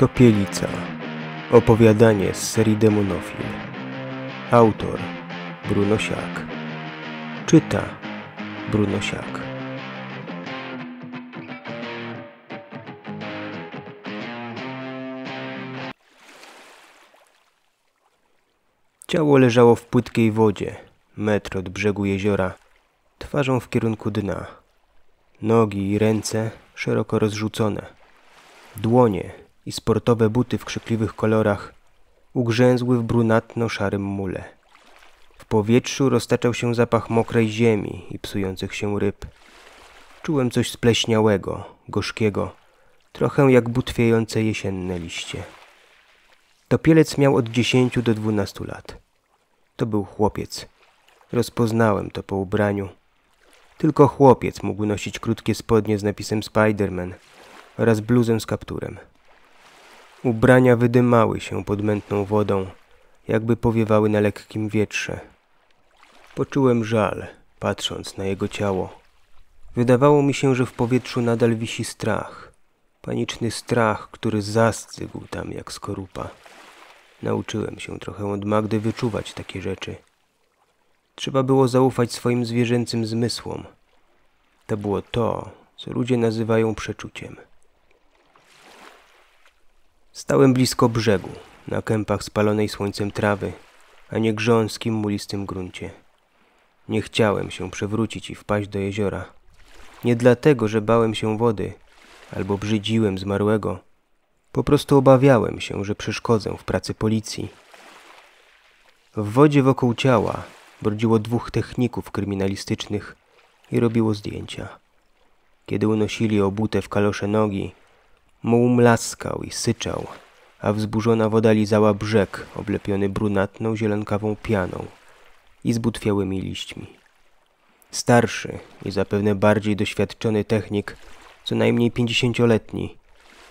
Topielica. Opowiadanie z serii Demonofil. Autor Bruno Siak. Czyta Bruno Siak. Ciało leżało w płytkiej wodzie, metr od brzegu jeziora, twarzą w kierunku dna. Nogi i ręce szeroko rozrzucone. Dłonie i sportowe buty w krzykliwych kolorach ugrzęzły w brunatno-szarym mule. W powietrzu roztaczał się zapach mokrej ziemi i psujących się ryb. Czułem coś spleśniałego, gorzkiego, trochę jak butwiejące jesienne liście. Topielec miał od 10 do 12 lat. To był chłopiec. Rozpoznałem to po ubraniu. Tylko chłopiec mógł nosić krótkie spodnie z napisem Spiderman oraz bluzę z kapturem. Ubrania wydymały się pod mętną wodą, jakby powiewały na lekkim wietrze. Poczułem żal, patrząc na jego ciało. Wydawało mi się, że w powietrzu nadal wisi strach. Paniczny strach, który zascygł tam jak skorupa. Nauczyłem się trochę od Magdy wyczuwać takie rzeczy. Trzeba było zaufać swoim zwierzęcym zmysłom. To było to, co ludzie nazywają przeczuciem. Stałem blisko brzegu, na kępach spalonej słońcem trawy, a nie grząskim, mulistym gruncie. Nie chciałem się przewrócić i wpaść do jeziora. Nie dlatego, że bałem się wody albo brzydziłem zmarłego. Po prostu obawiałem się, że przeszkodzę w pracy policji. W wodzie wokół ciała brodziło dwóch techników kryminalistycznych i robiło zdjęcia. Kiedy unosili obute w kalosze nogi, Muł mlaskał i syczał, a wzburzona woda lizała brzeg oblepiony brunatną, zielenkawą pianą i zbutwiałymi liśćmi. Starszy i zapewne bardziej doświadczony technik, co najmniej pięćdziesięcioletni,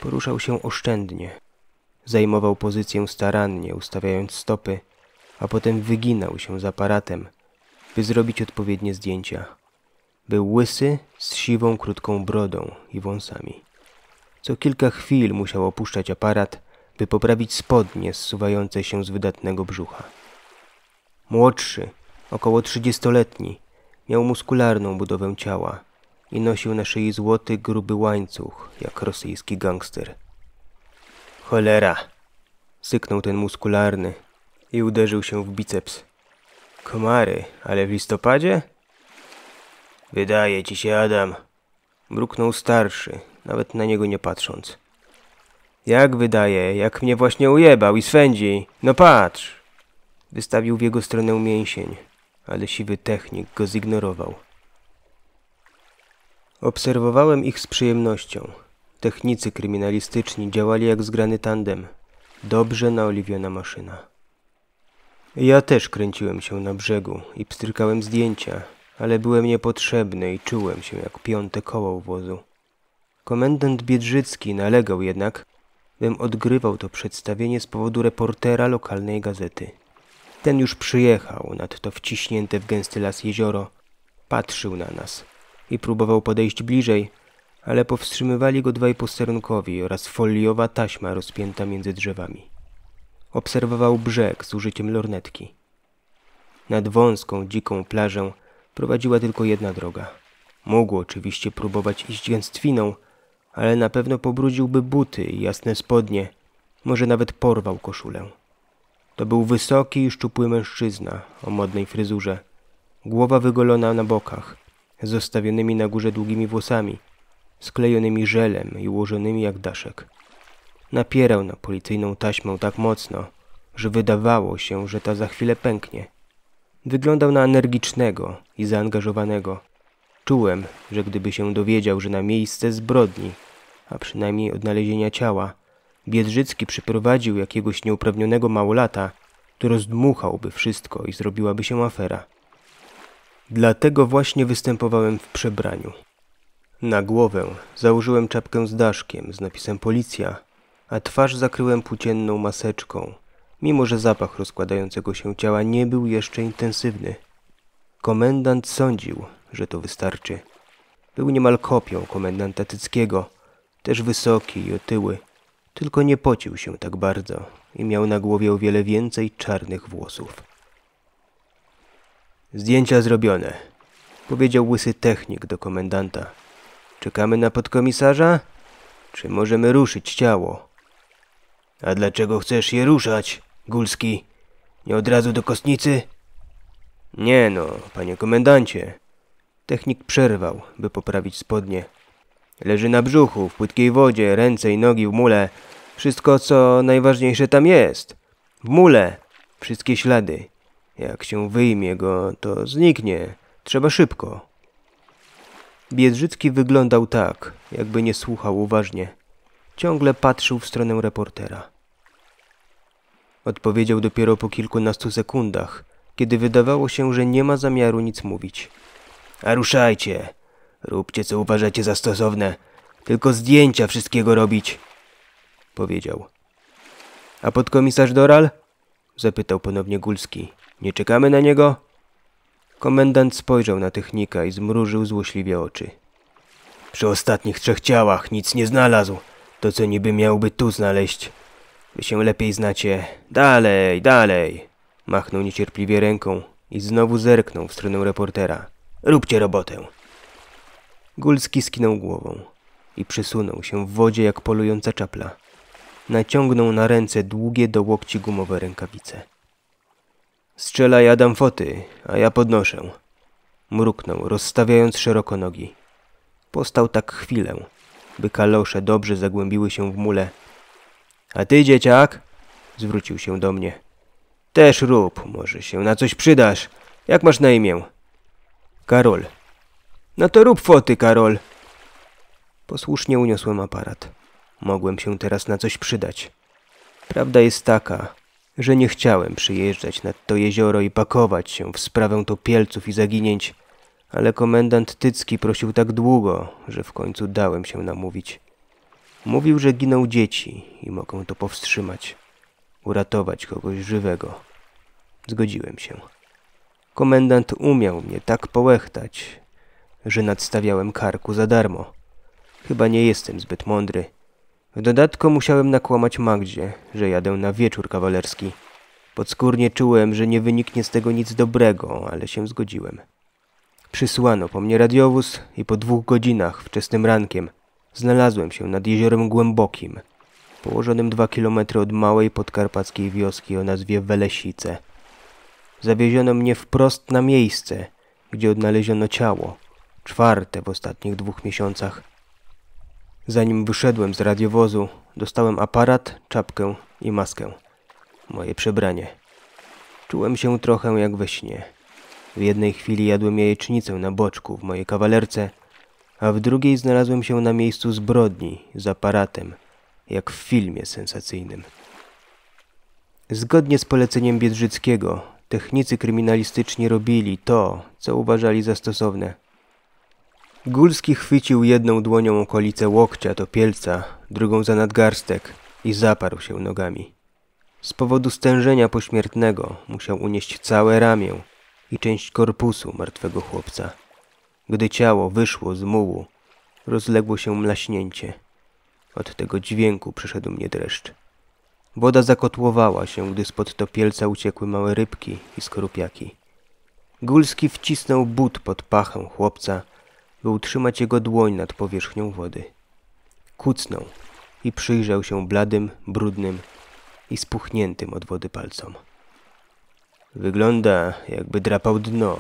poruszał się oszczędnie. Zajmował pozycję starannie, ustawiając stopy, a potem wyginał się z aparatem, by zrobić odpowiednie zdjęcia. Był łysy, z siwą, krótką brodą i wąsami. Co kilka chwil musiał opuszczać aparat, by poprawić spodnie zsuwające się z wydatnego brzucha. Młodszy, około trzydziestoletni, miał muskularną budowę ciała i nosił na szyi złoty, gruby łańcuch, jak rosyjski gangster. Cholera! Syknął ten muskularny i uderzył się w biceps. Komary, ale w listopadzie? Wydaje ci się, Adam. Mruknął starszy, nawet na niego nie patrząc. Jak wydaje, jak mnie właśnie ujebał i swędzi. No patrz! Wystawił w jego stronę mięsień, ale siwy technik go zignorował. Obserwowałem ich z przyjemnością. Technicy kryminalistyczni działali jak zgrany tandem. Dobrze naoliwiona maszyna. Ja też kręciłem się na brzegu i pstrykałem zdjęcia, ale byłem niepotrzebny i czułem się jak piąte koło w wozu. Komendant Biedrzycki nalegał jednak, bym odgrywał to przedstawienie z powodu reportera lokalnej gazety. Ten już przyjechał, Nad to wciśnięte w gęsty las jezioro. Patrzył na nas i próbował podejść bliżej, ale powstrzymywali go dwaj posterunkowi oraz foliowa taśma rozpięta między drzewami. Obserwował brzeg z użyciem lornetki. Nad wąską, dziką plażę prowadziła tylko jedna droga. Mógł oczywiście próbować iść gęstwiną, ale na pewno pobrudziłby buty i jasne spodnie, może nawet porwał koszulę. To był wysoki i szczupły mężczyzna o modnej fryzurze, głowa wygolona na bokach, zostawionymi na górze długimi włosami, sklejonymi żelem i ułożonymi jak daszek. Napierał na policyjną taśmę tak mocno, że wydawało się, że ta za chwilę pęknie. Wyglądał na energicznego i zaangażowanego, Czułem, że gdyby się dowiedział, że na miejsce zbrodni, a przynajmniej odnalezienia ciała, Biedrzycki przyprowadził jakiegoś nieuprawnionego małolata, to rozdmuchałby wszystko i zrobiłaby się afera. Dlatego właśnie występowałem w przebraniu. Na głowę założyłem czapkę z daszkiem z napisem policja, a twarz zakryłem płócienną maseczką, mimo że zapach rozkładającego się ciała nie był jeszcze intensywny. Komendant sądził, że to wystarczy. Był niemal kopią komendanta Tyckiego, też wysoki i otyły, tylko nie pocił się tak bardzo i miał na głowie o wiele więcej czarnych włosów. Zdjęcia zrobione, powiedział łysy technik do komendanta. Czekamy na podkomisarza? Czy możemy ruszyć ciało? A dlaczego chcesz je ruszać, Gulski? Nie od razu do kostnicy? Nie no, panie komendancie. Technik przerwał, by poprawić spodnie. Leży na brzuchu, w płytkiej wodzie, ręce i nogi w mule. Wszystko, co najważniejsze tam jest. W mule. Wszystkie ślady. Jak się wyjmie go, to zniknie. Trzeba szybko. Biedrzycki wyglądał tak, jakby nie słuchał uważnie. Ciągle patrzył w stronę reportera. Odpowiedział dopiero po kilkunastu sekundach, kiedy wydawało się, że nie ma zamiaru nic mówić. A ruszajcie. Róbcie co uważacie za stosowne. Tylko zdjęcia wszystkiego robić. Powiedział. A podkomisarz Doral? Zapytał ponownie Gulski. Nie czekamy na niego? Komendant spojrzał na technika i zmrużył złośliwie oczy. Przy ostatnich trzech ciałach nic nie znalazł. To, co niby miałby tu znaleźć. Wy się lepiej znacie. Dalej, dalej! Machnął niecierpliwie ręką i znowu zerknął w stronę reportera. Róbcie robotę. Gulski skinął głową i przysunął się w wodzie jak polująca czapla. Naciągnął na ręce długie do łokci gumowe rękawice. Strzelaj Adam foty, a ja podnoszę. Mruknął, rozstawiając szeroko nogi. Postał tak chwilę, by kalosze dobrze zagłębiły się w mule. A ty, dzieciak? Zwrócił się do mnie. Też rób, może się na coś przydasz. Jak masz na imię? Karol. No to rób foty, Karol. Posłusznie uniosłem aparat. Mogłem się teraz na coś przydać. Prawda jest taka, że nie chciałem przyjeżdżać nad to jezioro i pakować się w sprawę topielców i zaginięć, ale komendant Tycki prosił tak długo, że w końcu dałem się namówić. Mówił, że giną dzieci i mogą to powstrzymać, uratować kogoś żywego. Zgodziłem się. Komendant umiał mnie tak połechtać, że nadstawiałem karku za darmo. Chyba nie jestem zbyt mądry. W dodatku musiałem nakłamać Magdzie, że jadę na wieczór kawalerski. Podskórnie czułem, że nie wyniknie z tego nic dobrego, ale się zgodziłem. Przysłano po mnie radiowóz i po dwóch godzinach wczesnym rankiem znalazłem się nad jeziorem głębokim, położonym dwa kilometry od małej podkarpackiej wioski o nazwie Welesice zawieziono mnie wprost na miejsce, gdzie odnaleziono ciało, czwarte w ostatnich dwóch miesiącach. Zanim wyszedłem z radiowozu, dostałem aparat, czapkę i maskę. Moje przebranie. Czułem się trochę jak we śnie. W jednej chwili jadłem jajecznicę na boczku w mojej kawalerce, a w drugiej znalazłem się na miejscu zbrodni z aparatem, jak w filmie sensacyjnym. Zgodnie z poleceniem Biedrzyckiego, Technicy kryminalistyczni robili to, co uważali za stosowne. Gulski chwycił jedną dłonią okolice łokcia do pielca, drugą za nadgarstek i zaparł się nogami. Z powodu stężenia pośmiertnego musiał unieść całe ramię i część korpusu martwego chłopca. Gdy ciało wyszło z mułu, rozległo się mlaśnięcie. Od tego dźwięku przyszedł mnie dreszcz. Woda zakotłowała się, gdy spod topielca uciekły małe rybki i skorupiaki. Gulski wcisnął but pod pachę chłopca, by utrzymać jego dłoń nad powierzchnią wody. Kucnął i przyjrzał się bladym, brudnym i spuchniętym od wody palcom. Wygląda, jakby drapał dno,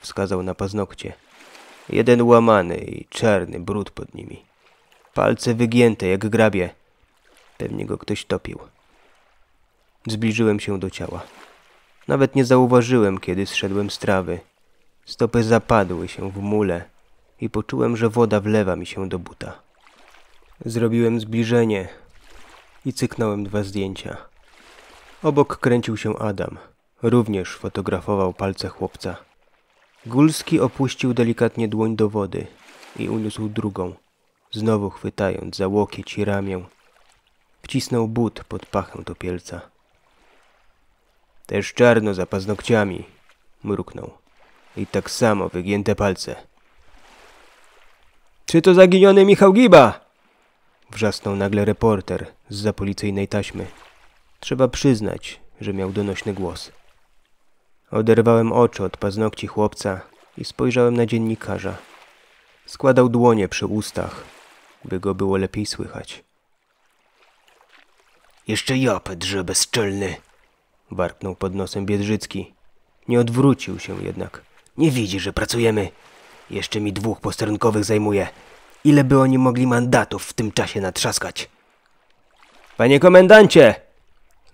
wskazał na paznokcie. Jeden łamany i czarny brud pod nimi. Palce wygięte jak grabie – Pewnie go ktoś topił. Zbliżyłem się do ciała. Nawet nie zauważyłem, kiedy zszedłem z trawy. Stopy zapadły się w mule i poczułem, że woda wlewa mi się do buta. Zrobiłem zbliżenie i cyknąłem dwa zdjęcia. Obok kręcił się Adam. Również fotografował palce chłopca. Gulski opuścił delikatnie dłoń do wody i uniósł drugą, znowu chwytając za łokieć i ramię Wcisnął but pod pachę topielca. Też czarno za paznokciami, mruknął. I tak samo wygięte palce. Czy to zaginiony Michał Giba? Wrzasnął nagle reporter z policyjnej taśmy. Trzeba przyznać, że miał donośny głos. Oderwałem oczy od paznokci chłopca i spojrzałem na dziennikarza. Składał dłonie przy ustach, by go było lepiej słychać. Jeszcze ja pedrze bezczelny. Warknął pod nosem Biedrzycki. Nie odwrócił się jednak. Nie widzi, że pracujemy. Jeszcze mi dwóch posterunkowych zajmuje. Ile by oni mogli mandatów w tym czasie natrzaskać? Panie komendancie!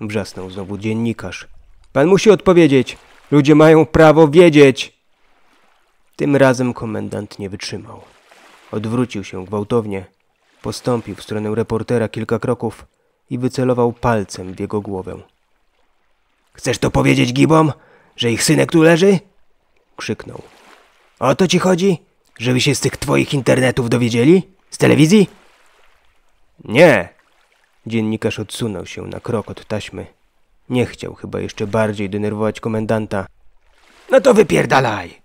Wrzasnął znowu dziennikarz. Pan musi odpowiedzieć. Ludzie mają prawo wiedzieć. Tym razem komendant nie wytrzymał. Odwrócił się gwałtownie. Postąpił w stronę reportera kilka kroków i wycelował palcem w jego głowę. Chcesz to powiedzieć gibom, że ich synek tu leży? krzyknął. O to ci chodzi? Żeby się z tych twoich internetów dowiedzieli? Z telewizji? Nie. Dziennikarz odsunął się na krok od taśmy. Nie chciał chyba jeszcze bardziej denerwować komendanta. No to wypierdalaj!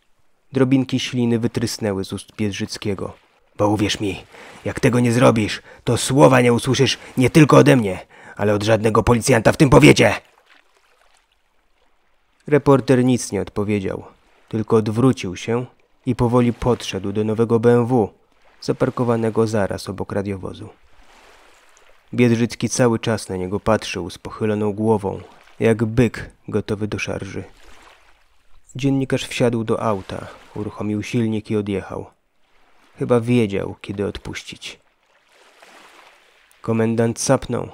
Drobinki śliny wytrysnęły z ust Biedrzyckiego. Bo uwierz mi, jak tego nie zrobisz, to słowa nie usłyszysz nie tylko ode mnie, ale od żadnego policjanta w tym powiecie. Reporter nic nie odpowiedział, tylko odwrócił się i powoli podszedł do nowego BMW, zaparkowanego zaraz obok radiowozu. Biedrzycki cały czas na niego patrzył z pochyloną głową, jak byk gotowy do szarży. Dziennikarz wsiadł do auta, uruchomił silnik i odjechał – Chyba wiedział, kiedy odpuścić. Komendant sapnął.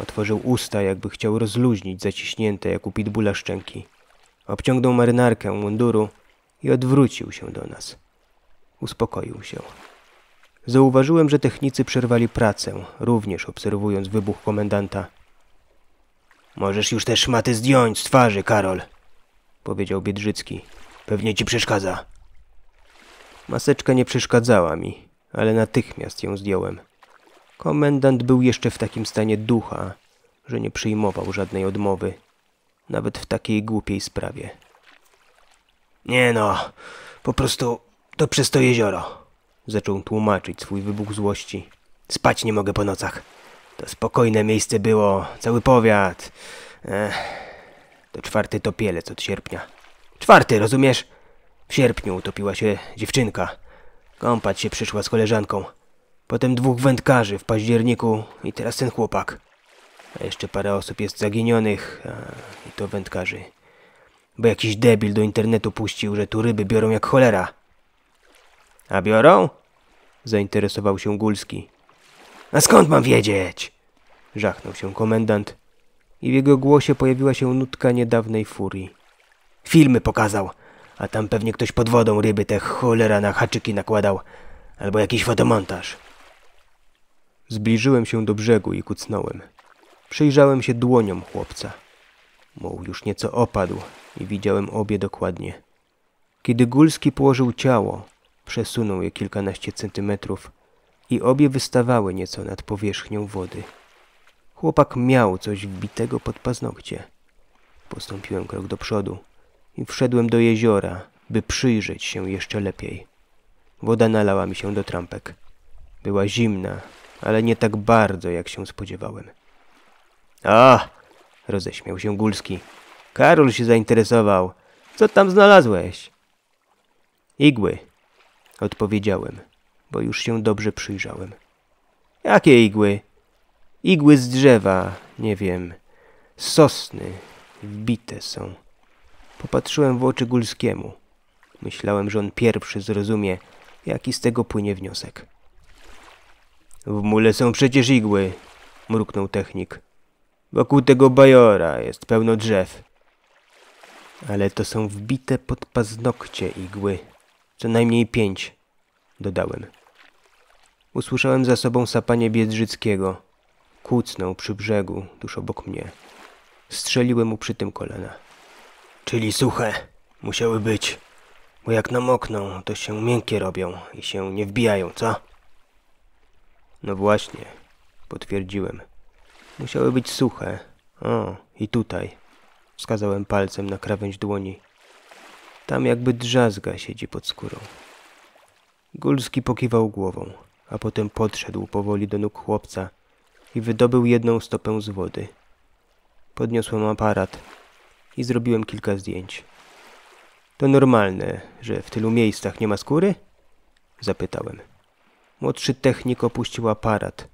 Otworzył usta, jakby chciał rozluźnić zaciśnięte jak u pitbula szczęki. Obciągnął marynarkę munduru i odwrócił się do nas. Uspokoił się. Zauważyłem, że technicy przerwali pracę, również obserwując wybuch komendanta. Możesz już te szmaty zdjąć z twarzy, Karol, powiedział Biedrzycki. Pewnie ci przeszkadza. Maseczka nie przeszkadzała mi, ale natychmiast ją zdjąłem. Komendant był jeszcze w takim stanie ducha, że nie przyjmował żadnej odmowy, nawet w takiej głupiej sprawie. Nie no, po prostu to przez to jezioro. Zaczął tłumaczyć swój wybuch złości. Spać nie mogę po nocach. To spokojne miejsce było, cały powiat. Ech, to czwarty topielec od sierpnia. Czwarty, rozumiesz? W sierpniu utopiła się dziewczynka. Kąpać się przyszła z koleżanką. Potem dwóch wędkarzy w październiku i teraz ten chłopak. A jeszcze parę osób jest zaginionych, a, i to wędkarzy. Bo jakiś debil do internetu puścił, że tu ryby biorą jak cholera. A biorą? Zainteresował się Gulski. A skąd mam wiedzieć? Żachnął się komendant i w jego głosie pojawiła się nutka niedawnej furii. Filmy pokazał. A tam pewnie ktoś pod wodą ryby te cholera na haczyki nakładał. Albo jakiś fotomontaż. Zbliżyłem się do brzegu i kucnąłem. Przyjrzałem się dłoniom chłopca. Muł już nieco opadł i widziałem obie dokładnie. Kiedy Gulski położył ciało, przesunął je kilkanaście centymetrów i obie wystawały nieco nad powierzchnią wody. Chłopak miał coś wbitego pod paznokcie. Postąpiłem krok do przodu i wszedłem do jeziora, by przyjrzeć się jeszcze lepiej. Woda nalała mi się do trampek. Była zimna, ale nie tak bardzo, jak się spodziewałem. A! roześmiał się Gulski. Karol się zainteresował. Co tam znalazłeś? Igły, odpowiedziałem, bo już się dobrze przyjrzałem. Jakie igły? Igły z drzewa, nie wiem. Sosny wbite są. Popatrzyłem w oczy Gulskiemu. Myślałem, że on pierwszy zrozumie, jaki z tego płynie wniosek. W mule są przecież igły, mruknął technik. Wokół tego bajora jest pełno drzew. Ale to są wbite pod paznokcie igły. Co najmniej pięć, dodałem. Usłyszałem za sobą sapanie Biedrzyckiego. Kucnął przy brzegu, tuż obok mnie. Strzeliłem mu przy tym kolana. Czyli suche. Musiały być. Bo jak namokną, to się miękkie robią i się nie wbijają, co? No właśnie, potwierdziłem. Musiały być suche. O, i tutaj. Wskazałem palcem na krawędź dłoni. Tam jakby drzazga siedzi pod skórą. Gulski pokiwał głową, a potem podszedł powoli do nóg chłopca i wydobył jedną stopę z wody. Podniosłem aparat, i zrobiłem kilka zdjęć. To normalne, że w tylu miejscach nie ma skóry? Zapytałem. Młodszy technik opuścił aparat,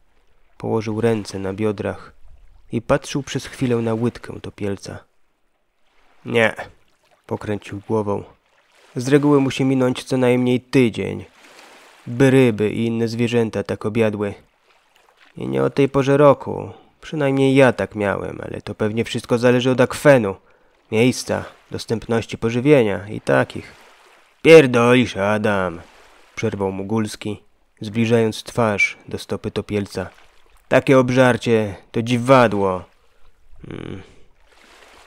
położył ręce na biodrach i patrzył przez chwilę na łydkę topielca. Nie, pokręcił głową. Z reguły musi minąć co najmniej tydzień, by ryby i inne zwierzęta tak obiadły. I nie o tej porze roku, przynajmniej ja tak miałem, ale to pewnie wszystko zależy od akwenu miejsca, dostępności pożywienia i takich. Pierdolisz, Adam! Przerwał mu Gulski, zbliżając twarz do stopy topielca. Takie obżarcie to dziwadło. Hmm.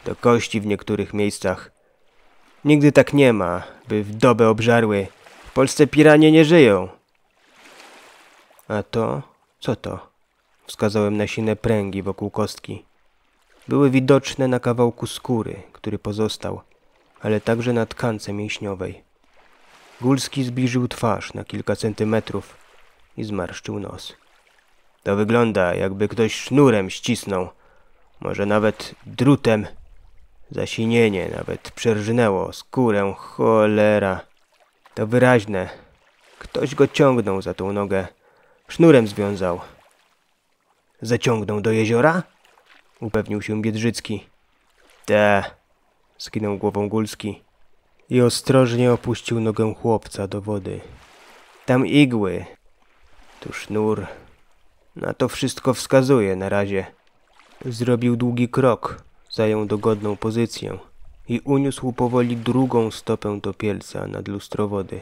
Do kości w niektórych miejscach. Nigdy tak nie ma, by w dobę obżarły. W Polsce piranie nie żyją. A to? Co to? Wskazałem na sine pręgi wokół kostki były widoczne na kawałku skóry, który pozostał, ale także na tkance mięśniowej. Gulski zbliżył twarz na kilka centymetrów i zmarszczył nos. To wygląda, jakby ktoś sznurem ścisnął, może nawet drutem. Zasinienie nawet przerżnęło skórę, cholera. To wyraźne. Ktoś go ciągnął za tą nogę. Sznurem związał. Zaciągnął do jeziora? upewnił się Biedrzycki. Te, skinął głową Gulski i ostrożnie opuścił nogę chłopca do wody. Tam igły, tu sznur. Na to wszystko wskazuje na razie. Zrobił długi krok, zajął dogodną pozycję i uniósł powoli drugą stopę do nad lustro wody.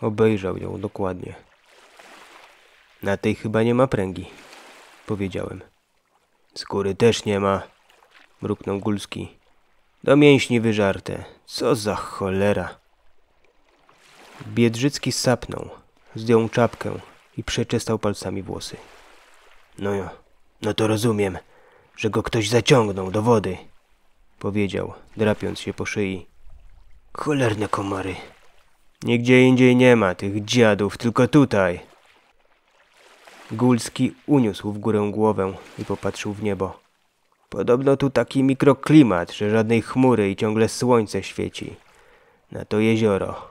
Obejrzał ją dokładnie. Na tej chyba nie ma pręgi, powiedziałem. Skóry też nie ma, mruknął Gulski. Do mięśni wyżarte. Co za cholera. Biedrzycki sapnął, zdjął czapkę i przeczesał palcami włosy. No jo, no to rozumiem, że go ktoś zaciągnął do wody, powiedział, drapiąc się po szyi. Cholerne komary. Nigdzie indziej nie ma tych dziadów, tylko tutaj, Gulski uniósł w górę głowę i popatrzył w niebo. Podobno tu taki mikroklimat, że żadnej chmury i ciągle słońce świeci. Na to jezioro.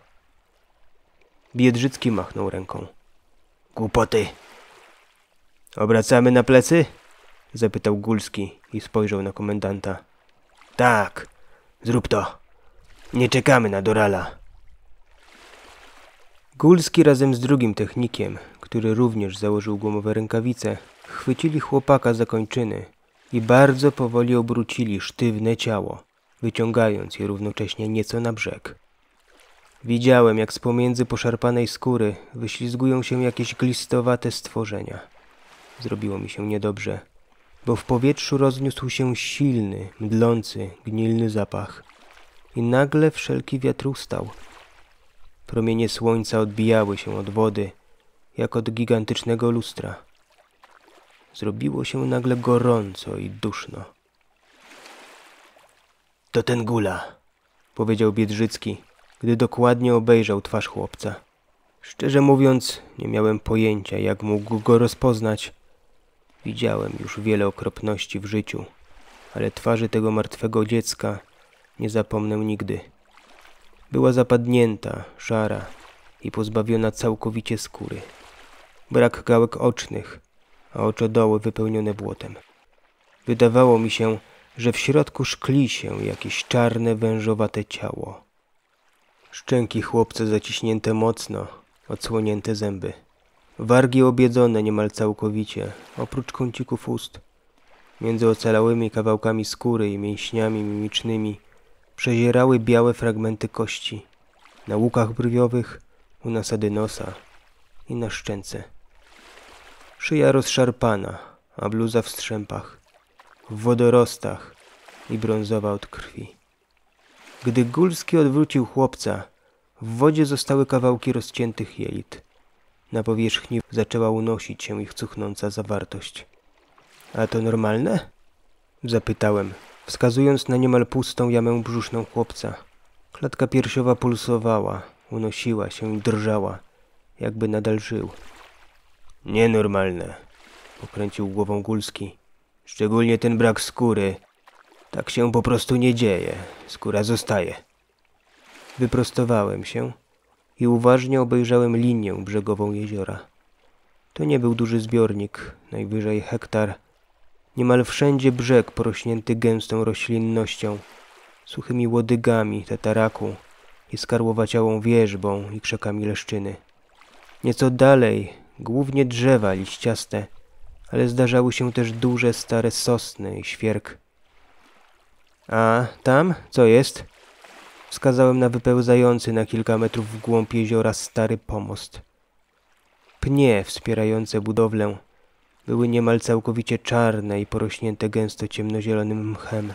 Biedrzycki machnął ręką. Głupoty! Obracamy na plecy? Zapytał Gulski i spojrzał na komendanta. Tak, zrób to. Nie czekamy na Dorala. Gulski razem z drugim technikiem który również założył gumowe rękawice, chwycili chłopaka za kończyny i bardzo powoli obrócili sztywne ciało, wyciągając je równocześnie nieco na brzeg. Widziałem, jak z pomiędzy poszarpanej skóry wyślizgują się jakieś glistowate stworzenia. Zrobiło mi się niedobrze, bo w powietrzu rozniósł się silny, mdlący, gnilny zapach. I nagle wszelki wiatr ustał. Promienie słońca odbijały się od wody, jak od gigantycznego lustra. Zrobiło się nagle gorąco i duszno. To ten gula, powiedział Biedrzycki, gdy dokładnie obejrzał twarz chłopca. Szczerze mówiąc, nie miałem pojęcia, jak mógł go rozpoznać. Widziałem już wiele okropności w życiu, ale twarzy tego martwego dziecka nie zapomnę nigdy. Była zapadnięta, szara i pozbawiona całkowicie skóry brak gałek ocznych, a oczodoły wypełnione błotem. Wydawało mi się, że w środku szkli się jakieś czarne, wężowate ciało. Szczęki chłopca zaciśnięte mocno, odsłonięte zęby. Wargi obiedzone niemal całkowicie, oprócz kącików ust. Między ocalałymi kawałkami skóry i mięśniami mimicznymi przezierały białe fragmenty kości. Na łukach brwiowych, u nasady nosa i na szczęce. Szyja rozszarpana, a bluza w strzępach, w wodorostach i brązowa od krwi. Gdy Gulski odwrócił chłopca, w wodzie zostały kawałki rozciętych jelit. Na powierzchni zaczęła unosić się ich cuchnąca zawartość. A to normalne? Zapytałem, wskazując na niemal pustą jamę brzuszną chłopca. Klatka piersiowa pulsowała, unosiła się i drżała, jakby nadal żył. Nienormalne. Pokręcił głową Gulski. Szczególnie ten brak skóry. Tak się po prostu nie dzieje. Skóra zostaje. Wyprostowałem się i uważnie obejrzałem linię brzegową jeziora. To nie był duży zbiornik, najwyżej hektar. Niemal wszędzie brzeg porośnięty gęstą roślinnością, suchymi łodygami, tataraku i skarłowaciałą wierzbą i krzakami leszczyny. Nieco dalej głównie drzewa liściaste, ale zdarzały się też duże stare sosny i świerk. A tam co jest? Wskazałem na wypełzający na kilka metrów w głąb jeziora stary pomost. Pnie wspierające budowlę były niemal całkowicie czarne i porośnięte gęsto ciemnozielonym mchem.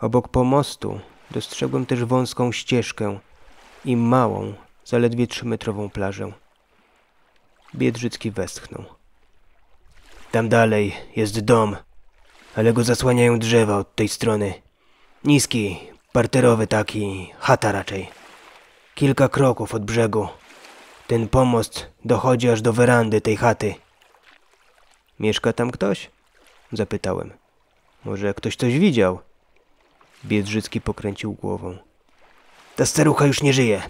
Obok pomostu dostrzegłem też wąską ścieżkę i małą, zaledwie trzymetrową plażę. Biedrzycki westchnął. Tam dalej jest dom, ale go zasłaniają drzewa od tej strony. Niski, parterowy taki, chata raczej. Kilka kroków od brzegu. Ten pomost dochodzi aż do werandy tej chaty. Mieszka tam ktoś? Zapytałem. Może ktoś coś widział? Biedrzycki pokręcił głową. Ta starucha już nie żyje.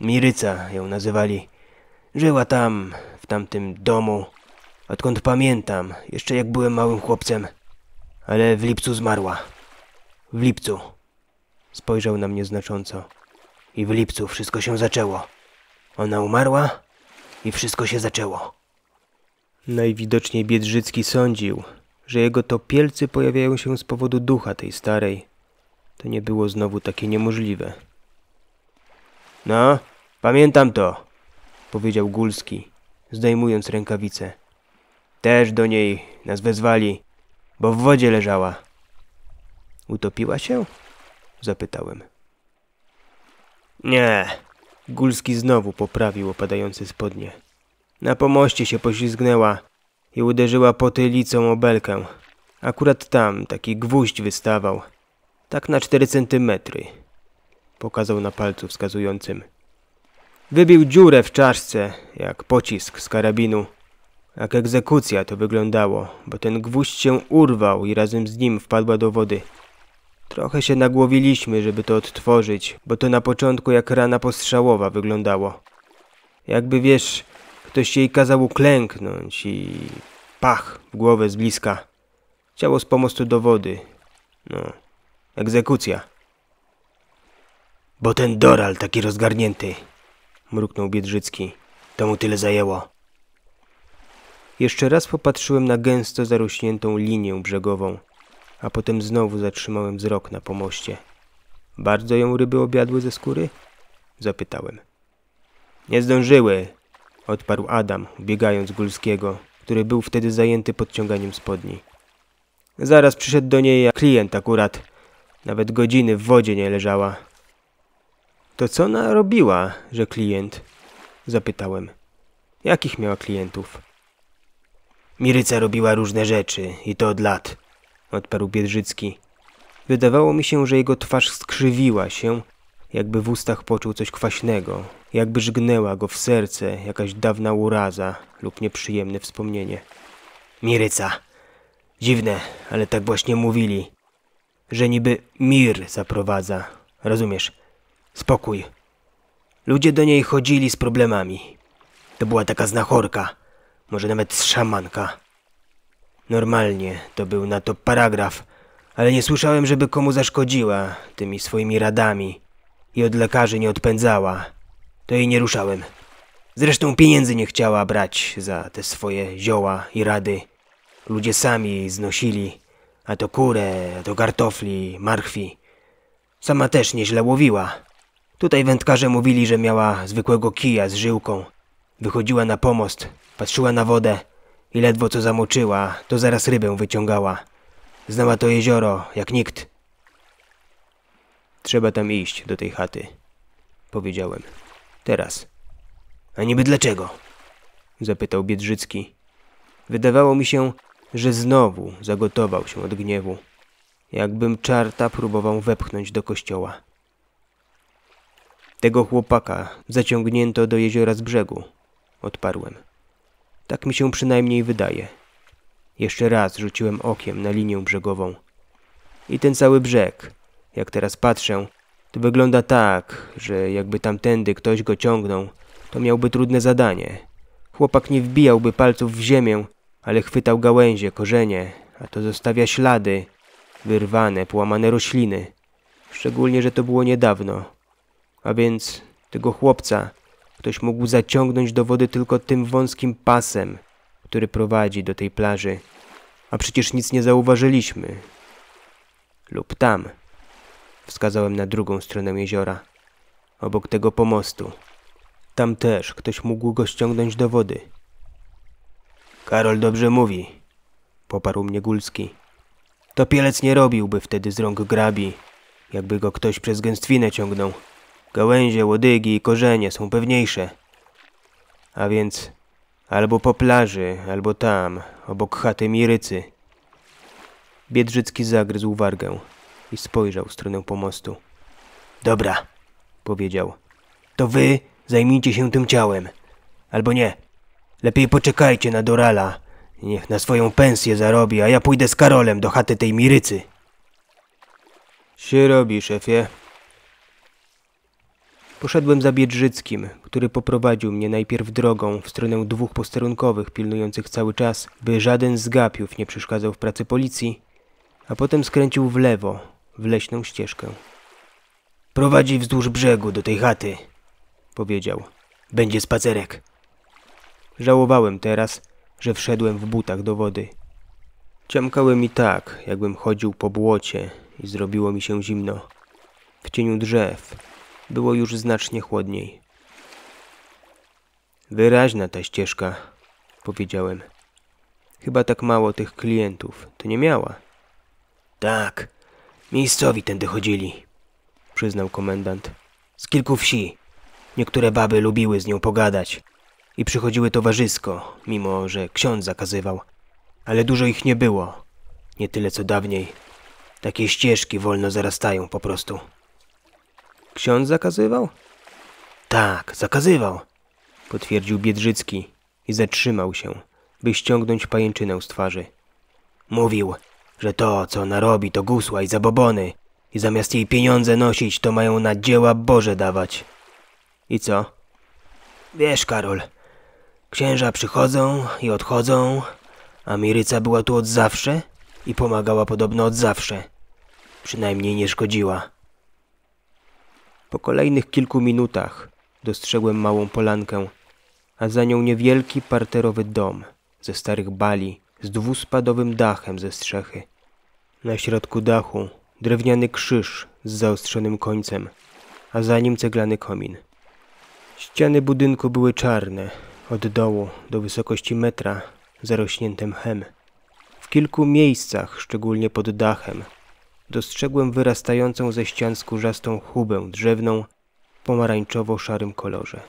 Miryca ją nazywali. Żyła tam, w tamtym domu, odkąd pamiętam, jeszcze jak byłem małym chłopcem. Ale w lipcu zmarła. W lipcu. Spojrzał na mnie znacząco. I w lipcu wszystko się zaczęło. Ona umarła i wszystko się zaczęło. Najwidoczniej Biedrzycki sądził, że jego topielcy pojawiają się z powodu ducha tej starej. To nie było znowu takie niemożliwe. No, pamiętam to, powiedział Gulski, zdejmując rękawice. Też do niej nas wezwali, bo w wodzie leżała. Utopiła się? Zapytałem. Nie. Gulski znowu poprawił opadające spodnie. Na pomoście się poślizgnęła i uderzyła potylicą o belkę. Akurat tam taki gwóźdź wystawał. Tak na cztery centymetry. Pokazał na palcu wskazującym. Wybił dziurę w czaszce, jak pocisk z karabinu. Jak egzekucja to wyglądało, bo ten gwóźdź się urwał i razem z nim wpadła do wody. Trochę się nagłowiliśmy, żeby to odtworzyć, bo to na początku jak rana postrzałowa wyglądało. Jakby wiesz, ktoś jej kazał uklęknąć i pach w głowę z bliska. Ciało z pomostu do wody. No, egzekucja. Bo ten Doral taki rozgarnięty mruknął Biedrzycki. To mu tyle zajęło. Jeszcze raz popatrzyłem na gęsto zarośniętą linię brzegową, a potem znowu zatrzymałem wzrok na pomoście. Bardzo ją ryby obiadły ze skóry? Zapytałem. Nie zdążyły, odparł Adam, biegając Gulskiego, który był wtedy zajęty podciąganiem spodni. Zaraz przyszedł do niej klient akurat. Nawet godziny w wodzie nie leżała. To co ona robiła, że klient? Zapytałem. Jakich miała klientów? Miryca robiła różne rzeczy i to od lat, odparł Biedrzycki. Wydawało mi się, że jego twarz skrzywiła się, jakby w ustach poczuł coś kwaśnego, jakby żgnęła go w serce jakaś dawna uraza lub nieprzyjemne wspomnienie. Miryca. Dziwne, ale tak właśnie mówili, że niby mir zaprowadza. Rozumiesz? Spokój. Ludzie do niej chodzili z problemami. To była taka znachorka, może nawet szamanka. Normalnie to był na to paragraf, ale nie słyszałem, żeby komu zaszkodziła tymi swoimi radami i od lekarzy nie odpędzała. To jej nie ruszałem. Zresztą pieniędzy nie chciała brać za te swoje zioła i rady. Ludzie sami znosili, a to kurę, a to kartofli, marchwi. Sama też nieźle łowiła. Tutaj wędkarze mówili, że miała zwykłego kija z żyłką. Wychodziła na pomost, patrzyła na wodę i ledwo co zamoczyła, to zaraz rybę wyciągała. Znała to jezioro jak nikt. Trzeba tam iść, do tej chaty. Powiedziałem. Teraz. A niby dlaczego? Zapytał Biedrzycki. Wydawało mi się, że znowu zagotował się od gniewu. Jakbym czarta próbował wepchnąć do kościoła. Tego chłopaka zaciągnięto do jeziora z brzegu, odparłem. Tak mi się przynajmniej wydaje. Jeszcze raz rzuciłem okiem na linię brzegową. I ten cały brzeg, jak teraz patrzę, to wygląda tak, że jakby tamtędy ktoś go ciągnął, to miałby trudne zadanie. Chłopak nie wbijałby palców w ziemię, ale chwytał gałęzie, korzenie, a to zostawia ślady, wyrwane, połamane rośliny. Szczególnie, że to było niedawno, a więc tego chłopca ktoś mógł zaciągnąć do wody tylko tym wąskim pasem, który prowadzi do tej plaży. A przecież nic nie zauważyliśmy. Lub tam. Wskazałem na drugą stronę jeziora, obok tego pomostu. Tam też ktoś mógł go ściągnąć do wody. Karol dobrze mówi, poparł mnie Gulski. Topielec nie robiłby wtedy z rąk grabi, jakby go ktoś przez gęstwinę ciągnął. Gałęzie, łodygi i korzenie są pewniejsze. A więc albo po plaży, albo tam, obok chaty Mirycy. Biedrzycki zagryzł wargę i spojrzał w stronę pomostu. Dobra, powiedział. To wy zajmijcie się tym ciałem. Albo nie. Lepiej poczekajcie na Dorala. Niech na swoją pensję zarobi, a ja pójdę z Karolem do chaty tej Mirycy. Się robi, szefie. Poszedłem za Biedrzyckim, który poprowadził mnie najpierw drogą w stronę dwóch posterunkowych pilnujących cały czas, by żaden z gapiów nie przeszkadzał w pracy policji, a potem skręcił w lewo, w leśną ścieżkę. Prowadzi wzdłuż brzegu do tej chaty, powiedział. Będzie spacerek. Żałowałem teraz, że wszedłem w butach do wody. Ciamkały mi tak, jakbym chodził po błocie i zrobiło mi się zimno. W cieniu drzew, było już znacznie chłodniej. Wyraźna ta ścieżka, powiedziałem. Chyba tak mało tych klientów to nie miała. Tak, miejscowi tędy chodzili, przyznał komendant. Z kilku wsi. Niektóre baby lubiły z nią pogadać i przychodziły towarzysko, mimo że ksiądz zakazywał. Ale dużo ich nie było. Nie tyle co dawniej. Takie ścieżki wolno zarastają po prostu. Ksiądz zakazywał? Tak, zakazywał, potwierdził Biedrzycki i zatrzymał się, by ściągnąć pajęczynę z twarzy. Mówił, że to, co narobi, to gusła i zabobony i zamiast jej pieniądze nosić, to mają na dzieła Boże dawać. I co? Wiesz, Karol, księża przychodzą i odchodzą, a Miryca była tu od zawsze i pomagała podobno od zawsze. Przynajmniej nie szkodziła. Po kolejnych kilku minutach dostrzegłem małą polankę, a za nią niewielki parterowy dom ze starych bali z dwuspadowym dachem ze strzechy. Na środku dachu drewniany krzyż z zaostrzonym końcem, a za nim ceglany komin. Ściany budynku były czarne, od dołu do wysokości metra, zarośnięte mchem. W kilku miejscach, szczególnie pod dachem, dostrzegłem wyrastającą ze ścian skórzastą hubę drzewną w pomarańczowo-szarym kolorze.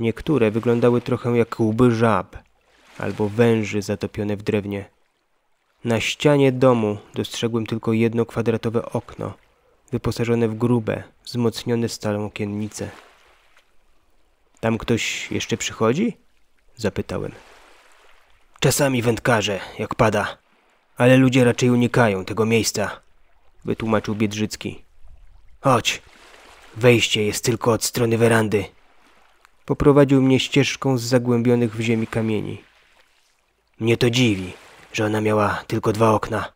Niektóre wyglądały trochę jak łby żab albo węży zatopione w drewnie. Na ścianie domu dostrzegłem tylko jedno kwadratowe okno, wyposażone w grube, wzmocnione stalą okiennice. Tam ktoś jeszcze przychodzi? Zapytałem. Czasami wędkarze, jak pada, ale ludzie raczej unikają tego miejsca wytłumaczył Biedrzycki. Chodź, wejście jest tylko od strony werandy. Poprowadził mnie ścieżką z zagłębionych w ziemi kamieni. Mnie to dziwi, że ona miała tylko dwa okna.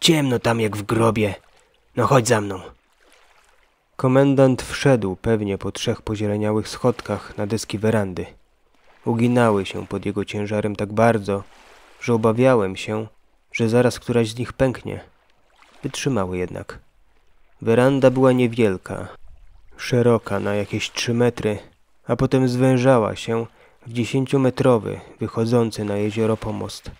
Ciemno tam jak w grobie. No chodź za mną. Komendant wszedł pewnie po trzech pozieleniałych schodkach na deski werandy. Uginały się pod jego ciężarem tak bardzo, że obawiałem się, że zaraz któraś z nich pęknie. Wytrzymały jednak. Weranda była niewielka, szeroka na jakieś trzy metry, a potem zwężała się w dziesięciometrowy, wychodzący na jezioro pomost.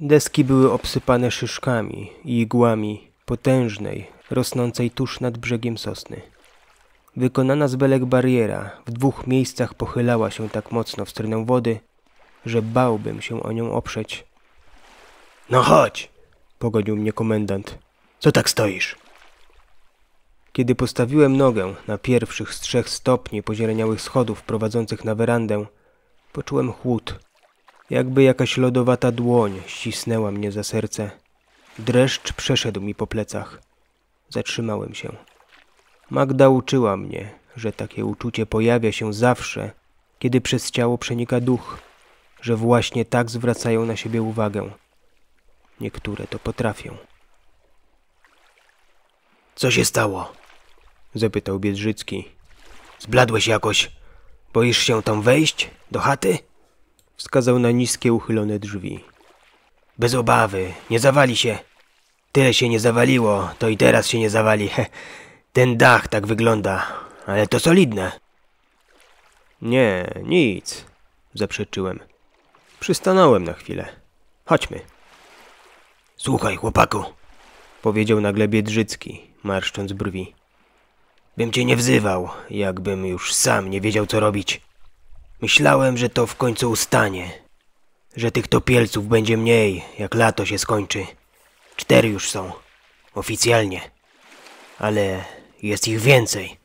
Deski były obsypane szyszkami i igłami potężnej, rosnącej tuż nad brzegiem sosny. Wykonana z belek bariera w dwóch miejscach pochylała się tak mocno w stronę wody, że bałbym się o nią oprzeć. No chodź! Pogonił mnie komendant. Co tak stoisz? Kiedy postawiłem nogę na pierwszych z trzech stopni poziereniałych schodów prowadzących na werandę, poczułem chłód. Jakby jakaś lodowata dłoń ścisnęła mnie za serce. Dreszcz przeszedł mi po plecach. Zatrzymałem się. Magda uczyła mnie, że takie uczucie pojawia się zawsze, kiedy przez ciało przenika duch, że właśnie tak zwracają na siebie uwagę. Niektóre to potrafią. Co się stało? Zapytał Biedrzycki. Zbladłeś jakoś. Boisz się tam wejść? Do chaty? Wskazał na niskie, uchylone drzwi. Bez obawy, nie zawali się. Tyle się nie zawaliło, to i teraz się nie zawali. Ten dach tak wygląda, ale to solidne. Nie, nic, zaprzeczyłem. Przystanąłem na chwilę. Chodźmy. Słuchaj, chłopaku, powiedział nagle Biedrzycki, marszcząc brwi. Bym cię nie wzywał, jakbym już sam nie wiedział, co robić. Myślałem, że to w końcu ustanie, że tych topielców będzie mniej, jak lato się skończy. Cztery już są, oficjalnie, ale jest ich więcej.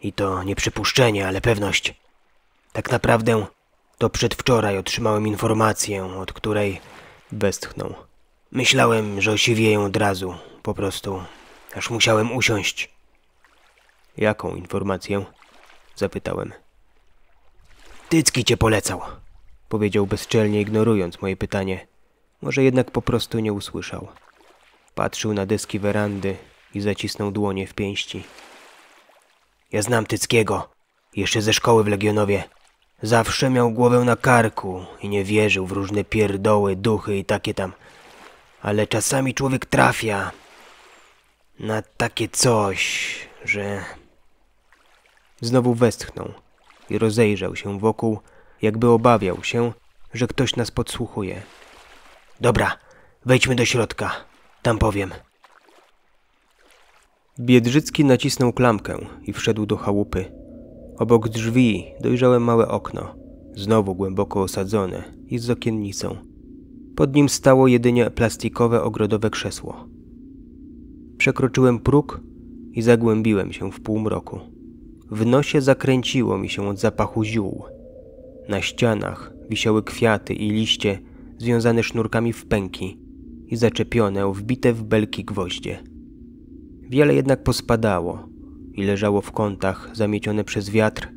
I to nie przypuszczenie, ale pewność. Tak naprawdę to przedwczoraj otrzymałem informację, od której westchnął. Myślałem, że osiwieję od razu, po prostu. Aż musiałem usiąść. Jaką informację? Zapytałem. Tycki cię polecał, powiedział bezczelnie, ignorując moje pytanie. Może jednak po prostu nie usłyszał. Patrzył na deski werandy i zacisnął dłonie w pięści. Ja znam Tyckiego, jeszcze ze szkoły w Legionowie. Zawsze miał głowę na karku i nie wierzył w różne pierdoły, duchy i takie tam – ale czasami człowiek trafia na takie coś, że. Znowu westchnął i rozejrzał się wokół, jakby obawiał się, że ktoś nas podsłuchuje. Dobra, wejdźmy do środka, tam powiem. Biedrzycki nacisnął klamkę i wszedł do chałupy. Obok drzwi dojrzałem małe okno, znowu głęboko osadzone i z okiennicą. Pod nim stało jedynie plastikowe ogrodowe krzesło. Przekroczyłem próg i zagłębiłem się w półmroku. W nosie zakręciło mi się od zapachu ziół. Na ścianach wisiały kwiaty i liście związane sznurkami w pęki i zaczepione, wbite w belki gwoździe. Wiele jednak pospadało i leżało w kątach zamiecione przez wiatr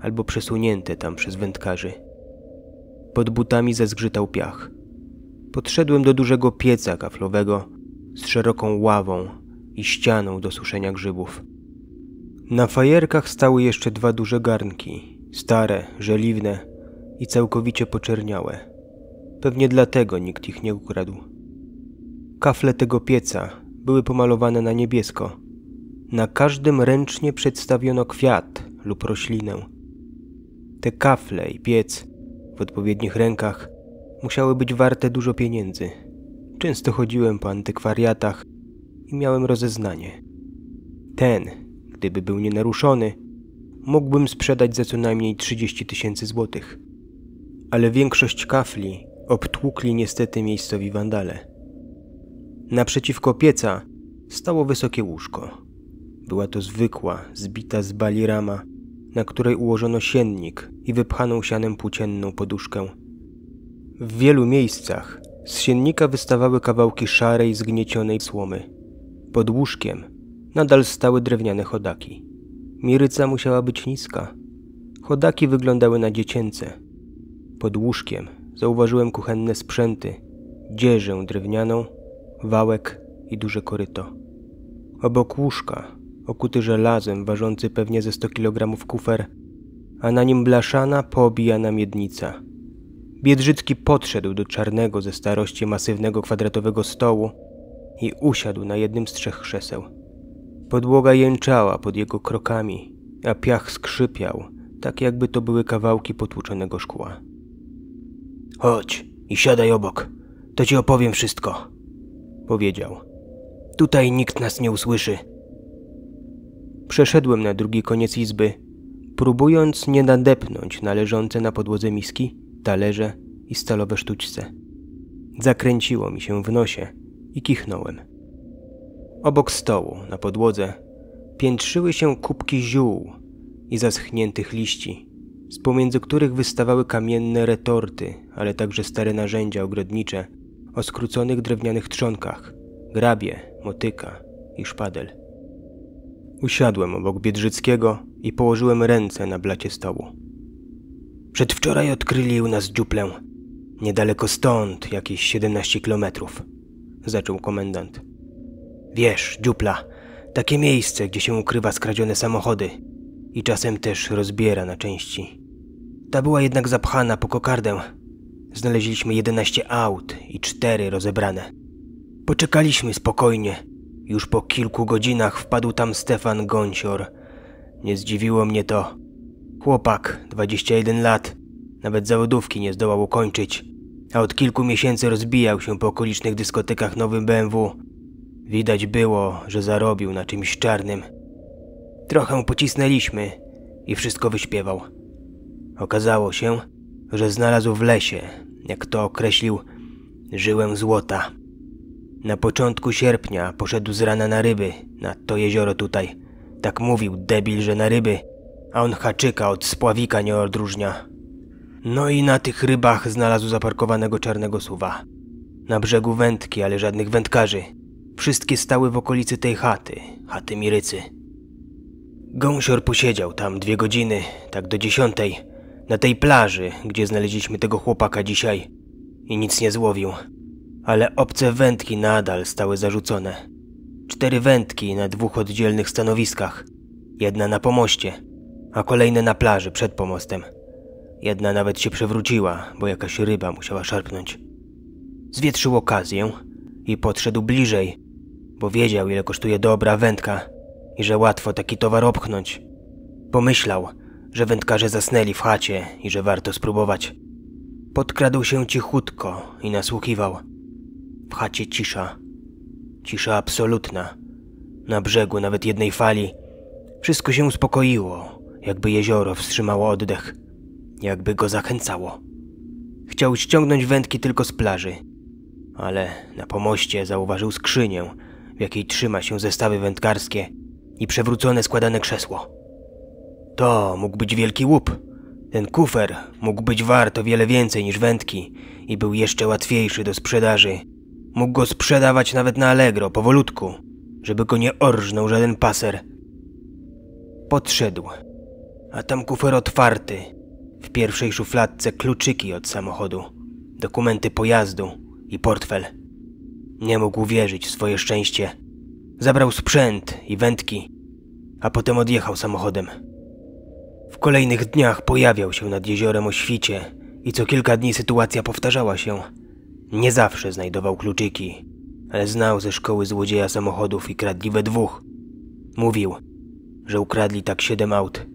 albo przesunięte tam przez wędkarzy. Pod butami zezgrzytał piach – Podszedłem do dużego pieca kaflowego z szeroką ławą i ścianą do suszenia grzybów. Na fajerkach stały jeszcze dwa duże garnki, stare, żeliwne i całkowicie poczerniałe. Pewnie dlatego nikt ich nie ukradł. Kafle tego pieca były pomalowane na niebiesko. Na każdym ręcznie przedstawiono kwiat lub roślinę. Te kafle i piec w odpowiednich rękach musiały być warte dużo pieniędzy. Często chodziłem po antykwariatach i miałem rozeznanie. Ten, gdyby był nienaruszony, mógłbym sprzedać za co najmniej 30 tysięcy złotych. Ale większość kafli obtłukli niestety miejscowi wandale. Naprzeciwko pieca stało wysokie łóżko. Była to zwykła, zbita z bali rama, na której ułożono siennik i wypchaną sianem płócienną poduszkę w wielu miejscach z siennika wystawały kawałki szarej, zgniecionej słomy. Pod łóżkiem nadal stały drewniane chodaki. Miryca musiała być niska. Chodaki wyglądały na dziecięce. Pod łóżkiem zauważyłem kuchenne sprzęty, dzieżę drewnianą, wałek i duże koryto. Obok łóżka, okuty żelazem, ważący pewnie ze 100 kg kufer, a na nim blaszana, poobijana miednica – Biedrzycki podszedł do czarnego ze starości masywnego kwadratowego stołu i usiadł na jednym z trzech krzeseł. Podłoga jęczała pod jego krokami, a piach skrzypiał, tak jakby to były kawałki potłuczonego szkła. Chodź i siadaj obok, to ci opowiem wszystko, powiedział. Tutaj nikt nas nie usłyszy. Przeszedłem na drugi koniec izby, próbując nie nadepnąć na leżące na podłodze miski talerze i stalowe sztućce. Zakręciło mi się w nosie i kichnąłem. Obok stołu, na podłodze, piętrzyły się kubki ziół i zaschniętych liści, z pomiędzy których wystawały kamienne retorty, ale także stare narzędzia ogrodnicze o skróconych drewnianych trzonkach, grabie, motyka i szpadel. Usiadłem obok Biedrzyckiego i położyłem ręce na blacie stołu. Przedwczoraj odkryli u nas dziuplę. Niedaleko stąd, jakieś 17 kilometrów, zaczął komendant. Wiesz, dziupla, takie miejsce, gdzie się ukrywa skradzione samochody i czasem też rozbiera na części. Ta była jednak zapchana po kokardę. Znaleźliśmy 11 aut i cztery rozebrane. Poczekaliśmy spokojnie. Już po kilku godzinach wpadł tam Stefan Gąsior. Nie zdziwiło mnie to. Chłopak, 21 lat, nawet zawodówki nie zdołał ukończyć, a od kilku miesięcy rozbijał się po okolicznych dyskotekach nowym BMW. Widać było, że zarobił na czymś czarnym. Trochę pocisnęliśmy i wszystko wyśpiewał. Okazało się, że znalazł w lesie, jak to określił, żyłę złota. Na początku sierpnia poszedł z rana na ryby, na to jezioro tutaj. Tak mówił debil, że na ryby – a on haczyka od spławika nie odróżnia. No i na tych rybach znalazł zaparkowanego czarnego suwa. Na brzegu wędki, ale żadnych wędkarzy. Wszystkie stały w okolicy tej chaty, chaty Mirycy. Gąsior posiedział tam dwie godziny, tak do dziesiątej, na tej plaży, gdzie znaleźliśmy tego chłopaka dzisiaj i nic nie złowił. Ale obce wędki nadal stały zarzucone. Cztery wędki na dwóch oddzielnych stanowiskach. Jedna na pomoście, a kolejne na plaży przed pomostem. Jedna nawet się przewróciła, bo jakaś ryba musiała szarpnąć. Zwietrzył okazję i podszedł bliżej, bo wiedział, ile kosztuje dobra wędka i że łatwo taki towar obchnąć. Pomyślał, że wędkarze zasnęli w chacie i że warto spróbować. Podkradł się cichutko i nasłuchiwał. W chacie cisza. Cisza absolutna. Na brzegu nawet jednej fali. Wszystko się uspokoiło, jakby jezioro wstrzymało oddech, jakby go zachęcało. Chciał ściągnąć wędki tylko z plaży, ale na pomoście zauważył skrzynię, w jakiej trzyma się zestawy wędkarskie i przewrócone składane krzesło. To mógł być wielki łup. Ten kufer mógł być wart o wiele więcej niż wędki i był jeszcze łatwiejszy do sprzedaży. Mógł go sprzedawać nawet na Allegro, powolutku, żeby go nie orżnął żaden paser. Podszedł a tam kufer otwarty. W pierwszej szufladce kluczyki od samochodu, dokumenty pojazdu i portfel. Nie mógł wierzyć w swoje szczęście. Zabrał sprzęt i wędki, a potem odjechał samochodem. W kolejnych dniach pojawiał się nad jeziorem o świcie i co kilka dni sytuacja powtarzała się. Nie zawsze znajdował kluczyki, ale znał ze szkoły złodzieja samochodów i kradliwe dwóch. Mówił, że ukradli tak siedem aut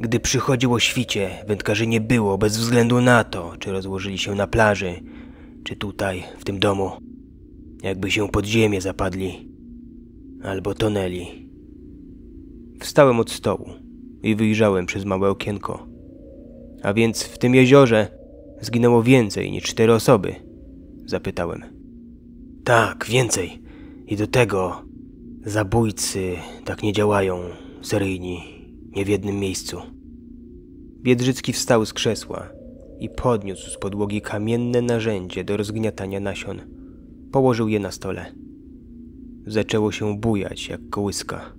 gdy przychodziło świcie, wędkarzy nie było bez względu na to, czy rozłożyli się na plaży, czy tutaj, w tym domu. Jakby się pod ziemię zapadli, albo tonęli. Wstałem od stołu i wyjrzałem przez małe okienko. A więc w tym jeziorze zginęło więcej niż cztery osoby? Zapytałem. Tak, więcej. I do tego zabójcy tak nie działają, seryjni nie w jednym miejscu. Biedrzycki wstał z krzesła i podniósł z podłogi kamienne narzędzie do rozgniatania nasion. Położył je na stole. Zaczęło się bujać jak kołyska.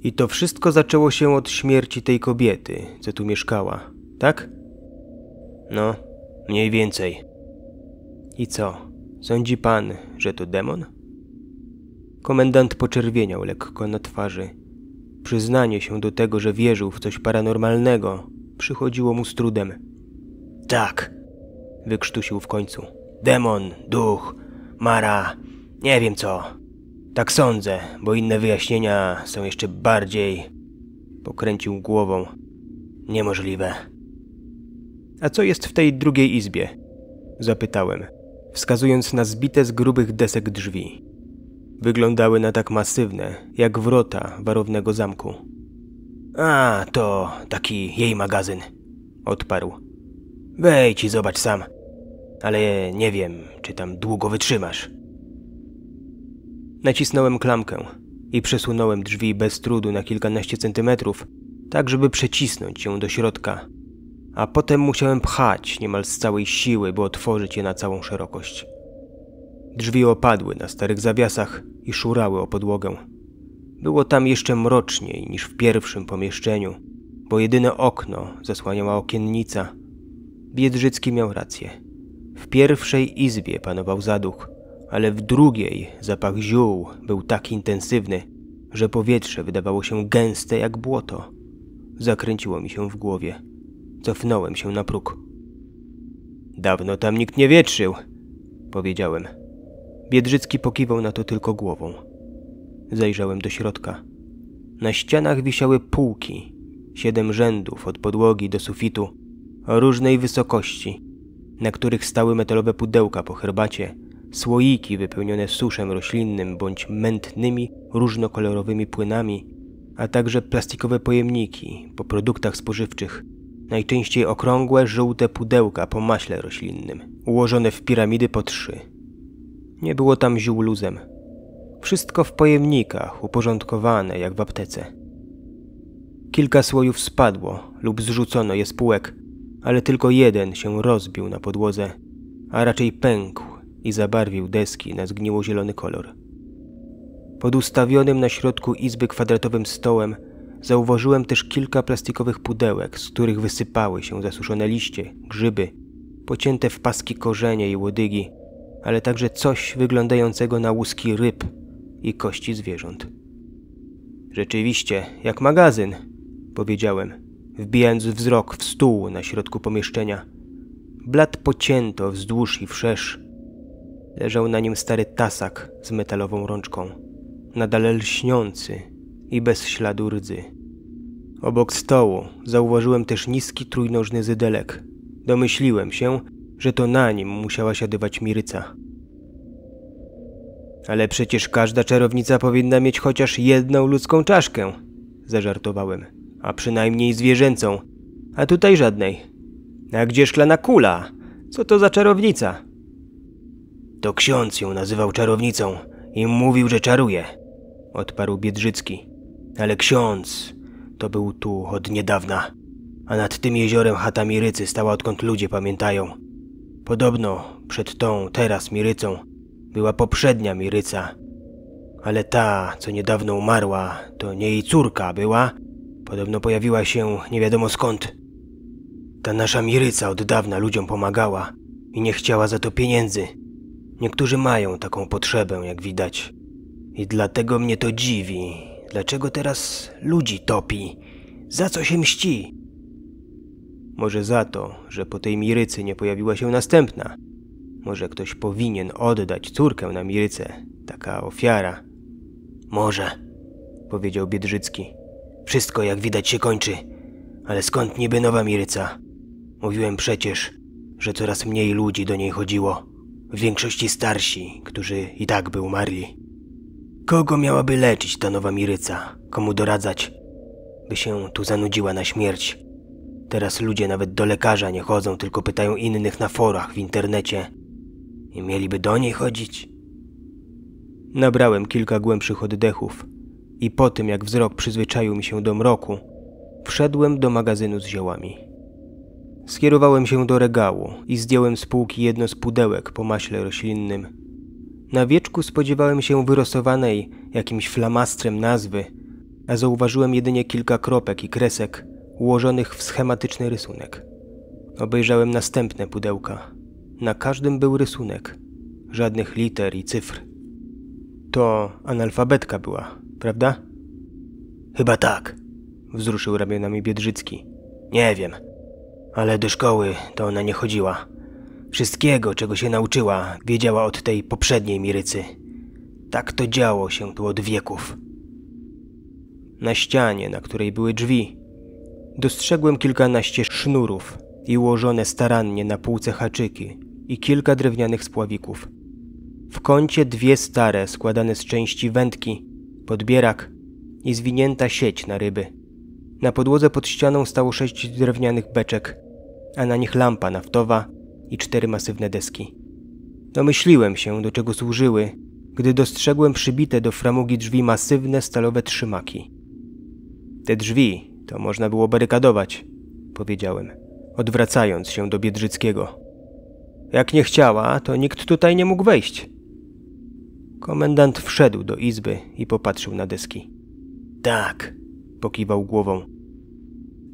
I to wszystko zaczęło się od śmierci tej kobiety, co tu mieszkała, tak? No, mniej więcej. I co? Sądzi pan, że to demon? Komendant poczerwieniał lekko na twarzy Przyznanie się do tego, że wierzył w coś paranormalnego, przychodziło mu z trudem. Tak, wykrztusił w końcu. Demon, duch, mara, nie wiem co. Tak sądzę, bo inne wyjaśnienia są jeszcze bardziej. Pokręcił głową. Niemożliwe. A co jest w tej drugiej izbie? Zapytałem, wskazując na zbite z grubych desek drzwi wyglądały na tak masywne, jak wrota warownego zamku. A, to taki jej magazyn, odparł. Wejdź i zobacz sam, ale nie wiem, czy tam długo wytrzymasz. Nacisnąłem klamkę i przesunąłem drzwi bez trudu na kilkanaście centymetrów, tak żeby przecisnąć ją do środka, a potem musiałem pchać niemal z całej siły, by otworzyć je na całą szerokość. Drzwi opadły na starych zawiasach i szurały o podłogę. Było tam jeszcze mroczniej niż w pierwszym pomieszczeniu, bo jedyne okno zasłaniała okiennica. Biedrzycki miał rację. W pierwszej izbie panował zaduch, ale w drugiej zapach ziół był tak intensywny, że powietrze wydawało się gęste jak błoto. Zakręciło mi się w głowie. Cofnąłem się na próg. Dawno tam nikt nie wietrzył, powiedziałem. Biedrzycki pokiwał na to tylko głową. Zajrzałem do środka. Na ścianach wisiały półki, siedem rzędów od podłogi do sufitu, o różnej wysokości, na których stały metalowe pudełka po herbacie, słoiki wypełnione suszem roślinnym bądź mętnymi, różnokolorowymi płynami, a także plastikowe pojemniki po produktach spożywczych, najczęściej okrągłe, żółte pudełka po maśle roślinnym, ułożone w piramidy po trzy. Nie było tam ziół luzem. Wszystko w pojemnikach, uporządkowane jak w aptece. Kilka słojów spadło lub zrzucono je z półek, ale tylko jeden się rozbił na podłodze, a raczej pękł i zabarwił deski na zgniło-zielony kolor. Pod ustawionym na środku izby kwadratowym stołem zauważyłem też kilka plastikowych pudełek, z których wysypały się zasuszone liście, grzyby, pocięte w paski korzenie i łodygi, ale także coś wyglądającego na łuski ryb i kości zwierząt. Rzeczywiście, jak magazyn, powiedziałem, wbijając wzrok w stół na środku pomieszczenia. Blat pocięto wzdłuż i wszerz. Leżał na nim stary tasak z metalową rączką, nadal lśniący i bez śladu rdzy. Obok stołu zauważyłem też niski trójnożny zydelek. Domyśliłem się, że to na nim musiała siadywać Miryca. Ale przecież każda czarownica powinna mieć chociaż jedną ludzką czaszkę, zażartowałem, a przynajmniej zwierzęcą, a tutaj żadnej. A gdzie szklana kula? Co to za czarownica? To ksiądz ją nazywał czarownicą i mówił, że czaruje, odparł Biedrzycki. Ale ksiądz to był tu od niedawna, a nad tym jeziorem chata Mirycy stała odkąd ludzie pamiętają. Podobno przed tą teraz Mirycą była poprzednia Miryca, ale ta, co niedawno umarła, to nie jej córka była. Podobno pojawiła się nie wiadomo skąd. Ta nasza Miryca od dawna ludziom pomagała i nie chciała za to pieniędzy. Niektórzy mają taką potrzebę, jak widać. I dlatego mnie to dziwi. Dlaczego teraz ludzi topi? Za co się mści? Może za to, że po tej Mirycy nie pojawiła się następna. Może ktoś powinien oddać córkę na Mirycę, taka ofiara. Może, powiedział Biedrzycki. Wszystko jak widać się kończy. Ale skąd niby nowa Miryca? Mówiłem przecież, że coraz mniej ludzi do niej chodziło. W większości starsi, którzy i tak by umarli. Kogo miałaby leczyć ta nowa Miryca? Komu doradzać? By się tu zanudziła na śmierć. Teraz ludzie nawet do lekarza nie chodzą, tylko pytają innych na forach w internecie. I mieliby do niej chodzić? Nabrałem kilka głębszych oddechów i po tym jak wzrok przyzwyczaił mi się do mroku, wszedłem do magazynu z ziołami. Skierowałem się do regału i zdjąłem z półki jedno z pudełek po maśle roślinnym. Na wieczku spodziewałem się wyrosowanej jakimś flamastrem nazwy, a zauważyłem jedynie kilka kropek i kresek ułożonych w schematyczny rysunek. Obejrzałem następne pudełka. Na każdym był rysunek, żadnych liter i cyfr. To analfabetka była, prawda? Chyba tak, wzruszył ramionami Biedrzycki. Nie wiem, ale do szkoły to ona nie chodziła. Wszystkiego, czego się nauczyła, wiedziała od tej poprzedniej Mirycy. Tak to działo się tu od wieków. Na ścianie, na której były drzwi, Dostrzegłem kilkanaście sznurów i ułożone starannie na półce haczyki i kilka drewnianych spławików. W kącie dwie stare, składane z części wędki, podbierak i zwinięta sieć na ryby. Na podłodze pod ścianą stało sześć drewnianych beczek, a na nich lampa naftowa i cztery masywne deski. Domyśliłem się, do czego służyły, gdy dostrzegłem przybite do framugi drzwi masywne stalowe trzymaki. Te drzwi to można było barykadować, powiedziałem, odwracając się do Biedrzyckiego. Jak nie chciała, to nikt tutaj nie mógł wejść. Komendant wszedł do izby i popatrzył na deski. Tak, pokiwał głową.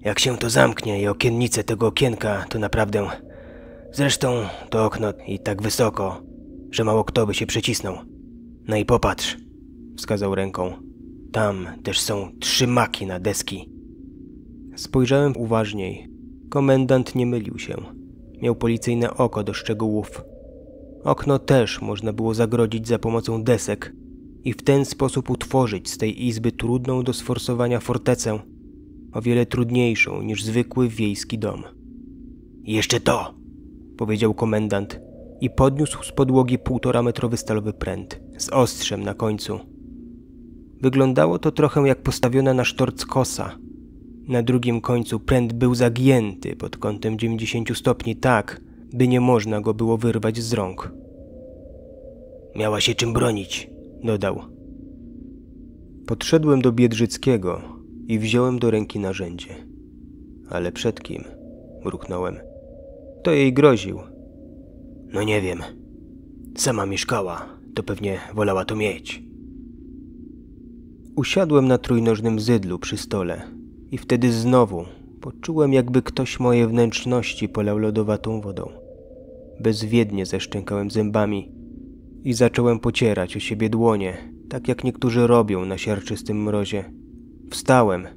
Jak się to zamknie i okiennice tego okienka, to naprawdę. Zresztą to okno i tak wysoko, że mało kto by się przecisnął. No i popatrz, wskazał ręką. Tam też są trzy maki na deski. Spojrzałem uważniej. Komendant nie mylił się. Miał policyjne oko do szczegółów. Okno też można było zagrodzić za pomocą desek i w ten sposób utworzyć z tej izby trudną do sforsowania fortecę, o wiele trudniejszą niż zwykły wiejski dom. Jeszcze to! powiedział komendant i podniósł z podłogi półtora metrowy stalowy pręt z ostrzem na końcu. Wyglądało to trochę jak postawiona na sztorc kosa, na drugim końcu pręt był zagięty pod kątem 90 stopni tak, by nie można go było wyrwać z rąk. Miała się czym bronić, dodał. Podszedłem do Biedrzyckiego i wziąłem do ręki narzędzie. Ale przed kim? mruknąłem. To jej groził. No nie wiem. Sama mieszkała, to pewnie wolała to mieć. Usiadłem na trójnożnym zydlu przy stole i wtedy znowu poczułem, jakby ktoś moje wnętrzności polał lodowatą wodą. Bezwiednie zeszczękałem zębami i zacząłem pocierać o siebie dłonie, tak jak niektórzy robią na siarczystym mrozie. Wstałem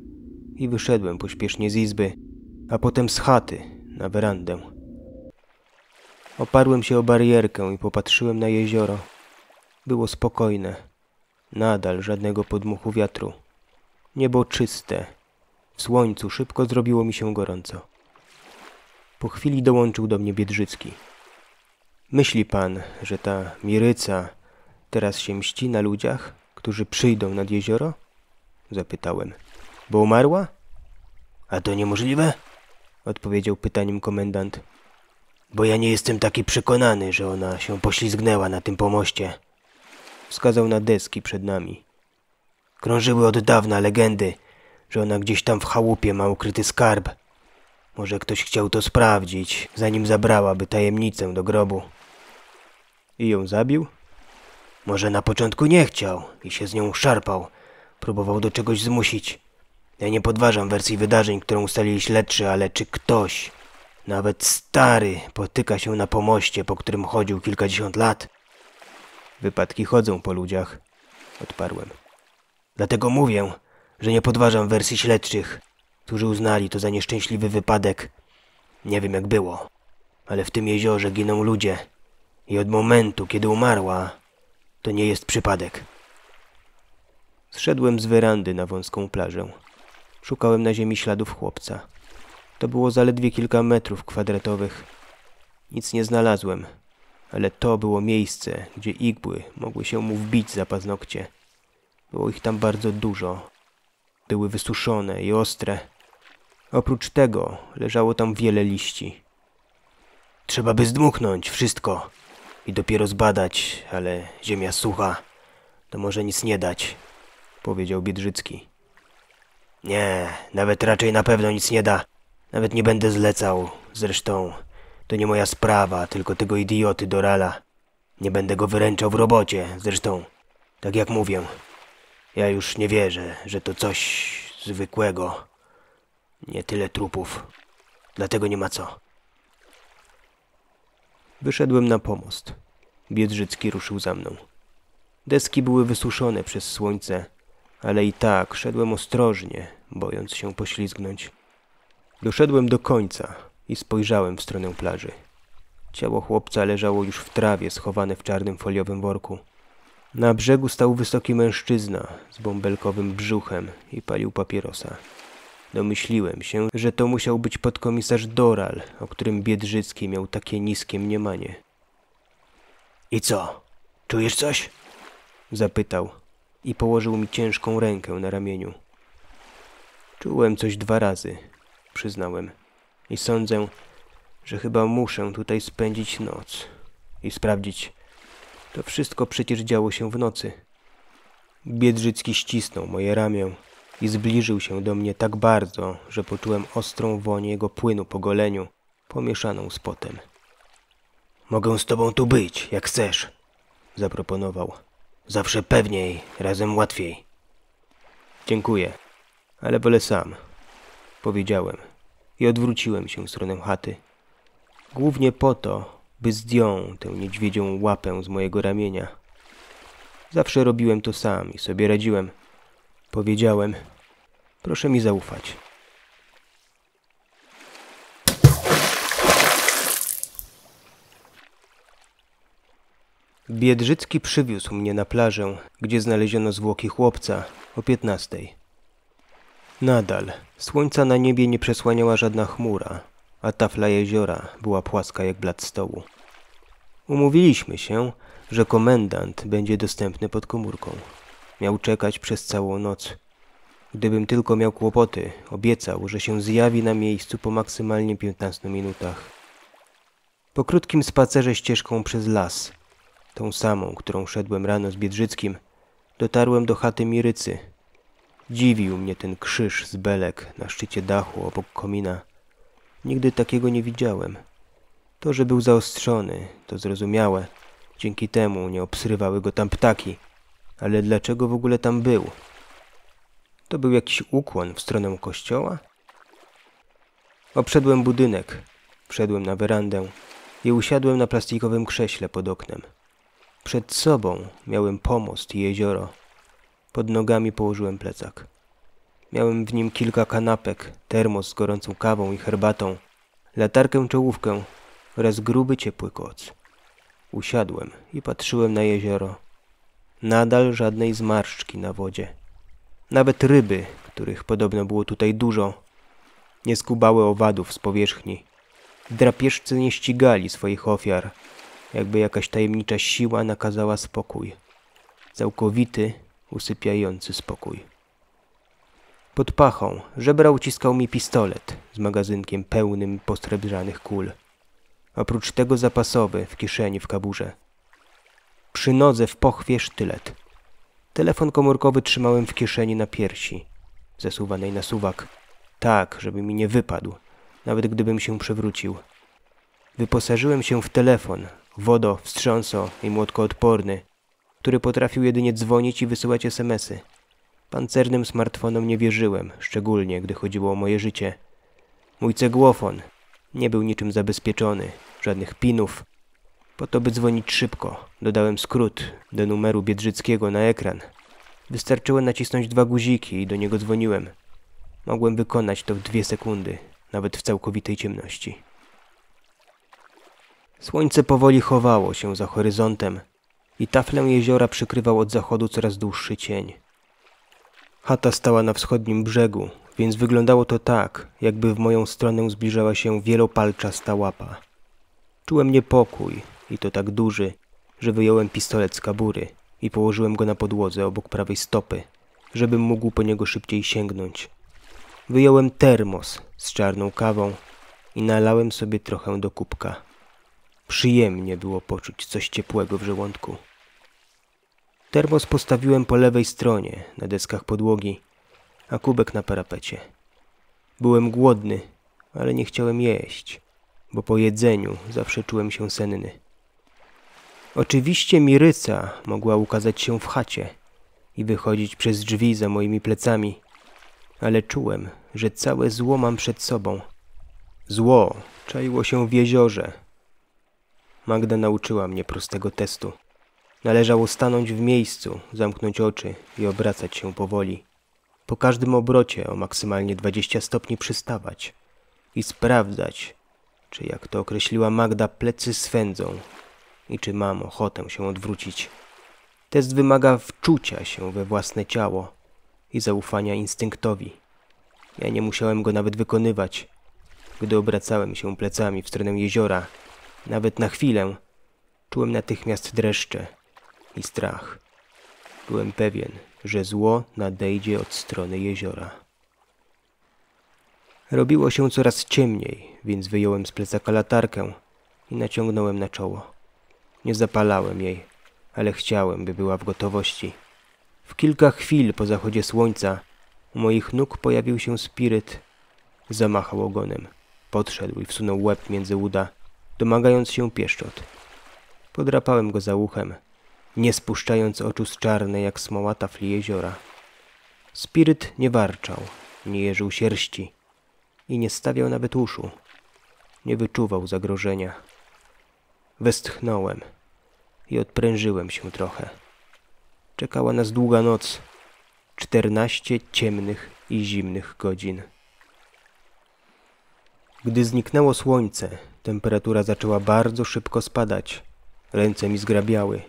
i wyszedłem pośpiesznie z izby, a potem z chaty na werandę. Oparłem się o barierkę i popatrzyłem na jezioro. Było spokojne. Nadal żadnego podmuchu wiatru. Niebo czyste słońcu szybko zrobiło mi się gorąco. Po chwili dołączył do mnie Biedrzycki. Myśli pan, że ta Miryca teraz się mści na ludziach, którzy przyjdą nad jezioro? Zapytałem. Bo umarła? A to niemożliwe? Odpowiedział pytaniem komendant. Bo ja nie jestem taki przekonany, że ona się poślizgnęła na tym pomoście. Wskazał na deski przed nami. Krążyły od dawna legendy, że ona gdzieś tam w chałupie ma ukryty skarb. Może ktoś chciał to sprawdzić, zanim zabrałaby tajemnicę do grobu. I ją zabił? Może na początku nie chciał i się z nią szarpał. Próbował do czegoś zmusić. Ja nie podważam wersji wydarzeń, którą ustalili śledczy, ale czy ktoś, nawet stary, potyka się na pomoście, po którym chodził kilkadziesiąt lat? Wypadki chodzą po ludziach, odparłem. Dlatego mówię, że nie podważam wersji śledczych, którzy uznali to za nieszczęśliwy wypadek. Nie wiem jak było, ale w tym jeziorze giną ludzie i od momentu, kiedy umarła, to nie jest przypadek. Zszedłem z werandy na wąską plażę. Szukałem na ziemi śladów chłopca. To było zaledwie kilka metrów kwadratowych. Nic nie znalazłem, ale to było miejsce, gdzie igły mogły się mu wbić za paznokcie. Było ich tam bardzo dużo, były wysuszone i ostre. Oprócz tego leżało tam wiele liści. Trzeba by zdmuchnąć wszystko i dopiero zbadać, ale ziemia sucha. To może nic nie dać, powiedział Biedrzycki. Nie, nawet raczej na pewno nic nie da. Nawet nie będę zlecał. Zresztą to nie moja sprawa, tylko tego idioty Dorala. Nie będę go wyręczał w robocie, zresztą, tak jak mówię, ja już nie wierzę, że to coś zwykłego. Nie tyle trupów. Dlatego nie ma co. Wyszedłem na pomost. Biedrzycki ruszył za mną. Deski były wysuszone przez słońce, ale i tak szedłem ostrożnie, bojąc się poślizgnąć. Doszedłem do końca i spojrzałem w stronę plaży. Ciało chłopca leżało już w trawie, schowane w czarnym foliowym worku. Na brzegu stał wysoki mężczyzna z bąbelkowym brzuchem i palił papierosa. Domyśliłem się, że to musiał być podkomisarz Doral, o którym Biedrzycki miał takie niskie mniemanie. I co? Czujesz coś? Zapytał i położył mi ciężką rękę na ramieniu. Czułem coś dwa razy, przyznałem. I sądzę, że chyba muszę tutaj spędzić noc i sprawdzić, to wszystko przecież działo się w nocy. Biedrzycki ścisnął moje ramię i zbliżył się do mnie tak bardzo, że poczułem ostrą woń jego płynu po goleniu, pomieszaną z potem. Mogę z tobą tu być, jak chcesz, zaproponował. Zawsze pewniej, razem łatwiej. Dziękuję, ale wolę sam, powiedziałem i odwróciłem się w stronę chaty. Głównie po to, by zdjął tę niedźwiedzią łapę z mojego ramienia. Zawsze robiłem to sam i sobie radziłem. Powiedziałem, proszę mi zaufać. Biedrzycki przywiózł mnie na plażę, gdzie znaleziono zwłoki chłopca o piętnastej. Nadal słońca na niebie nie przesłaniała żadna chmura, a tafla jeziora była płaska jak blat stołu. Umówiliśmy się, że komendant będzie dostępny pod komórką. Miał czekać przez całą noc. Gdybym tylko miał kłopoty, obiecał, że się zjawi na miejscu po maksymalnie 15 minutach. Po krótkim spacerze ścieżką przez las, tą samą, którą szedłem rano z Biedrzyckim, dotarłem do chaty Mirycy. Dziwił mnie ten krzyż z belek na szczycie dachu obok komina. Nigdy takiego nie widziałem. To, że był zaostrzony, to zrozumiałe. Dzięki temu nie obsrywały go tam ptaki. Ale dlaczego w ogóle tam był? To był jakiś ukłon w stronę kościoła? Obszedłem budynek, wszedłem na werandę i usiadłem na plastikowym krześle pod oknem. Przed sobą miałem pomost i jezioro. Pod nogami położyłem plecak. Miałem w nim kilka kanapek, termos z gorącą kawą i herbatą, latarkę czołówkę oraz gruby ciepły koc. Usiadłem i patrzyłem na jezioro. Nadal żadnej zmarszczki na wodzie. Nawet ryby, których podobno było tutaj dużo, nie skubały owadów z powierzchni. Drapieżcy nie ścigali swoich ofiar, jakby jakaś tajemnicza siła nakazała spokój. Całkowity, usypiający spokój. Pod pachą żebra uciskał mi pistolet z magazynkiem pełnym postrebrzanych kul. Oprócz tego zapasowy w kieszeni w kaburze. Przy nodze w pochwie sztylet. Telefon komórkowy trzymałem w kieszeni na piersi, zasuwanej na suwak, tak, żeby mi nie wypadł, nawet gdybym się przewrócił. Wyposażyłem się w telefon, wodo, wstrząso i młotko odporny, który potrafił jedynie dzwonić i wysyłać SMSy. Pancernym smartfonom nie wierzyłem, szczególnie gdy chodziło o moje życie. Mój cegłofon nie był niczym zabezpieczony, żadnych pinów. Po to, by dzwonić szybko, dodałem skrót do numeru Biedrzyckiego na ekran. Wystarczyło nacisnąć dwa guziki i do niego dzwoniłem. Mogłem wykonać to w dwie sekundy, nawet w całkowitej ciemności. Słońce powoli chowało się za horyzontem i taflę jeziora przykrywał od zachodu coraz dłuższy cień. Chata stała na wschodnim brzegu, więc wyglądało to tak, jakby w moją stronę zbliżała się wielopalczasta łapa. Czułem niepokój, i to tak duży, że wyjąłem pistolet z kabury i położyłem go na podłodze obok prawej stopy, żebym mógł po niego szybciej sięgnąć. Wyjąłem termos z czarną kawą i nalałem sobie trochę do kubka. Przyjemnie było poczuć coś ciepłego w żołądku. Termos postawiłem po lewej stronie, na deskach podłogi, a kubek na parapecie. Byłem głodny, ale nie chciałem jeść, bo po jedzeniu zawsze czułem się senny. Oczywiście Miryca mogła ukazać się w chacie i wychodzić przez drzwi za moimi plecami, ale czułem, że całe zło mam przed sobą. Zło czaiło się w jeziorze. Magda nauczyła mnie prostego testu. Należało stanąć w miejscu, zamknąć oczy i obracać się powoli. Po każdym obrocie o maksymalnie 20 stopni przystawać i sprawdzać, czy jak to określiła Magda, plecy swędzą i czy mam ochotę się odwrócić. Test wymaga wczucia się we własne ciało i zaufania instynktowi. Ja nie musiałem go nawet wykonywać. Gdy obracałem się plecami w stronę jeziora, nawet na chwilę, czułem natychmiast dreszcze i strach. Byłem pewien, że zło nadejdzie od strony jeziora. Robiło się coraz ciemniej, więc wyjąłem z plecaka latarkę i naciągnąłem na czoło. Nie zapalałem jej, ale chciałem, by była w gotowości. W kilka chwil po zachodzie słońca u moich nóg pojawił się spiryt. Zamachał ogonem. Podszedł i wsunął łeb między uda, domagając się pieszczot. Podrapałem go za uchem, nie spuszczając oczu z czarnej jak smoła tafli jeziora. Spiryt nie warczał, nie jeżył sierści i nie stawiał nawet uszu. Nie wyczuwał zagrożenia. Westchnąłem i odprężyłem się trochę. Czekała nas długa noc. Czternaście ciemnych i zimnych godzin. Gdy zniknęło słońce, temperatura zaczęła bardzo szybko spadać. Ręce mi zgrabiały,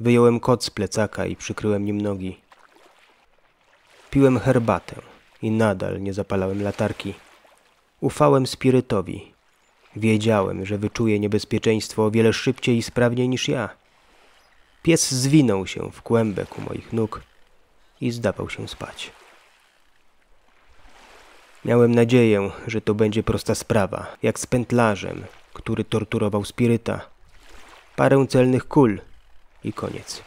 Wyjąłem kot z plecaka i przykryłem nim nogi. Piłem herbatę i nadal nie zapalałem latarki. Ufałem spirytowi. Wiedziałem, że wyczuje niebezpieczeństwo o wiele szybciej i sprawniej niż ja. Pies zwinął się w kłębek u moich nóg i zdawał się spać. Miałem nadzieję, że to będzie prosta sprawa, jak z pętlarzem, który torturował spiryta. Parę celnych kul i koniec.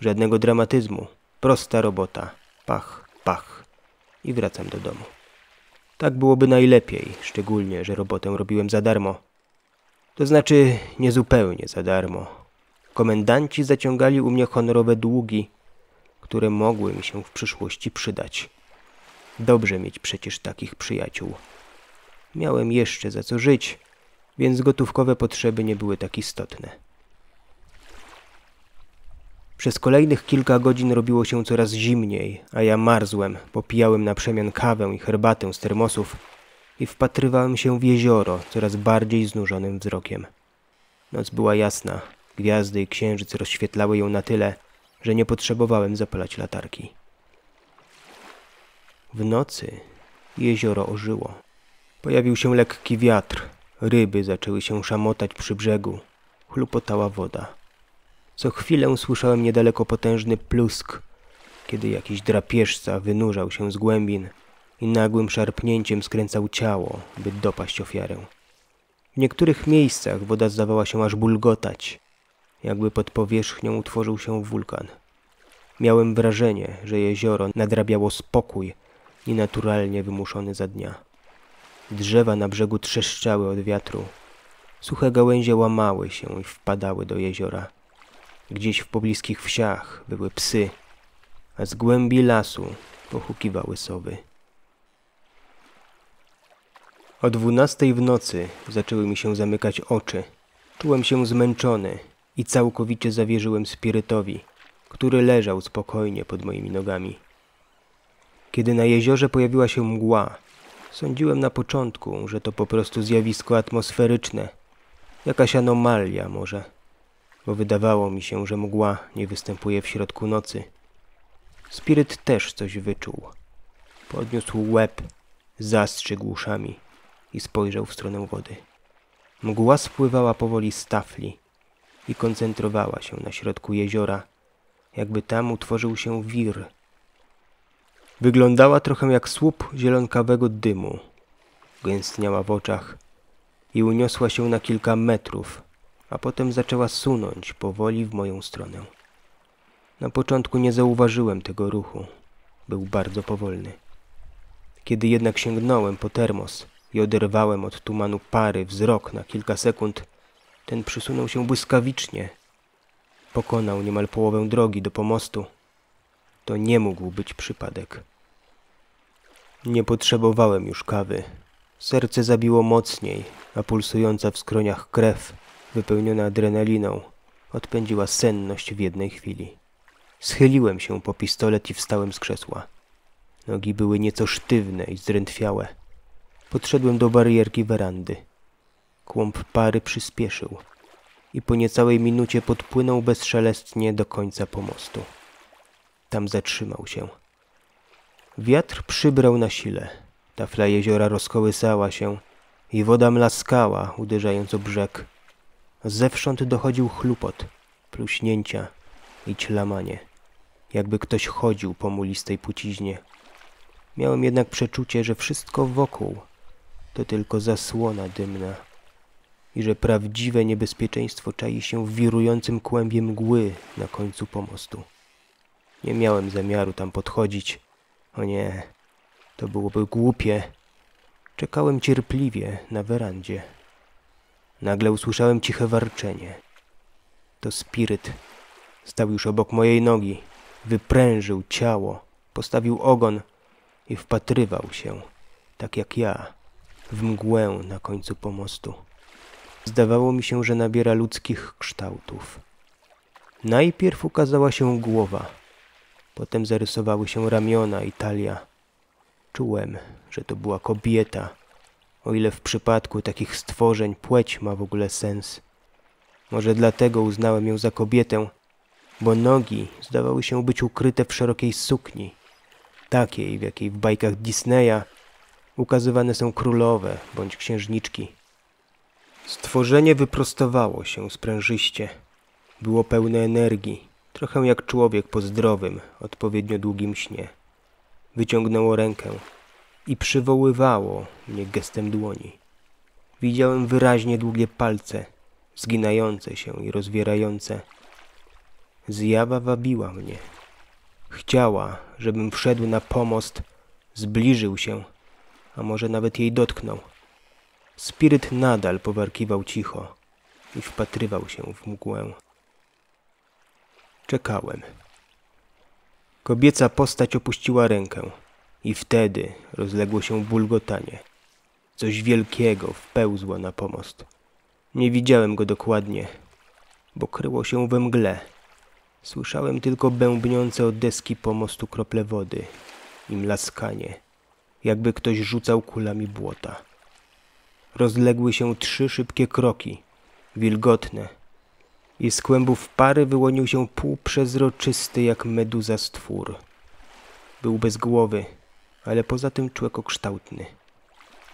Żadnego dramatyzmu. Prosta robota. Pach, pach. I wracam do domu. Tak byłoby najlepiej, szczególnie, że robotę robiłem za darmo. To znaczy, niezupełnie za darmo. Komendanci zaciągali u mnie honorowe długi, które mogły mi się w przyszłości przydać. Dobrze mieć przecież takich przyjaciół. Miałem jeszcze za co żyć, więc gotówkowe potrzeby nie były tak istotne. Przez kolejnych kilka godzin robiło się coraz zimniej, a ja marzłem, popijałem na przemian kawę i herbatę z termosów i wpatrywałem się w jezioro coraz bardziej znużonym wzrokiem. Noc była jasna, gwiazdy i księżyc rozświetlały ją na tyle, że nie potrzebowałem zapalać latarki. W nocy jezioro ożyło. Pojawił się lekki wiatr, ryby zaczęły się szamotać przy brzegu, chlupotała woda. Co chwilę słyszałem niedaleko potężny plusk, kiedy jakiś drapieżca wynurzał się z głębin i nagłym szarpnięciem skręcał ciało, by dopaść ofiarę. W niektórych miejscach woda zdawała się aż bulgotać, jakby pod powierzchnią utworzył się wulkan. Miałem wrażenie, że jezioro nadrabiało spokój, nienaturalnie wymuszony za dnia. Drzewa na brzegu trzeszczały od wiatru. Suche gałęzie łamały się i wpadały do jeziora. Gdzieś w pobliskich wsiach były psy, a z głębi lasu pochukiwały sowy. O dwunastej w nocy zaczęły mi się zamykać oczy. Czułem się zmęczony i całkowicie zawierzyłem spirytowi, który leżał spokojnie pod moimi nogami. Kiedy na jeziorze pojawiła się mgła, sądziłem na początku, że to po prostu zjawisko atmosferyczne, jakaś anomalia może bo wydawało mi się, że mgła nie występuje w środku nocy. Spiryt też coś wyczuł. Podniósł łeb, zastrzygł uszami i spojrzał w stronę wody. Mgła spływała powoli z tafli i koncentrowała się na środku jeziora, jakby tam utworzył się wir. Wyglądała trochę jak słup zielonkawego dymu. Gęstniała w oczach i uniosła się na kilka metrów – a potem zaczęła sunąć powoli w moją stronę. Na początku nie zauważyłem tego ruchu. Był bardzo powolny. Kiedy jednak sięgnąłem po termos i oderwałem od tumanu pary wzrok na kilka sekund, ten przysunął się błyskawicznie. Pokonał niemal połowę drogi do pomostu. To nie mógł być przypadek. Nie potrzebowałem już kawy. Serce zabiło mocniej, a pulsująca w skroniach krew wypełniona adrenaliną, odpędziła senność w jednej chwili. Schyliłem się po pistolet i wstałem z krzesła. Nogi były nieco sztywne i zdrętwiałe. Podszedłem do barierki werandy. Kłąb pary przyspieszył i po niecałej minucie podpłynął bezszelestnie do końca pomostu. Tam zatrzymał się. Wiatr przybrał na sile. Tafla jeziora rozkołysała się i woda mlaskała, uderzając o brzeg. Zewsząd dochodził chlupot, pluśnięcia i ćlamanie, jakby ktoś chodził po mulistej puciźnie. Miałem jednak przeczucie, że wszystko wokół to tylko zasłona dymna i że prawdziwe niebezpieczeństwo czai się w wirującym kłębie mgły na końcu pomostu. Nie miałem zamiaru tam podchodzić. O nie, to byłoby głupie. Czekałem cierpliwie na werandzie. Nagle usłyszałem ciche warczenie. To spiryt. Stał już obok mojej nogi. Wyprężył ciało, postawił ogon i wpatrywał się, tak jak ja, w mgłę na końcu pomostu. Zdawało mi się, że nabiera ludzkich kształtów. Najpierw ukazała się głowa, potem zarysowały się ramiona i talia. Czułem, że to była kobieta o ile w przypadku takich stworzeń płeć ma w ogóle sens. Może dlatego uznałem ją za kobietę, bo nogi zdawały się być ukryte w szerokiej sukni, takiej, w jakiej w bajkach Disneya ukazywane są królowe bądź księżniczki. Stworzenie wyprostowało się sprężyście. Było pełne energii, trochę jak człowiek po zdrowym, odpowiednio długim śnie. Wyciągnęło rękę, i przywoływało mnie gestem dłoni. Widziałem wyraźnie długie palce, zginające się i rozwierające. Zjawa wabiła mnie. Chciała, żebym wszedł na pomost, zbliżył się, a może nawet jej dotknął. Spiryt nadal powarkiwał cicho i wpatrywał się w mgłę. Czekałem. Kobieca postać opuściła rękę. I wtedy rozległo się bulgotanie. Coś wielkiego wpełzło na pomost. Nie widziałem go dokładnie, bo kryło się we mgle. Słyszałem tylko bębniące od deski pomostu krople wody i mlaskanie, jakby ktoś rzucał kulami błota. Rozległy się trzy szybkie kroki, wilgotne, i z kłębów pary wyłonił się półprzezroczysty jak meduza stwór. Był bez głowy, ale poza tym człekokształtny.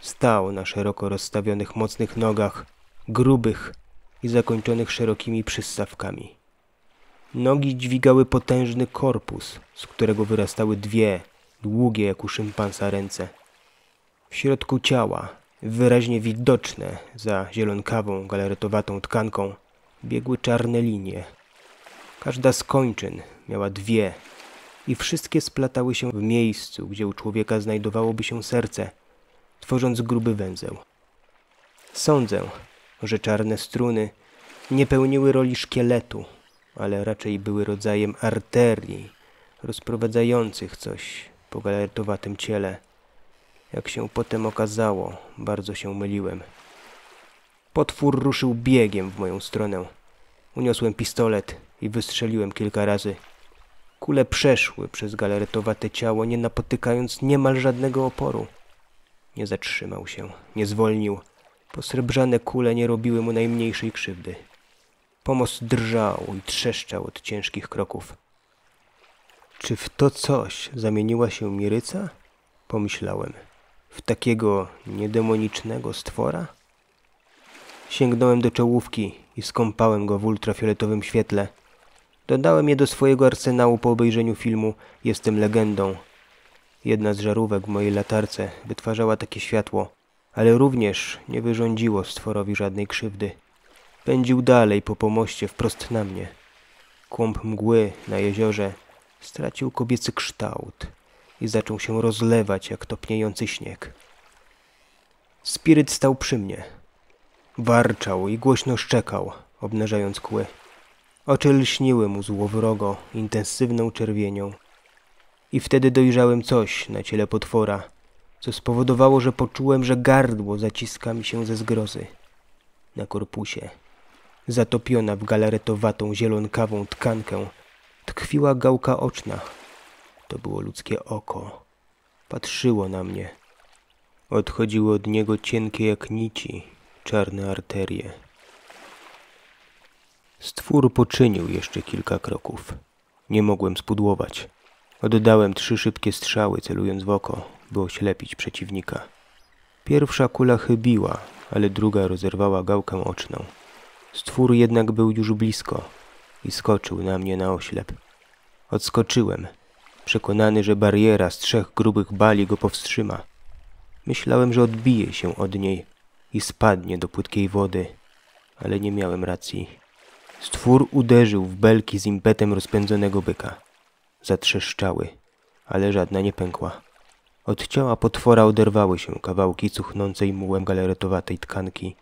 Stał na szeroko rozstawionych mocnych nogach, grubych i zakończonych szerokimi przystawkami. Nogi dźwigały potężny korpus, z którego wyrastały dwie, długie jak u szympansa ręce. W środku ciała, wyraźnie widoczne za zielonkawą, galaretowatą tkanką, biegły czarne linie. Każda z kończyn miała dwie i wszystkie splatały się w miejscu, gdzie u człowieka znajdowałoby się serce, tworząc gruby węzeł. Sądzę, że czarne struny nie pełniły roli szkieletu, ale raczej były rodzajem arterii rozprowadzających coś po galertowatym ciele. Jak się potem okazało, bardzo się myliłem. Potwór ruszył biegiem w moją stronę. Uniosłem pistolet i wystrzeliłem kilka razy. Kule przeszły przez galaretowate ciało, nie napotykając niemal żadnego oporu. Nie zatrzymał się, nie zwolnił. Posrebrzane kule nie robiły mu najmniejszej krzywdy. Pomost drżał i trzeszczał od ciężkich kroków. Czy w to coś zamieniła się Miryca? Pomyślałem. W takiego niedemonicznego stwora? Sięgnąłem do czołówki i skąpałem go w ultrafioletowym świetle – Dodałem je do swojego arsenału po obejrzeniu filmu Jestem legendą. Jedna z żarówek w mojej latarce wytwarzała takie światło, ale również nie wyrządziło stworowi żadnej krzywdy. Pędził dalej po pomoście wprost na mnie. Kłąb mgły na jeziorze stracił kobiecy kształt i zaczął się rozlewać jak topniejący śnieg. Spiryt stał przy mnie. Warczał i głośno szczekał, obnażając kły. Oczy lśniły mu złowrogo, intensywną czerwienią. I wtedy dojrzałem coś na ciele potwora, co spowodowało, że poczułem, że gardło zaciska mi się ze zgrozy. Na korpusie, zatopiona w galaretowatą, zielonkawą tkankę, tkwiła gałka oczna. To było ludzkie oko. Patrzyło na mnie. Odchodziły od niego cienkie jak nici czarne arterie. Stwór poczynił jeszcze kilka kroków. Nie mogłem spudłować. Oddałem trzy szybkie strzały, celując w oko, by oślepić przeciwnika. Pierwsza kula chybiła, ale druga rozerwała gałkę oczną. Stwór jednak był już blisko i skoczył na mnie na oślep. Odskoczyłem, przekonany, że bariera z trzech grubych bali go powstrzyma. Myślałem, że odbije się od niej i spadnie do płytkiej wody, ale nie miałem racji. Stwór uderzył w belki z impetem rozpędzonego byka. Zatrzeszczały, ale żadna nie pękła. Od ciała potwora oderwały się kawałki cuchnącej mułem galaretowatej tkanki.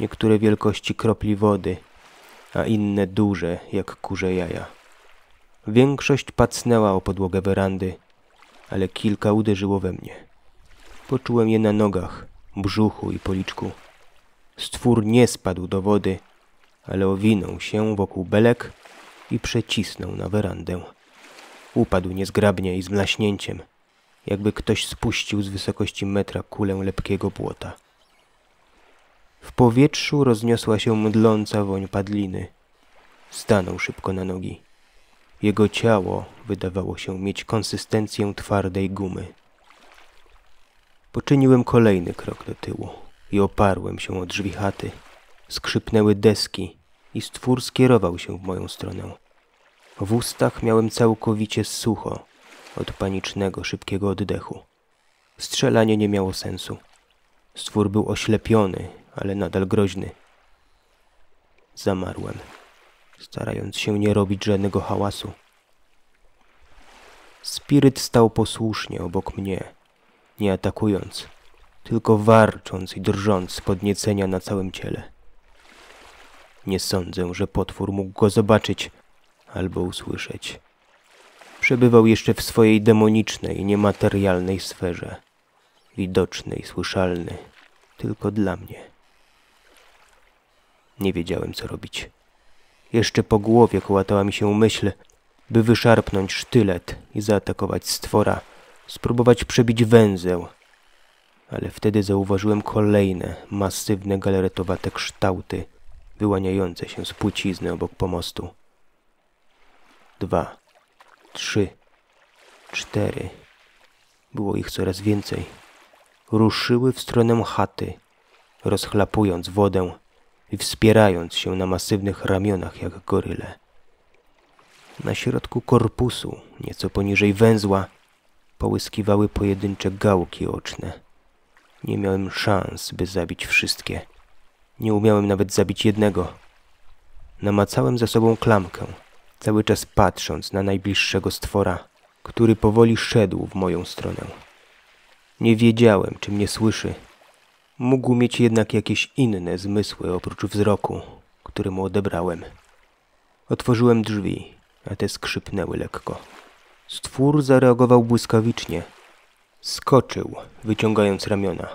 Niektóre wielkości kropli wody, a inne duże jak kurze jaja. Większość pacnęła o podłogę werandy, ale kilka uderzyło we mnie. Poczułem je na nogach, brzuchu i policzku. Stwór nie spadł do wody, ale owinął się wokół belek i przecisnął na werandę. Upadł niezgrabnie i z mlaśnięciem, jakby ktoś spuścił z wysokości metra kulę lepkiego błota. W powietrzu rozniosła się mdląca woń padliny. Stanął szybko na nogi. Jego ciało wydawało się mieć konsystencję twardej gumy. Poczyniłem kolejny krok do tyłu i oparłem się o drzwi chaty. Skrzypnęły deski, i stwór skierował się w moją stronę. W ustach miałem całkowicie sucho od panicznego, szybkiego oddechu. Strzelanie nie miało sensu. Stwór był oślepiony, ale nadal groźny. Zamarłem, starając się nie robić żadnego hałasu. Spiryt stał posłusznie obok mnie, nie atakując, tylko warcząc i drżąc z podniecenia na całym ciele. Nie sądzę, że potwór mógł go zobaczyć albo usłyszeć. Przebywał jeszcze w swojej demonicznej, niematerialnej sferze, widoczny i słyszalny tylko dla mnie. Nie wiedziałem, co robić. Jeszcze po głowie kołatała mi się myśl, by wyszarpnąć sztylet i zaatakować stwora, spróbować przebić węzeł. Ale wtedy zauważyłem kolejne masywne galeretowate kształty – wyłaniające się z płcizny obok pomostu. Dwa, trzy, cztery. Było ich coraz więcej. Ruszyły w stronę chaty, rozchlapując wodę i wspierając się na masywnych ramionach jak goryle. Na środku korpusu, nieco poniżej węzła, połyskiwały pojedyncze gałki oczne. Nie miałem szans, by zabić wszystkie. Nie umiałem nawet zabić jednego. Namacałem za sobą klamkę, cały czas patrząc na najbliższego stwora, który powoli szedł w moją stronę. Nie wiedziałem, czy mnie słyszy. Mógł mieć jednak jakieś inne zmysły oprócz wzroku, który mu odebrałem. Otworzyłem drzwi, a te skrzypnęły lekko. Stwór zareagował błyskawicznie. Skoczył, wyciągając ramiona.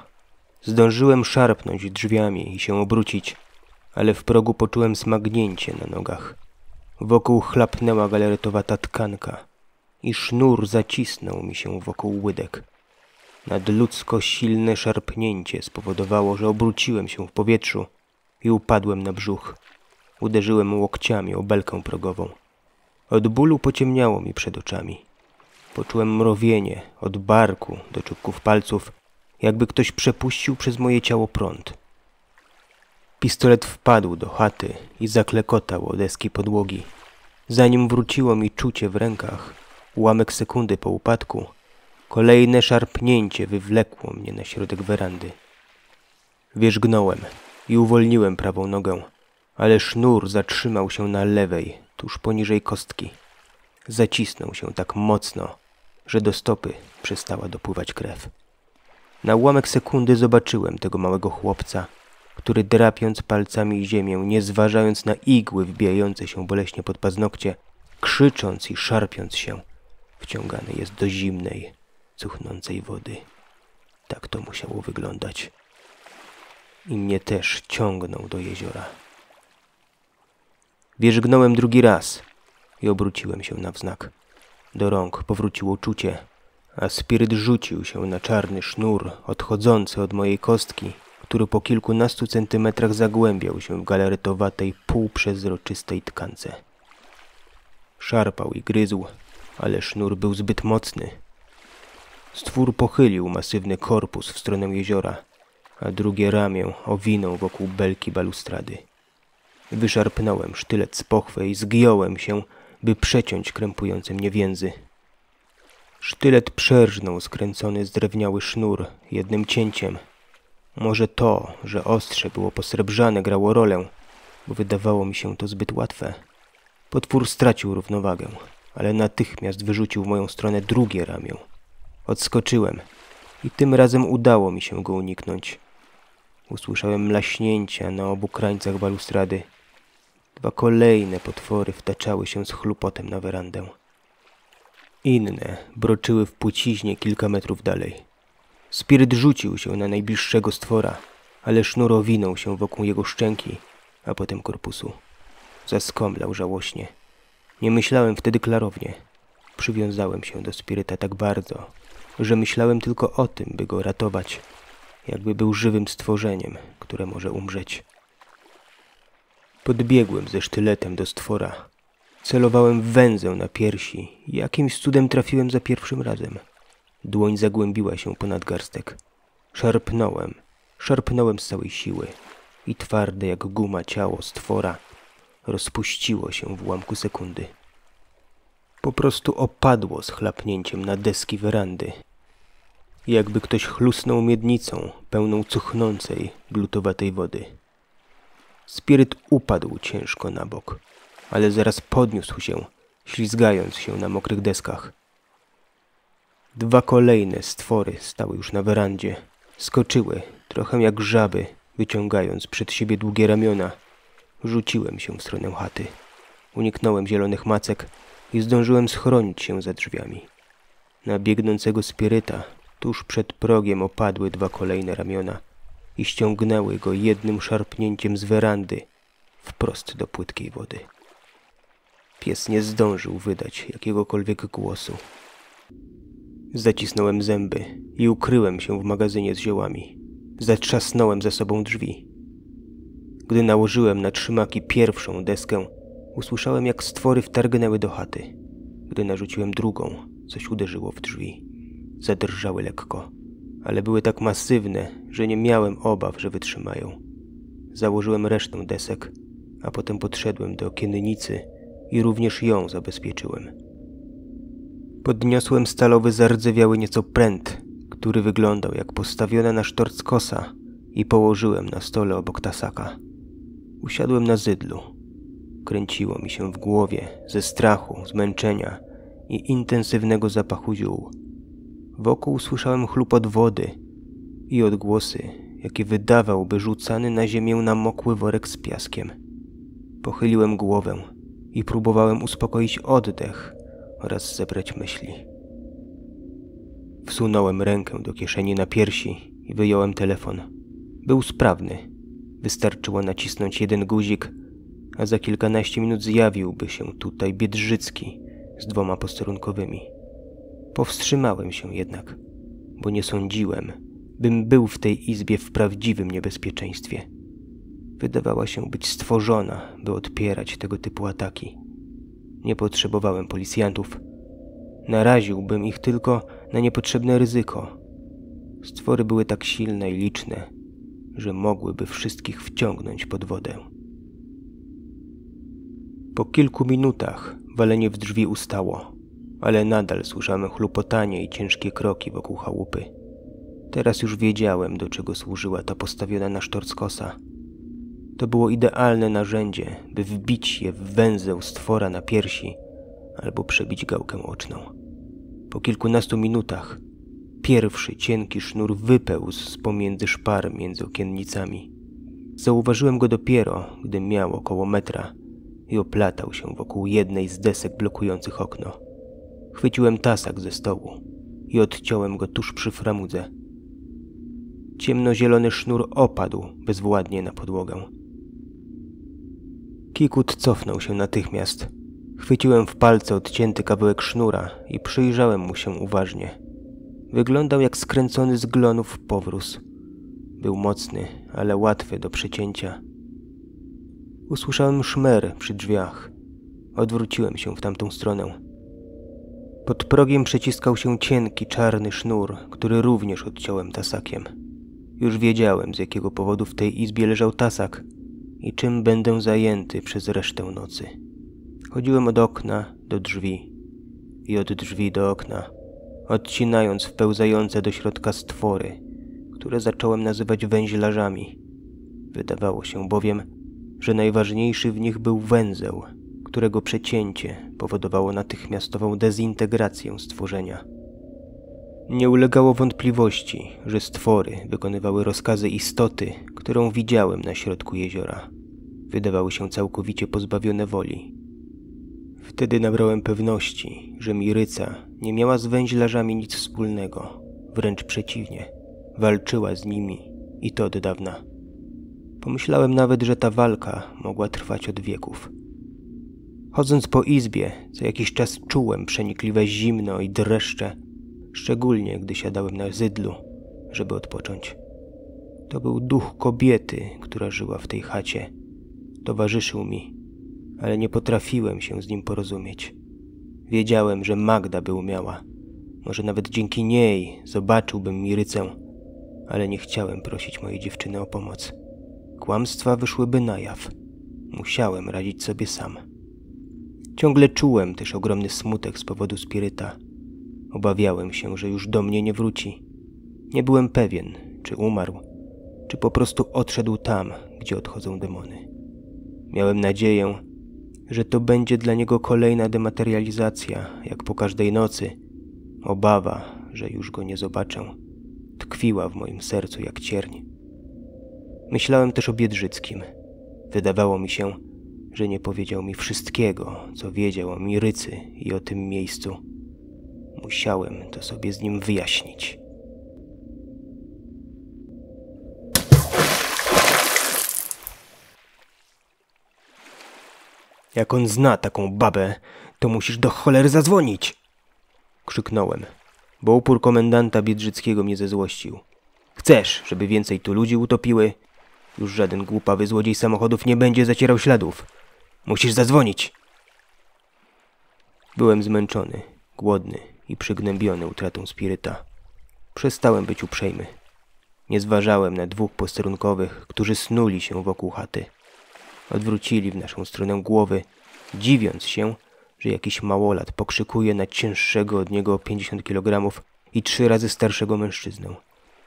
Zdążyłem szarpnąć drzwiami i się obrócić, ale w progu poczułem smagnięcie na nogach. Wokół chlapnęła galeretowata tkanka i sznur zacisnął mi się wokół łydek. Nadludzko silne szarpnięcie spowodowało, że obróciłem się w powietrzu i upadłem na brzuch. Uderzyłem łokciami o belkę progową. Od bólu pociemniało mi przed oczami. Poczułem mrowienie od barku do czubków palców jakby ktoś przepuścił przez moje ciało prąd. Pistolet wpadł do chaty i zaklekotał o deski podłogi. Zanim wróciło mi czucie w rękach, ułamek sekundy po upadku, kolejne szarpnięcie wywlekło mnie na środek werandy. Wierzgnąłem i uwolniłem prawą nogę, ale sznur zatrzymał się na lewej, tuż poniżej kostki. Zacisnął się tak mocno, że do stopy przestała dopływać krew. Na ułamek sekundy zobaczyłem tego małego chłopca, który drapiąc palcami ziemię, nie zważając na igły wbijające się boleśnie pod paznokcie, krzycząc i szarpiąc się, wciągany jest do zimnej, cuchnącej wody. Tak to musiało wyglądać. I mnie też ciągnął do jeziora. Wierzgnąłem drugi raz i obróciłem się na wznak. Do rąk powróciło czucie, a spiryt rzucił się na czarny sznur odchodzący od mojej kostki, który po kilkunastu centymetrach zagłębiał się w galaretowatej, półprzezroczystej tkance. Szarpał i gryzł, ale sznur był zbyt mocny. Stwór pochylił masywny korpus w stronę jeziora, a drugie ramię owinął wokół belki balustrady. Wyszarpnąłem sztylet z pochwy i zgiąłem się, by przeciąć krępujące mnie więzy. Sztylet przerżnął skręcony zdrewniały sznur jednym cięciem. Może to, że ostrze było posrebrzane, grało rolę, bo wydawało mi się to zbyt łatwe. Potwór stracił równowagę, ale natychmiast wyrzucił w moją stronę drugie ramię. Odskoczyłem i tym razem udało mi się go uniknąć. Usłyszałem mlaśnięcia na obu krańcach balustrady. Dwa kolejne potwory wtaczały się z chlupotem na werandę. Inne broczyły w płciźnie kilka metrów dalej. Spiryt rzucił się na najbliższego stwora, ale sznur owinął się wokół jego szczęki, a potem korpusu. Zaskomlał żałośnie. Nie myślałem wtedy klarownie. Przywiązałem się do spiryta tak bardzo, że myślałem tylko o tym, by go ratować, jakby był żywym stworzeniem, które może umrzeć. Podbiegłem ze sztyletem do stwora, Celowałem w węzeł na piersi. Jakimś cudem trafiłem za pierwszym razem. Dłoń zagłębiła się ponad garstek. Szarpnąłem. Szarpnąłem z całej siły. I twarde jak guma ciało stwora rozpuściło się w ułamku sekundy. Po prostu opadło z chlapnięciem na deski werandy. Jakby ktoś chlusnął miednicą pełną cuchnącej, glutowatej wody. Spiryt upadł ciężko na bok ale zaraz podniósł się, ślizgając się na mokrych deskach. Dwa kolejne stwory stały już na werandzie. Skoczyły, trochę jak żaby, wyciągając przed siebie długie ramiona. Rzuciłem się w stronę chaty. Uniknąłem zielonych macek i zdążyłem schronić się za drzwiami. Na biegnącego spiryta tuż przed progiem opadły dwa kolejne ramiona i ściągnęły go jednym szarpnięciem z werandy wprost do płytkiej wody. Pies nie zdążył wydać jakiegokolwiek głosu. Zacisnąłem zęby i ukryłem się w magazynie z ziołami. Zatrzasnąłem za sobą drzwi. Gdy nałożyłem na trzymaki pierwszą deskę, usłyszałem jak stwory wtargnęły do chaty. Gdy narzuciłem drugą, coś uderzyło w drzwi. Zadrżały lekko, ale były tak masywne, że nie miałem obaw, że wytrzymają. Założyłem resztę desek, a potem podszedłem do kiennicy i również ją zabezpieczyłem. Podniosłem stalowy zardzewiały nieco pręt, który wyglądał jak postawiona na sztorc kosa i położyłem na stole obok tasaka. Usiadłem na zydlu. Kręciło mi się w głowie ze strachu, zmęczenia i intensywnego zapachu ziół. Wokół słyszałem chlupot wody i odgłosy, jakie wydawałby rzucany na ziemię namokły worek z piaskiem. Pochyliłem głowę i próbowałem uspokoić oddech oraz zebrać myśli. Wsunąłem rękę do kieszeni na piersi i wyjąłem telefon. Był sprawny. Wystarczyło nacisnąć jeden guzik, a za kilkanaście minut zjawiłby się tutaj Biedrzycki z dwoma posterunkowymi. Powstrzymałem się jednak, bo nie sądziłem, bym był w tej izbie w prawdziwym niebezpieczeństwie wydawała się być stworzona, by odpierać tego typu ataki. Nie potrzebowałem policjantów. Naraziłbym ich tylko na niepotrzebne ryzyko. Stwory były tak silne i liczne, że mogłyby wszystkich wciągnąć pod wodę. Po kilku minutach walenie w drzwi ustało, ale nadal słyszałem chlupotanie i ciężkie kroki wokół chałupy. Teraz już wiedziałem, do czego służyła ta postawiona na sztorskosa – to było idealne narzędzie, by wbić je w węzeł stwora na piersi albo przebić gałkę oczną. Po kilkunastu minutach pierwszy cienki sznur wypełzł z pomiędzy szpar między okiennicami. Zauważyłem go dopiero, gdy miał około metra i oplatał się wokół jednej z desek blokujących okno. Chwyciłem tasak ze stołu i odciąłem go tuż przy framudze. Ciemnozielony sznur opadł bezwładnie na podłogę Kikut cofnął się natychmiast. Chwyciłem w palce odcięty kawałek sznura i przyjrzałem mu się uważnie. Wyglądał jak skręcony z glonów powróz. Był mocny, ale łatwy do przecięcia. Usłyszałem szmer przy drzwiach. Odwróciłem się w tamtą stronę. Pod progiem przeciskał się cienki, czarny sznur, który również odciąłem tasakiem. Już wiedziałem, z jakiego powodu w tej izbie leżał tasak – i czym będę zajęty przez resztę nocy. Chodziłem od okna do drzwi i od drzwi do okna, odcinając wpełzające do środka stwory, które zacząłem nazywać węźlarzami. Wydawało się bowiem, że najważniejszy w nich był węzeł, którego przecięcie powodowało natychmiastową dezintegrację stworzenia. Nie ulegało wątpliwości, że stwory wykonywały rozkazy istoty, którą widziałem na środku jeziora. Wydawały się całkowicie pozbawione woli. Wtedy nabrałem pewności, że Miryca nie miała z węźlarzami nic wspólnego. Wręcz przeciwnie, walczyła z nimi i to od dawna. Pomyślałem nawet, że ta walka mogła trwać od wieków. Chodząc po izbie, co jakiś czas czułem przenikliwe zimno i dreszcze, szczególnie gdy siadałem na zydlu, żeby odpocząć. To był duch kobiety, która żyła w tej chacie. Towarzyszył mi, ale nie potrafiłem się z nim porozumieć. Wiedziałem, że Magda by umiała. Może nawet dzięki niej zobaczyłbym Mirycę, ale nie chciałem prosić mojej dziewczyny o pomoc. Kłamstwa wyszłyby na jaw. Musiałem radzić sobie sam. Ciągle czułem też ogromny smutek z powodu spiryta – Obawiałem się, że już do mnie nie wróci. Nie byłem pewien, czy umarł, czy po prostu odszedł tam, gdzie odchodzą demony. Miałem nadzieję, że to będzie dla niego kolejna dematerializacja, jak po każdej nocy. Obawa, że już go nie zobaczę, tkwiła w moim sercu jak cierń. Myślałem też o Biedrzyckim. Wydawało mi się, że nie powiedział mi wszystkiego, co wiedział o Mirycy i o tym miejscu. Musiałem to sobie z nim wyjaśnić. Jak on zna taką babę, to musisz do cholery zadzwonić! Krzyknąłem, bo upór komendanta Biedrzyckiego mnie zezłościł. Chcesz, żeby więcej tu ludzi utopiły? Już żaden głupawy złodziej samochodów nie będzie zacierał śladów. Musisz zadzwonić! Byłem zmęczony, głodny i przygnębiony utratą spiryta. Przestałem być uprzejmy. Nie zważałem na dwóch posterunkowych, którzy snuli się wokół chaty. Odwrócili w naszą stronę głowy, dziwiąc się, że jakiś małolat pokrzykuje na cięższego od niego 50 kg i trzy razy starszego mężczyznę,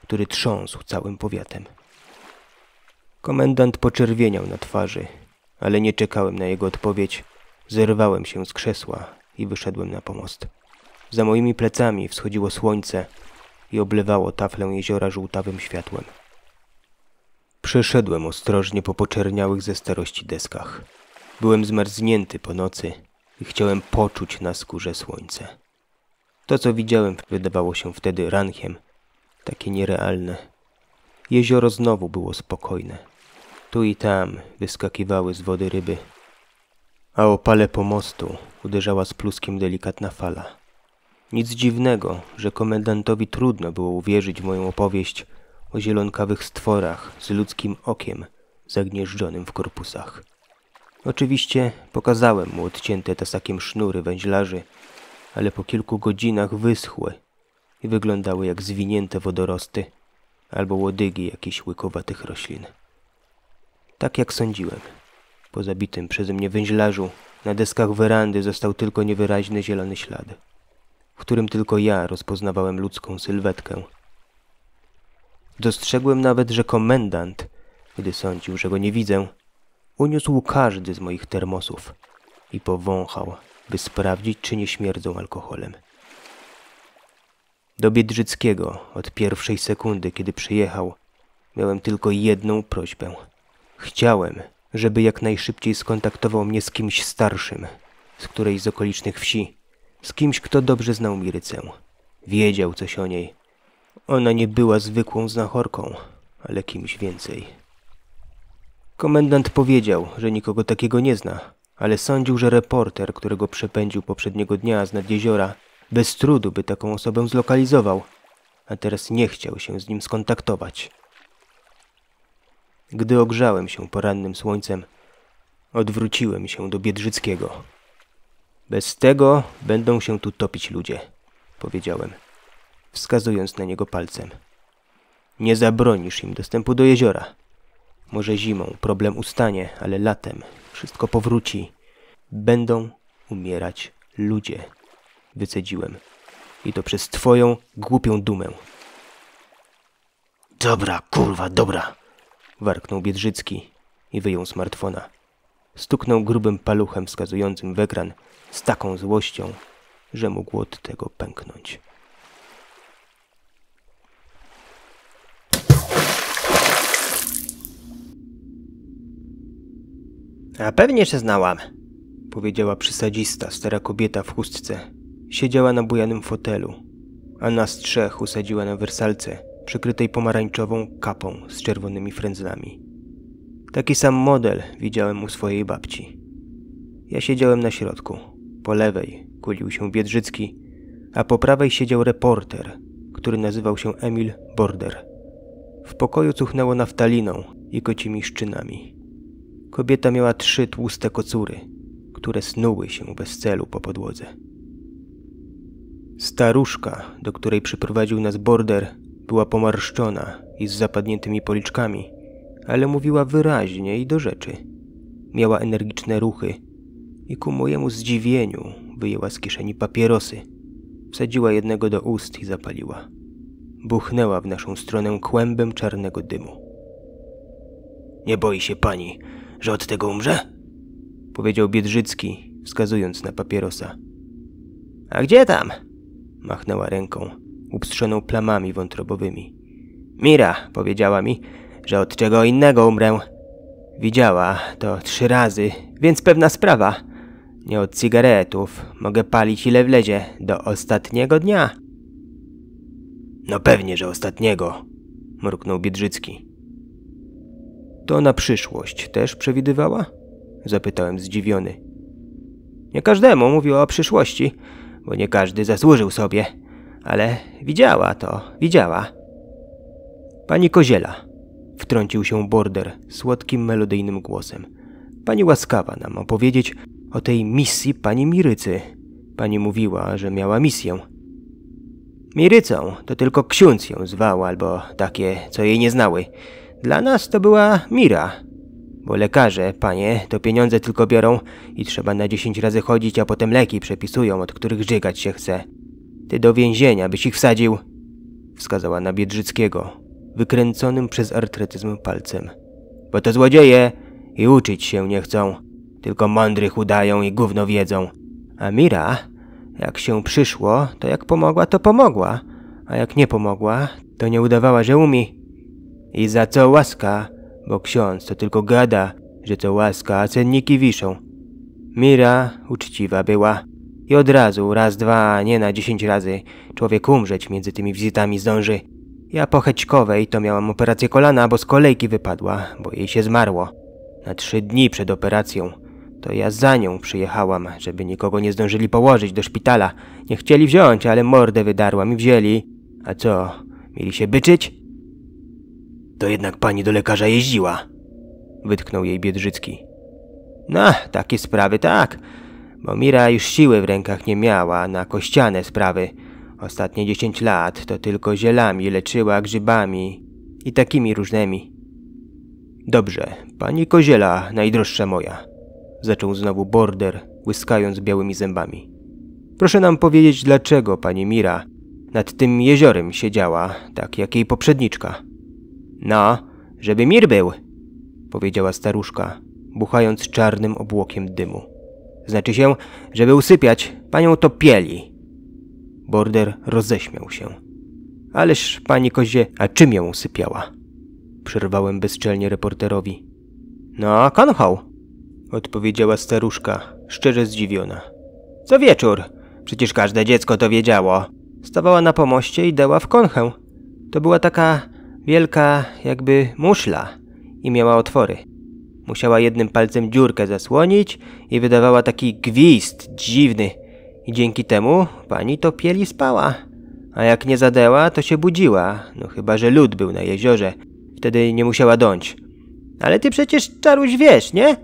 który trząsł całym powiatem. Komendant poczerwieniał na twarzy, ale nie czekałem na jego odpowiedź. Zerwałem się z krzesła i wyszedłem na pomost. Za moimi plecami wschodziło słońce i oblewało taflę jeziora żółtawym światłem. Przeszedłem ostrożnie po poczerniałych ze starości deskach. Byłem zmarznięty po nocy i chciałem poczuć na skórze słońce. To, co widziałem, wydawało się wtedy rankiem, takie nierealne. Jezioro znowu było spokojne. Tu i tam wyskakiwały z wody ryby, a opale pomostu uderzała z pluskiem delikatna fala. Nic dziwnego, że komendantowi trudno było uwierzyć w moją opowieść o zielonkawych stworach z ludzkim okiem zagnieżdżonym w korpusach. Oczywiście pokazałem mu odcięte tasakiem sznury węźlarzy, ale po kilku godzinach wyschły i wyglądały jak zwinięte wodorosty albo łodygi jakichś łykowatych roślin. Tak jak sądziłem, po zabitym przeze mnie węźlarzu na deskach werandy został tylko niewyraźny zielony ślad w którym tylko ja rozpoznawałem ludzką sylwetkę. Dostrzegłem nawet, że komendant, gdy sądził, że go nie widzę, uniósł każdy z moich termosów i powąchał, by sprawdzić, czy nie śmierdzą alkoholem. Do Biedrzyckiego od pierwszej sekundy, kiedy przyjechał, miałem tylko jedną prośbę. Chciałem, żeby jak najszybciej skontaktował mnie z kimś starszym, z której z okolicznych wsi, z kimś, kto dobrze znał Mirycę. Wiedział coś o niej. Ona nie była zwykłą znachorką, ale kimś więcej. Komendant powiedział, że nikogo takiego nie zna, ale sądził, że reporter, którego przepędził poprzedniego dnia z nad jeziora, bez trudu by taką osobę zlokalizował, a teraz nie chciał się z nim skontaktować. Gdy ogrzałem się porannym słońcem, odwróciłem się do Biedrzyckiego. Bez tego będą się tu topić ludzie, powiedziałem, wskazując na niego palcem. Nie zabronisz im dostępu do jeziora. Może zimą problem ustanie, ale latem wszystko powróci. Będą umierać ludzie, wycedziłem. I to przez twoją głupią dumę. Dobra, kurwa, dobra! Warknął Biedrzycki i wyjął smartfona. Stuknął grubym paluchem wskazującym w ekran z taką złością, że mógł od tego pęknąć. A pewnie się znałam, powiedziała przysadzista, stara kobieta w chustce. Siedziała na bujanym fotelu, a nas trzech usadziła na wersalce, przykrytej pomarańczową kapą z czerwonymi frędzlami. Taki sam model widziałem u swojej babci. Ja siedziałem na środku. Po lewej kulił się Biedrzycki, a po prawej siedział reporter, który nazywał się Emil Border. W pokoju cuchnęło naftaliną i kocimi szczynami. Kobieta miała trzy tłuste kocury, które snuły się bez celu po podłodze. Staruszka, do której przyprowadził nas Border, była pomarszczona i z zapadniętymi policzkami, ale mówiła wyraźnie i do rzeczy. Miała energiczne ruchy i ku mojemu zdziwieniu wyjęła z kieszeni papierosy. Wsadziła jednego do ust i zapaliła. Buchnęła w naszą stronę kłębem czarnego dymu. Nie boi się pani, że od tego umrze? Powiedział Biedrzycki, wskazując na papierosa. A gdzie tam? Machnęła ręką, upstrzoną plamami wątrobowymi. Mira powiedziała mi, że od czego innego umrę. Widziała to trzy razy, więc pewna sprawa. Nie od cigaretów. Mogę palić ile wlezie. Do ostatniego dnia. No pewnie, że ostatniego, mruknął Biedrzycki. To na przyszłość też przewidywała? Zapytałem zdziwiony. Nie każdemu mówiła o przyszłości, bo nie każdy zasłużył sobie, ale widziała to, widziała. Pani Koziela, wtrącił się Border słodkim, melodyjnym głosem. Pani łaskawa nam opowiedzieć, o tej misji pani Mirycy. Pani mówiła, że miała misję. Mirycą to tylko ksiądz ją zwał, albo takie, co jej nie znały. Dla nas to była Mira. Bo lekarze, panie, to pieniądze tylko biorą i trzeba na dziesięć razy chodzić, a potem leki przepisują, od których żygać się chce. Ty do więzienia byś ich wsadził, wskazała na Biedrzyckiego, wykręconym przez artretyzm palcem. Bo to złodzieje i uczyć się nie chcą. Tylko mądrych udają i gówno wiedzą. A Mira, jak się przyszło, to jak pomogła, to pomogła. A jak nie pomogła, to nie udawała, że umi. I za co łaska, bo ksiądz to tylko gada, że to łaska, a cenniki wiszą. Mira uczciwa była. I od razu, raz, dwa, nie na dziesięć razy, człowiek umrzeć między tymi wizytami zdąży. Ja po Hećkowej to miałam operację kolana, bo z kolejki wypadła, bo jej się zmarło. Na trzy dni przed operacją. To ja za nią przyjechałam, żeby nikogo nie zdążyli położyć do szpitala. Nie chcieli wziąć, ale mordę wydarłam i wzięli. A co, mieli się byczyć? To jednak pani do lekarza jeździła, wytknął jej Biedrzycki. No, takie sprawy tak, bo Mira już siły w rękach nie miała na kościane sprawy. Ostatnie dziesięć lat to tylko zielami leczyła, grzybami i takimi różnymi. Dobrze, pani Koziela, najdroższa moja zaczął znowu Border, łyskając białymi zębami. Proszę nam powiedzieć, dlaczego pani Mira nad tym jeziorem siedziała, tak jak jej poprzedniczka. No, żeby mir był, powiedziała staruszka, buchając czarnym obłokiem dymu. Znaczy się, żeby usypiać, panią to pieli. Border roześmiał się. Ależ pani kozie, a czym ją usypiała? Przerwałem bezczelnie reporterowi. No, kanchał, odpowiedziała staruszka, szczerze zdziwiona. Co wieczór? Przecież każde dziecko to wiedziało. Stawała na pomoście i dała w konchę. To była taka wielka, jakby muszla i miała otwory. Musiała jednym palcem dziurkę zasłonić i wydawała taki gwizd dziwny. I dzięki temu pani to pieli spała. A jak nie zadeła, to się budziła, no chyba, że lód był na jeziorze. Wtedy nie musiała dąć. Ale ty przecież, Czaruś, wiesz, nie?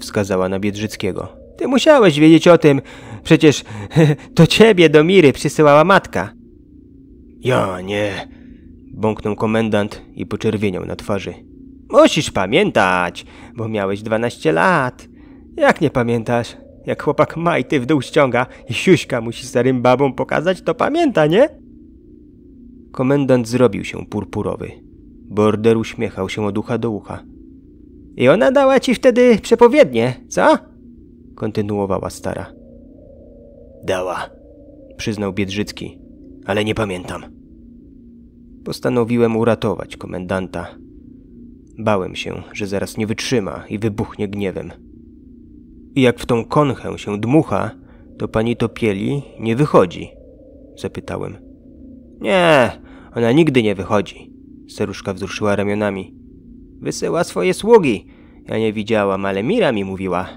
wskazała na Biedrzyckiego. Ty musiałeś wiedzieć o tym. Przecież to ciebie do Miry przysyłała matka. Ja nie, bąknął komendant i poczerwieniał na twarzy. Musisz pamiętać, bo miałeś dwanaście lat. Jak nie pamiętasz? Jak chłopak majty w dół ściąga i siuśka musi starym babą pokazać, to pamięta, nie? Komendant zrobił się purpurowy. Border uśmiechał się od ucha do ucha. I ona dała ci wtedy przepowiednie, co? Kontynuowała stara. Dała, przyznał Biedrzycki, ale nie pamiętam. Postanowiłem uratować komendanta. Bałem się, że zaraz nie wytrzyma i wybuchnie gniewem. I jak w tą konchę się dmucha, to pani Topieli nie wychodzi? Zapytałem. Nie, ona nigdy nie wychodzi. Seruszka wzruszyła ramionami. Wysyła swoje sługi. Ja nie widziałam, ale Mira mi mówiła.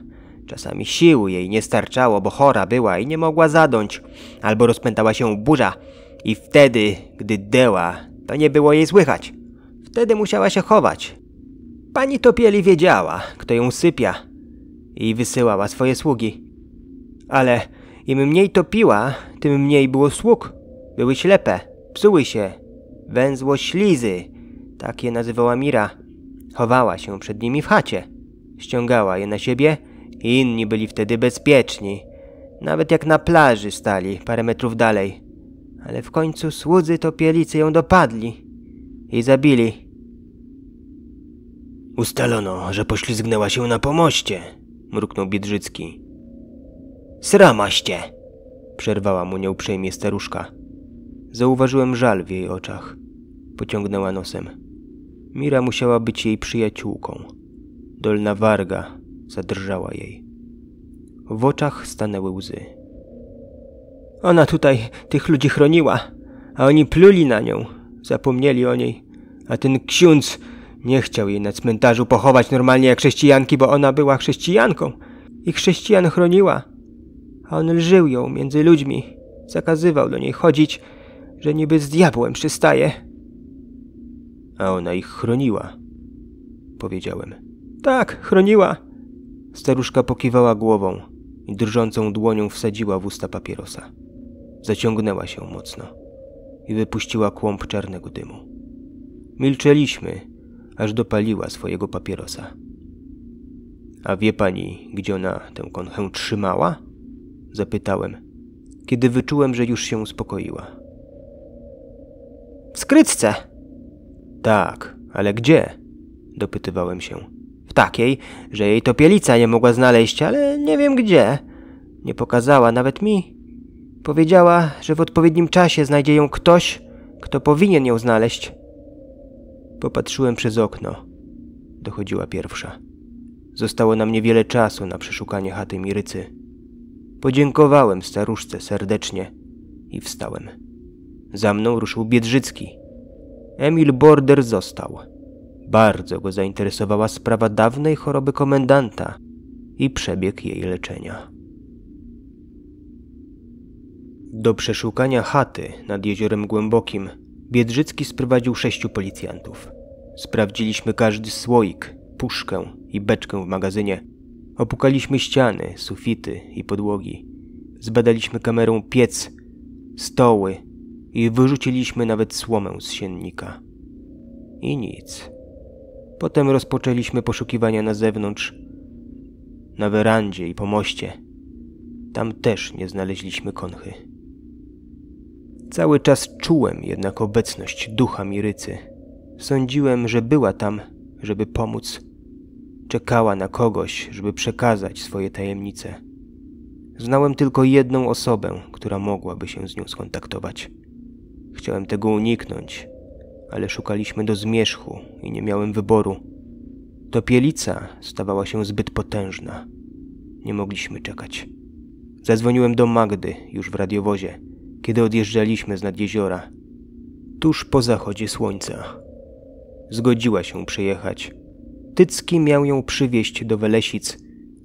Czasami sił jej nie starczało, bo chora była i nie mogła zadąć. Albo rozpętała się burza. I wtedy, gdy deła, to nie było jej słychać. Wtedy musiała się chować. Pani Topieli wiedziała, kto ją sypia. I wysyłała swoje sługi. Ale im mniej topiła, tym mniej było sług. Były ślepe, psuły się. Węzło ślizy. Tak je nazywała Mira. Chowała się przed nimi w chacie. Ściągała je na siebie i inni byli wtedy bezpieczni. Nawet jak na plaży stali, parę metrów dalej. Ale w końcu słudzy topielicy ją dopadli i zabili. Ustalono, że poślizgnęła się na pomoście, mruknął Biedrzycki. Sramaście! przerwała mu nieuprzejmie staruszka. Zauważyłem żal w jej oczach. Pociągnęła nosem. Mira musiała być jej przyjaciółką. Dolna warga zadrżała jej. W oczach stanęły łzy. Ona tutaj tych ludzi chroniła, a oni pluli na nią. Zapomnieli o niej. A ten ksiądz nie chciał jej na cmentarzu pochować normalnie jak chrześcijanki, bo ona była chrześcijanką. I chrześcijan chroniła. A on lżył ją między ludźmi. Zakazywał do niej chodzić, że niby z diabłem przystaje a ona ich chroniła. Powiedziałem. Tak, chroniła. Staruszka pokiwała głową i drżącą dłonią wsadziła w usta papierosa. Zaciągnęła się mocno i wypuściła kłąb czarnego dymu. Milczeliśmy, aż dopaliła swojego papierosa. A wie pani, gdzie ona tę konchę trzymała? Zapytałem, kiedy wyczułem, że już się uspokoiła. W skrytce! Tak, ale gdzie? Dopytywałem się. W takiej, że jej topielica nie mogła znaleźć, ale nie wiem gdzie. Nie pokazała nawet mi. Powiedziała, że w odpowiednim czasie znajdzie ją ktoś, kto powinien ją znaleźć. Popatrzyłem przez okno. Dochodziła pierwsza. Zostało nam niewiele czasu na przeszukanie chaty Mirycy. Podziękowałem staruszce serdecznie i wstałem. Za mną ruszył Biedrzycki, Emil Border został. Bardzo go zainteresowała sprawa dawnej choroby komendanta i przebieg jej leczenia. Do przeszukania chaty nad jeziorem głębokim Biedrzycki sprowadził sześciu policjantów. Sprawdziliśmy każdy słoik, puszkę i beczkę w magazynie. Opukaliśmy ściany, sufity i podłogi. Zbadaliśmy kamerą piec, stoły i wyrzuciliśmy nawet słomę z siennika. I nic. Potem rozpoczęliśmy poszukiwania na zewnątrz, na werandzie i po moście. Tam też nie znaleźliśmy konchy. Cały czas czułem jednak obecność ducha Mirycy. Sądziłem, że była tam, żeby pomóc. Czekała na kogoś, żeby przekazać swoje tajemnice. Znałem tylko jedną osobę, która mogłaby się z nią skontaktować. Chciałem tego uniknąć, ale szukaliśmy do zmierzchu i nie miałem wyboru. Topielica stawała się zbyt potężna. Nie mogliśmy czekać. Zadzwoniłem do Magdy już w radiowozie, kiedy odjeżdżaliśmy z nad jeziora, tuż po zachodzie słońca. Zgodziła się przyjechać. Tycki miał ją przywieźć do Welesic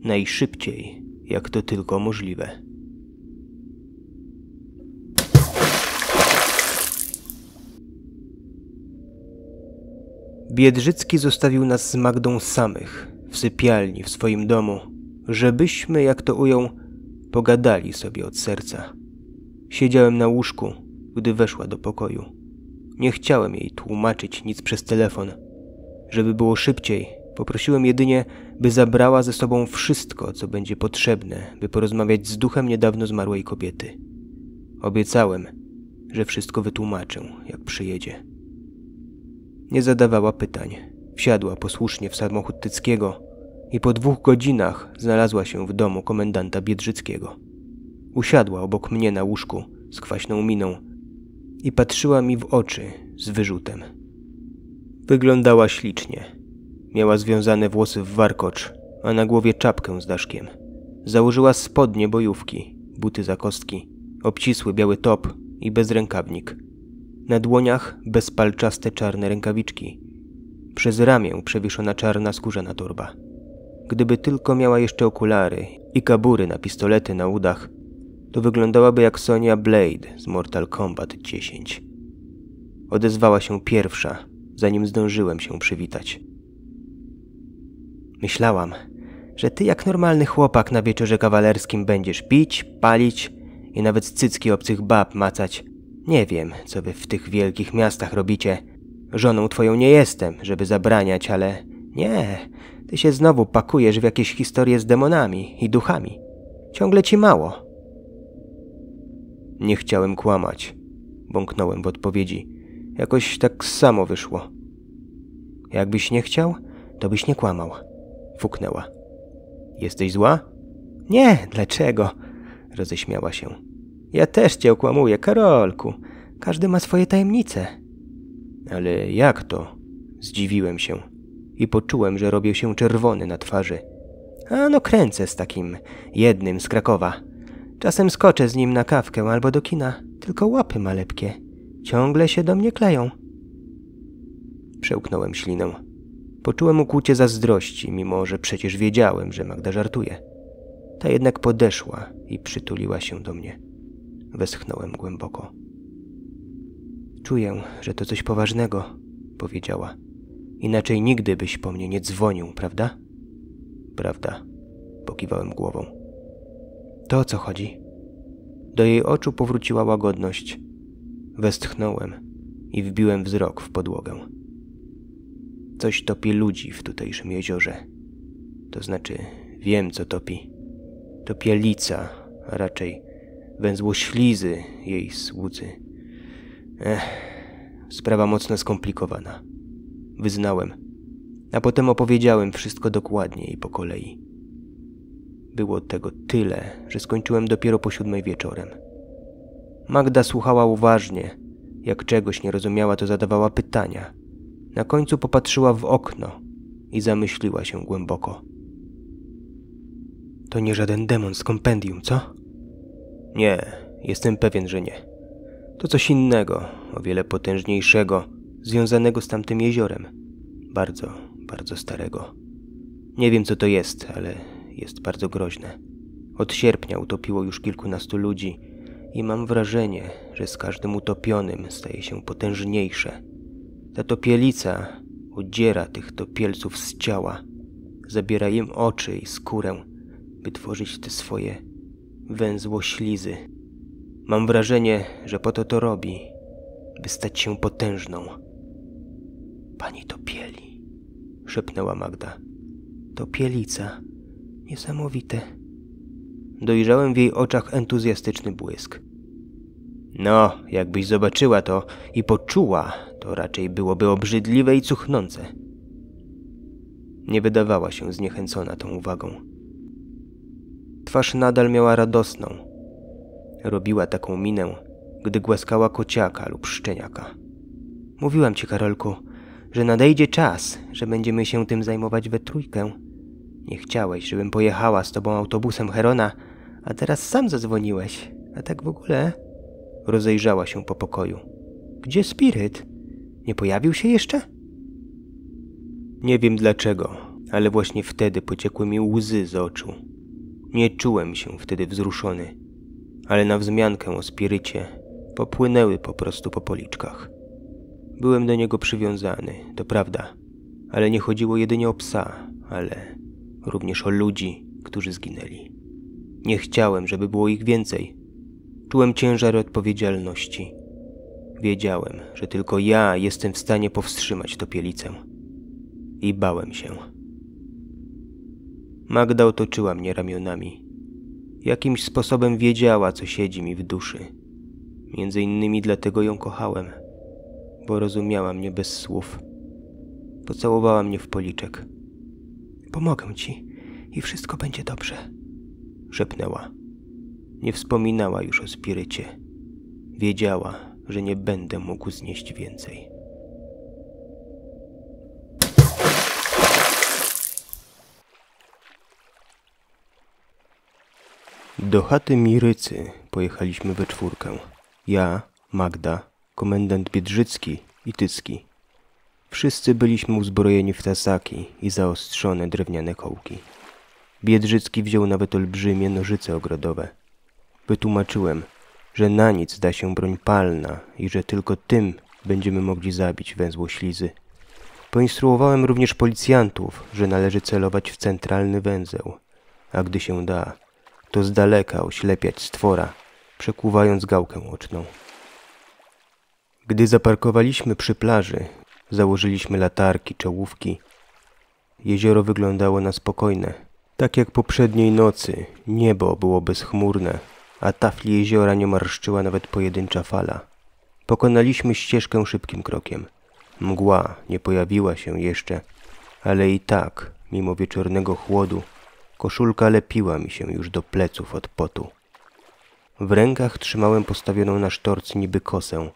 najszybciej, jak to tylko możliwe. Biedrzycki zostawił nas z Magdą samych, w sypialni, w swoim domu, żebyśmy, jak to ujął, pogadali sobie od serca. Siedziałem na łóżku, gdy weszła do pokoju. Nie chciałem jej tłumaczyć nic przez telefon. Żeby było szybciej, poprosiłem jedynie, by zabrała ze sobą wszystko, co będzie potrzebne, by porozmawiać z duchem niedawno zmarłej kobiety. Obiecałem, że wszystko wytłumaczę, jak przyjedzie. Nie zadawała pytań. Wsiadła posłusznie w samochód Tyckiego i po dwóch godzinach znalazła się w domu komendanta Biedrzyckiego. Usiadła obok mnie na łóżku z kwaśną miną i patrzyła mi w oczy z wyrzutem. Wyglądała ślicznie. Miała związane włosy w warkocz, a na głowie czapkę z daszkiem. Założyła spodnie bojówki, buty za kostki, obcisły biały top i bezrękawnik – na dłoniach bezpalczaste czarne rękawiczki. Przez ramię przewieszona czarna skórzana torba. Gdyby tylko miała jeszcze okulary i kabury na pistolety na udach, to wyglądałaby jak Sonia Blade z Mortal Kombat 10. Odezwała się pierwsza, zanim zdążyłem się przywitać. Myślałam, że ty jak normalny chłopak na wieczorze kawalerskim będziesz pić, palić i nawet cycki obcych bab macać – nie wiem, co wy w tych wielkich miastach robicie. Żoną twoją nie jestem, żeby zabraniać, ale... Nie, ty się znowu pakujesz w jakieś historie z demonami i duchami. Ciągle ci mało. Nie chciałem kłamać, bąknąłem w odpowiedzi. Jakoś tak samo wyszło. Jakbyś nie chciał, to byś nie kłamał, fuknęła. Jesteś zła? Nie, dlaczego? roześmiała się. Ja też cię okłamuję, Karolku. Każdy ma swoje tajemnice. Ale jak to? Zdziwiłem się i poczułem, że robię się czerwony na twarzy. A no kręcę z takim jednym z Krakowa. Czasem skoczę z nim na kawkę albo do kina, tylko łapy ma lepkie. Ciągle się do mnie kleją. Przełknąłem ślinę. Poczułem ukłucie zazdrości, mimo że przecież wiedziałem, że Magda żartuje. Ta jednak podeszła i przytuliła się do mnie. Westchnąłem głęboko. Czuję, że to coś poważnego, powiedziała. Inaczej nigdy byś po mnie nie dzwonił, prawda? Prawda, pokiwałem głową. To o co chodzi? Do jej oczu powróciła łagodność. Westchnąłem i wbiłem wzrok w podłogę. Coś topi ludzi w tutejszym jeziorze. To znaczy, wiem co topi. To lica, a raczej węzło ślizy jej słudzy. Ech, sprawa mocno skomplikowana. Wyznałem, a potem opowiedziałem wszystko dokładnie i po kolei. Było tego tyle, że skończyłem dopiero po siódmej wieczorem. Magda słuchała uważnie. Jak czegoś nie rozumiała, to zadawała pytania. Na końcu popatrzyła w okno i zamyśliła się głęboko. To nie żaden demon z kompendium, co? Nie, jestem pewien, że nie. To coś innego, o wiele potężniejszego, związanego z tamtym jeziorem. Bardzo, bardzo starego. Nie wiem, co to jest, ale jest bardzo groźne. Od sierpnia utopiło już kilkunastu ludzi i mam wrażenie, że z każdym utopionym staje się potężniejsze. Ta topielica odziera tych topielców z ciała, zabiera im oczy i skórę, by tworzyć te swoje węzło ślizy. Mam wrażenie, że po to to robi, by stać się potężną. Pani to pieli, szepnęła Magda. To pielica. Niesamowite. Dojrzałem w jej oczach entuzjastyczny błysk. No, jakbyś zobaczyła to i poczuła, to raczej byłoby obrzydliwe i cuchnące. Nie wydawała się zniechęcona tą uwagą. Twarz nadal miała radosną. Robiła taką minę, gdy głaskała kociaka lub szczeniaka. Mówiłam ci, Karolku, że nadejdzie czas, że będziemy się tym zajmować we trójkę. Nie chciałeś, żebym pojechała z tobą autobusem Herona, a teraz sam zadzwoniłeś. A tak w ogóle? Rozejrzała się po pokoju. Gdzie Spiryt? Nie pojawił się jeszcze? Nie wiem dlaczego, ale właśnie wtedy pociekły mi łzy z oczu. Nie czułem się wtedy wzruszony, ale na wzmiankę o spirycie popłynęły po prostu po policzkach. Byłem do niego przywiązany, to prawda, ale nie chodziło jedynie o psa, ale również o ludzi, którzy zginęli. Nie chciałem, żeby było ich więcej. Czułem ciężar odpowiedzialności. Wiedziałem, że tylko ja jestem w stanie powstrzymać topielicę. I bałem się. Magda otoczyła mnie ramionami. Jakimś sposobem wiedziała, co siedzi mi w duszy. Między innymi dlatego ją kochałem, bo rozumiała mnie bez słów. Pocałowała mnie w policzek. Pomogę ci i wszystko będzie dobrze, szepnęła. Nie wspominała już o spirycie. Wiedziała, że nie będę mógł znieść więcej. Do chaty Mirycy pojechaliśmy we czwórkę. Ja, Magda, komendant Biedrzycki i Tycki. Wszyscy byliśmy uzbrojeni w tasaki i zaostrzone drewniane kołki. Biedrzycki wziął nawet olbrzymie nożyce ogrodowe. Wytłumaczyłem, że na nic da się broń palna i że tylko tym będziemy mogli zabić węzło ślizy. Poinstruowałem również policjantów, że należy celować w centralny węzeł, a gdy się da, to z daleka oślepiać stwora, przekuwając gałkę oczną. Gdy zaparkowaliśmy przy plaży, założyliśmy latarki, czołówki. Jezioro wyglądało na spokojne. Tak jak poprzedniej nocy, niebo było bezchmurne, a tafli jeziora nie marszczyła nawet pojedyncza fala. Pokonaliśmy ścieżkę szybkim krokiem. Mgła nie pojawiła się jeszcze, ale i tak, mimo wieczornego chłodu, Koszulka lepiła mi się już do pleców od potu. W rękach trzymałem postawioną na sztorc niby kosę,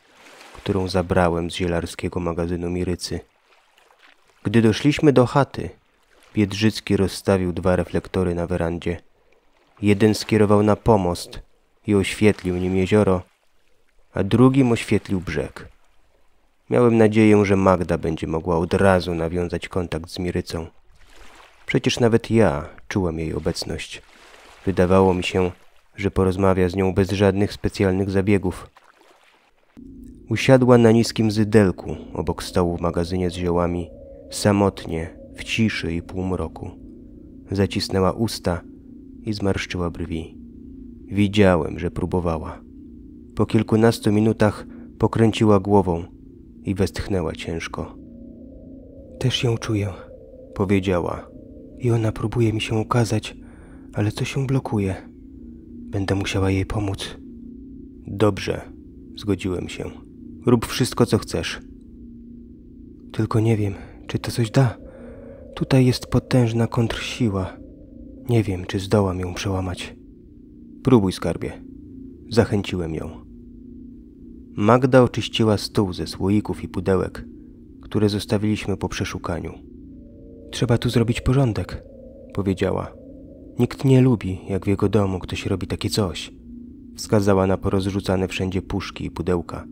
którą zabrałem z zielarskiego magazynu Mirycy. Gdy doszliśmy do chaty, Biedrzycki rozstawił dwa reflektory na werandzie. Jeden skierował na pomost i oświetlił nim jezioro, a drugim oświetlił brzeg. Miałem nadzieję, że Magda będzie mogła od razu nawiązać kontakt z Mirycą. Przecież nawet ja czułam jej obecność. Wydawało mi się, że porozmawia z nią bez żadnych specjalnych zabiegów. Usiadła na niskim zydelku obok stołu w magazynie z ziołami, samotnie, w ciszy i półmroku. Zacisnęła usta i zmarszczyła brwi. Widziałem, że próbowała. Po kilkunastu minutach pokręciła głową i westchnęła ciężko. Też ją czuję, powiedziała, i ona próbuje mi się ukazać, ale coś się blokuje. Będę musiała jej pomóc. Dobrze, zgodziłem się. Rób wszystko, co chcesz. Tylko nie wiem, czy to coś da. Tutaj jest potężna kontrsiła. Nie wiem, czy zdołam ją przełamać. Próbuj, skarbie. Zachęciłem ją. Magda oczyściła stół ze słoików i pudełek, które zostawiliśmy po przeszukaniu. Trzeba tu zrobić porządek, powiedziała. Nikt nie lubi, jak w jego domu ktoś robi takie coś. Wskazała na porozrzucane wszędzie puszki i pudełka.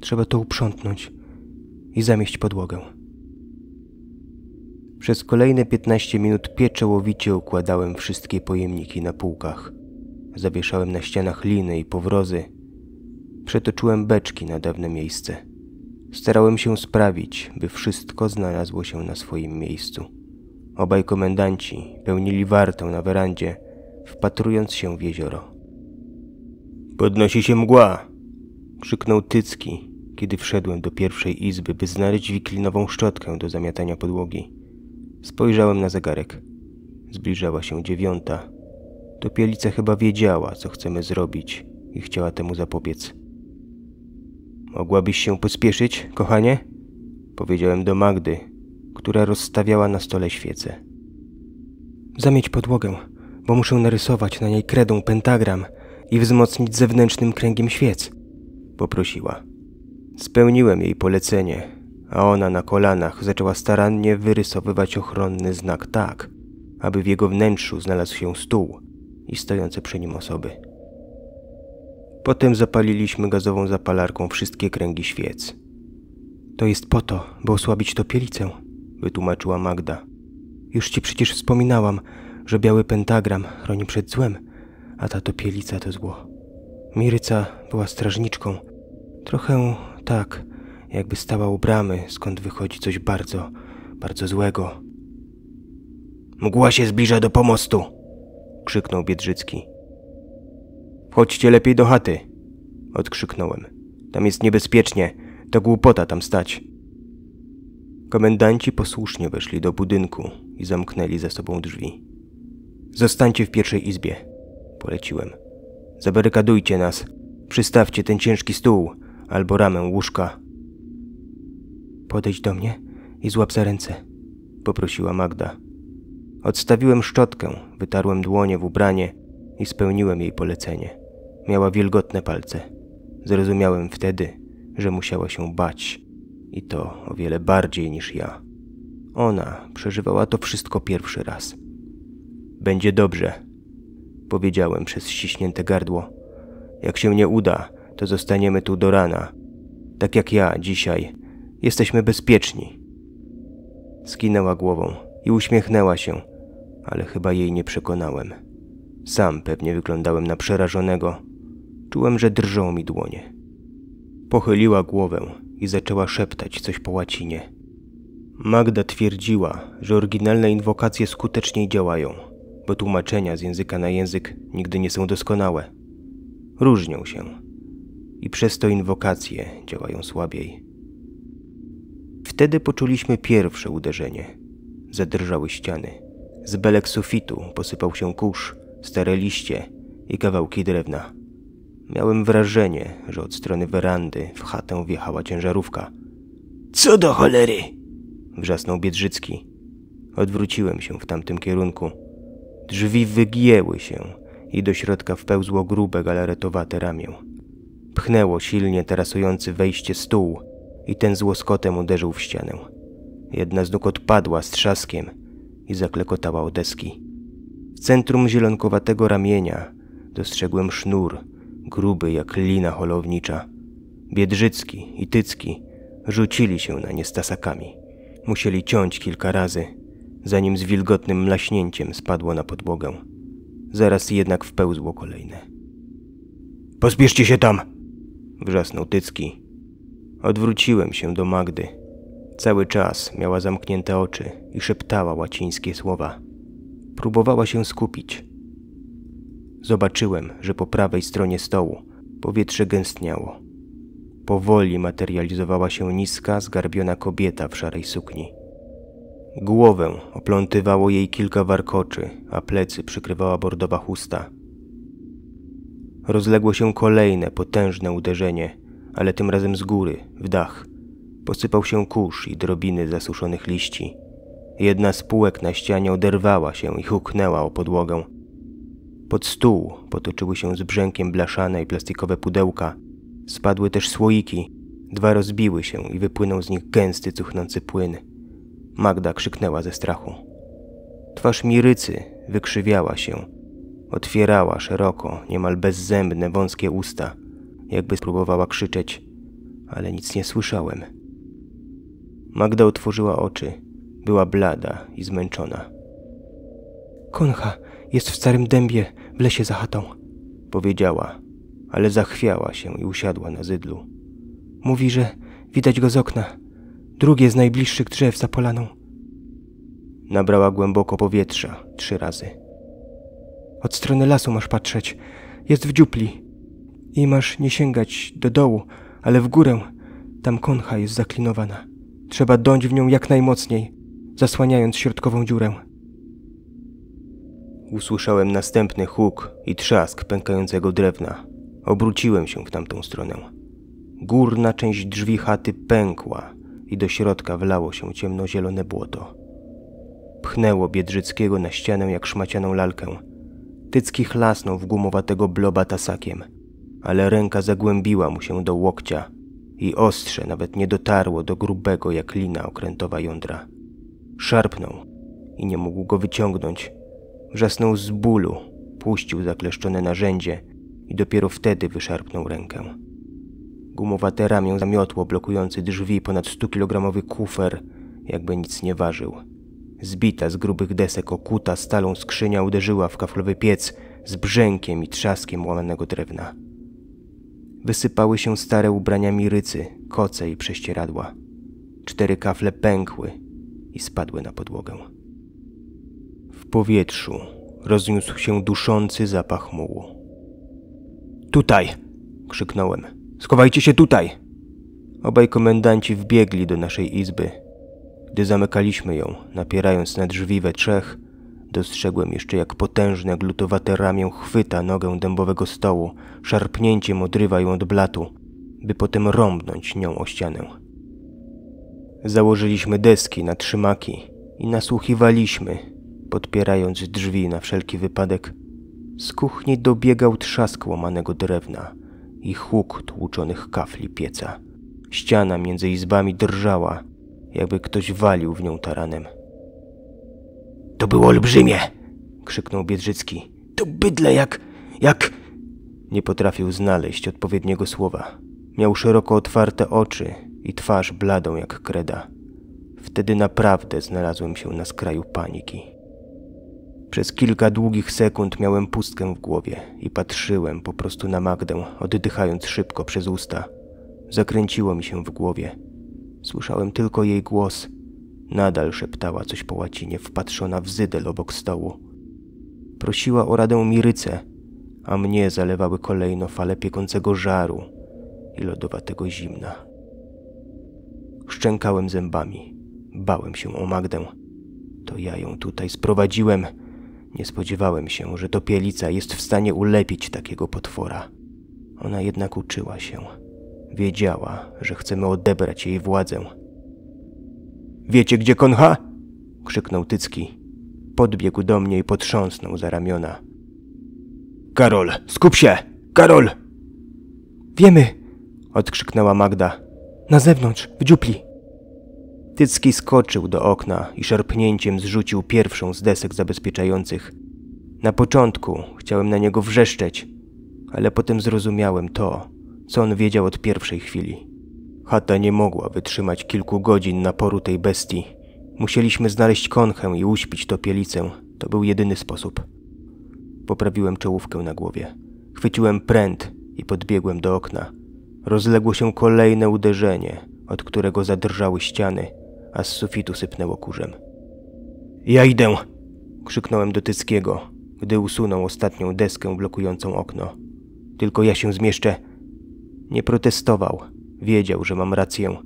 Trzeba to uprzątnąć i zamieść podłogę. Przez kolejne 15 minut pieczołowicie układałem wszystkie pojemniki na półkach. Zawieszałem na ścianach liny i powrozy. Przetoczyłem beczki na dawne miejsce. Starałem się sprawić, by wszystko znalazło się na swoim miejscu. Obaj komendanci pełnili wartę na werandzie, wpatrując się w jezioro. Podnosi się mgła! krzyknął Tycki, kiedy wszedłem do pierwszej izby, by znaleźć wiklinową szczotkę do zamiatania podłogi. Spojrzałem na zegarek. Zbliżała się dziewiąta. Topielica chyba wiedziała, co chcemy zrobić i chciała temu zapobiec. Mogłabyś się pospieszyć, kochanie? Powiedziałem do Magdy, która rozstawiała na stole świece. Zamieć podłogę, bo muszę narysować na niej kredą pentagram i wzmocnić zewnętrznym kręgiem świec. Poprosiła. Spełniłem jej polecenie, a ona na kolanach zaczęła starannie wyrysowywać ochronny znak tak, aby w jego wnętrzu znalazł się stół i stojące przy nim osoby. Potem zapaliliśmy gazową zapalarką wszystkie kręgi świec. To jest po to, by osłabić topielicę, wytłumaczyła Magda. Już ci przecież wspominałam, że biały pentagram chroni przed złem, a ta topielica to zło. Miryca była strażniczką. Trochę tak, jakby stała u bramy, skąd wychodzi coś bardzo, bardzo złego. Mgła się zbliża do pomostu! krzyknął Biedrzycki. Chodźcie lepiej do chaty, odkrzyknąłem. Tam jest niebezpiecznie, to głupota tam stać. Komendanci posłusznie weszli do budynku i zamknęli za sobą drzwi. Zostańcie w pierwszej izbie, poleciłem. Zabarykadujcie nas, przystawcie ten ciężki stół albo ramę łóżka. Podejdź do mnie i złap za ręce, poprosiła Magda. Odstawiłem szczotkę, wytarłem dłonie w ubranie i spełniłem jej polecenie. Miała wilgotne palce. Zrozumiałem wtedy, że musiała się bać i to o wiele bardziej niż ja. Ona przeżywała to wszystko pierwszy raz. Będzie dobrze, powiedziałem przez ściśnięte gardło. Jak się nie uda, to zostaniemy tu do rana. Tak jak ja dzisiaj, jesteśmy bezpieczni. Skinęła głową i uśmiechnęła się, ale chyba jej nie przekonałem. Sam pewnie wyglądałem na przerażonego. Czułem, że drżą mi dłonie. Pochyliła głowę i zaczęła szeptać coś po łacinie. Magda twierdziła, że oryginalne inwokacje skuteczniej działają, bo tłumaczenia z języka na język nigdy nie są doskonałe. Różnią się i przez to inwokacje działają słabiej. Wtedy poczuliśmy pierwsze uderzenie. Zadrżały ściany. Z belek sufitu posypał się kurz, stare liście i kawałki drewna. Miałem wrażenie, że od strony werandy w chatę wjechała ciężarówka. Co do cholery! wrzasnął Biedrzycki. Odwróciłem się w tamtym kierunku. Drzwi wygięły się i do środka wpełzło grube galaretowate ramię. Pchnęło silnie tarasujący wejście stół i ten z łoskotem uderzył w ścianę. Jedna z nóg odpadła z trzaskiem i zaklekotała o deski. W centrum zielonkowatego ramienia dostrzegłem sznur, gruby jak lina holownicza. Biedrzycki i Tycki rzucili się na nie stasakami. Musieli ciąć kilka razy, zanim z wilgotnym mlaśnięciem spadło na podłogę. Zaraz jednak wpełzło kolejne. Pospieszcie się tam! wrzasnął Tycki. Odwróciłem się do Magdy. Cały czas miała zamknięte oczy i szeptała łacińskie słowa próbowała się skupić. Zobaczyłem, że po prawej stronie stołu powietrze gęstniało. Powoli materializowała się niska, zgarbiona kobieta w szarej sukni. Głowę oplątywało jej kilka warkoczy, a plecy przykrywała bordowa chusta. Rozległo się kolejne potężne uderzenie, ale tym razem z góry, w dach. Posypał się kurz i drobiny zasuszonych liści. Jedna z półek na ścianie oderwała się i huknęła o podłogę. Pod stół potoczyły się z brzękiem blaszane i plastikowe pudełka. Spadły też słoiki. Dwa rozbiły się i wypłynął z nich gęsty, cuchnący płyn. Magda krzyknęła ze strachu. Twarz Mirycy wykrzywiała się. Otwierała szeroko, niemal bezzębne, wąskie usta, jakby spróbowała krzyczeć, ale nic nie słyszałem. Magda otworzyła oczy. Była blada i zmęczona. Koncha jest w starym dębie, w lesie za chatą, powiedziała, ale zachwiała się i usiadła na zydlu. Mówi, że widać go z okna, drugie z najbliższych drzew za polaną. Nabrała głęboko powietrza trzy razy. Od strony lasu masz patrzeć, jest w dziupli. I masz nie sięgać do dołu, ale w górę. Tam koncha jest zaklinowana. Trzeba dąć w nią jak najmocniej zasłaniając środkową dziurę. Usłyszałem następny huk i trzask pękającego drewna. Obróciłem się w tamtą stronę. Górna część drzwi chaty pękła i do środka wlało się ciemnozielone błoto. Pchnęło Biedrzyckiego na ścianę jak szmacianą lalkę. Tycki chlasnął w gumowatego bloba tasakiem, ale ręka zagłębiła mu się do łokcia i ostrze nawet nie dotarło do grubego jak lina okrętowa jądra. Szarpnął i nie mógł go wyciągnąć. Wrzasnął z bólu, puścił zakleszczone narzędzie i dopiero wtedy wyszarpnął rękę. Gumowate ramię zamiotło blokujący drzwi ponad 100-kilogramowy kufer, jakby nic nie ważył. Zbita z grubych desek okuta stalą skrzynia uderzyła w kaflowy piec z brzękiem i trzaskiem łamanego drewna. Wysypały się stare ubrania mirycy, koce i prześcieradła. Cztery kafle pękły, i spadły na podłogę. W powietrzu rozniósł się duszący zapach mułu. Tutaj! krzyknąłem. Schowajcie się tutaj! Obaj komendanci wbiegli do naszej izby. Gdy zamykaliśmy ją, napierając na drzwi we trzech, dostrzegłem jeszcze jak potężne, glutowate ramię chwyta nogę dębowego stołu, szarpnięciem odrywa ją od blatu, by potem rąbnąć nią o ścianę. Założyliśmy deski na trzymaki i nasłuchiwaliśmy, podpierając drzwi na wszelki wypadek. Z kuchni dobiegał trzask łamanego drewna i huk tłuczonych kafli pieca. Ściana między izbami drżała, jakby ktoś walił w nią taranem. To było olbrzymie! krzyknął Biedrzycki. To bydle jak. jak. Nie potrafił znaleźć odpowiedniego słowa. Miał szeroko otwarte oczy, i twarz bladą jak kreda. Wtedy naprawdę znalazłem się na skraju paniki. Przez kilka długich sekund miałem pustkę w głowie i patrzyłem po prostu na Magdę, oddychając szybko przez usta. Zakręciło mi się w głowie. Słyszałem tylko jej głos. Nadal szeptała coś po łacinie, wpatrzona w zydel obok stołu. Prosiła o radę Miryce, a mnie zalewały kolejno fale piekącego żaru i lodowatego zimna. Szczękałem zębami. Bałem się o Magdę. To ja ją tutaj sprowadziłem. Nie spodziewałem się, że to pielica jest w stanie ulepić takiego potwora. Ona jednak uczyła się. Wiedziała, że chcemy odebrać jej władzę. Wiecie, gdzie Konha? krzyknął Tycki. Podbiegł do mnie i potrząsnął za ramiona. Karol, skup się! Karol! Wiemy! odkrzyknęła Magda. Na zewnątrz, w dziupli. Tycki skoczył do okna i szarpnięciem zrzucił pierwszą z desek zabezpieczających. Na początku chciałem na niego wrzeszczeć, ale potem zrozumiałem to, co on wiedział od pierwszej chwili. Chata nie mogła wytrzymać kilku godzin naporu tej bestii. Musieliśmy znaleźć konchę i uśpić topielicę. To był jedyny sposób. Poprawiłem czołówkę na głowie. Chwyciłem pręt i podbiegłem do okna. Rozległo się kolejne uderzenie, od którego zadrżały ściany, a z sufitu sypnęło kurzem. Ja idę! krzyknąłem do Tyckiego, gdy usunął ostatnią deskę blokującą okno. Tylko ja się zmieszczę. Nie protestował, wiedział, że mam rację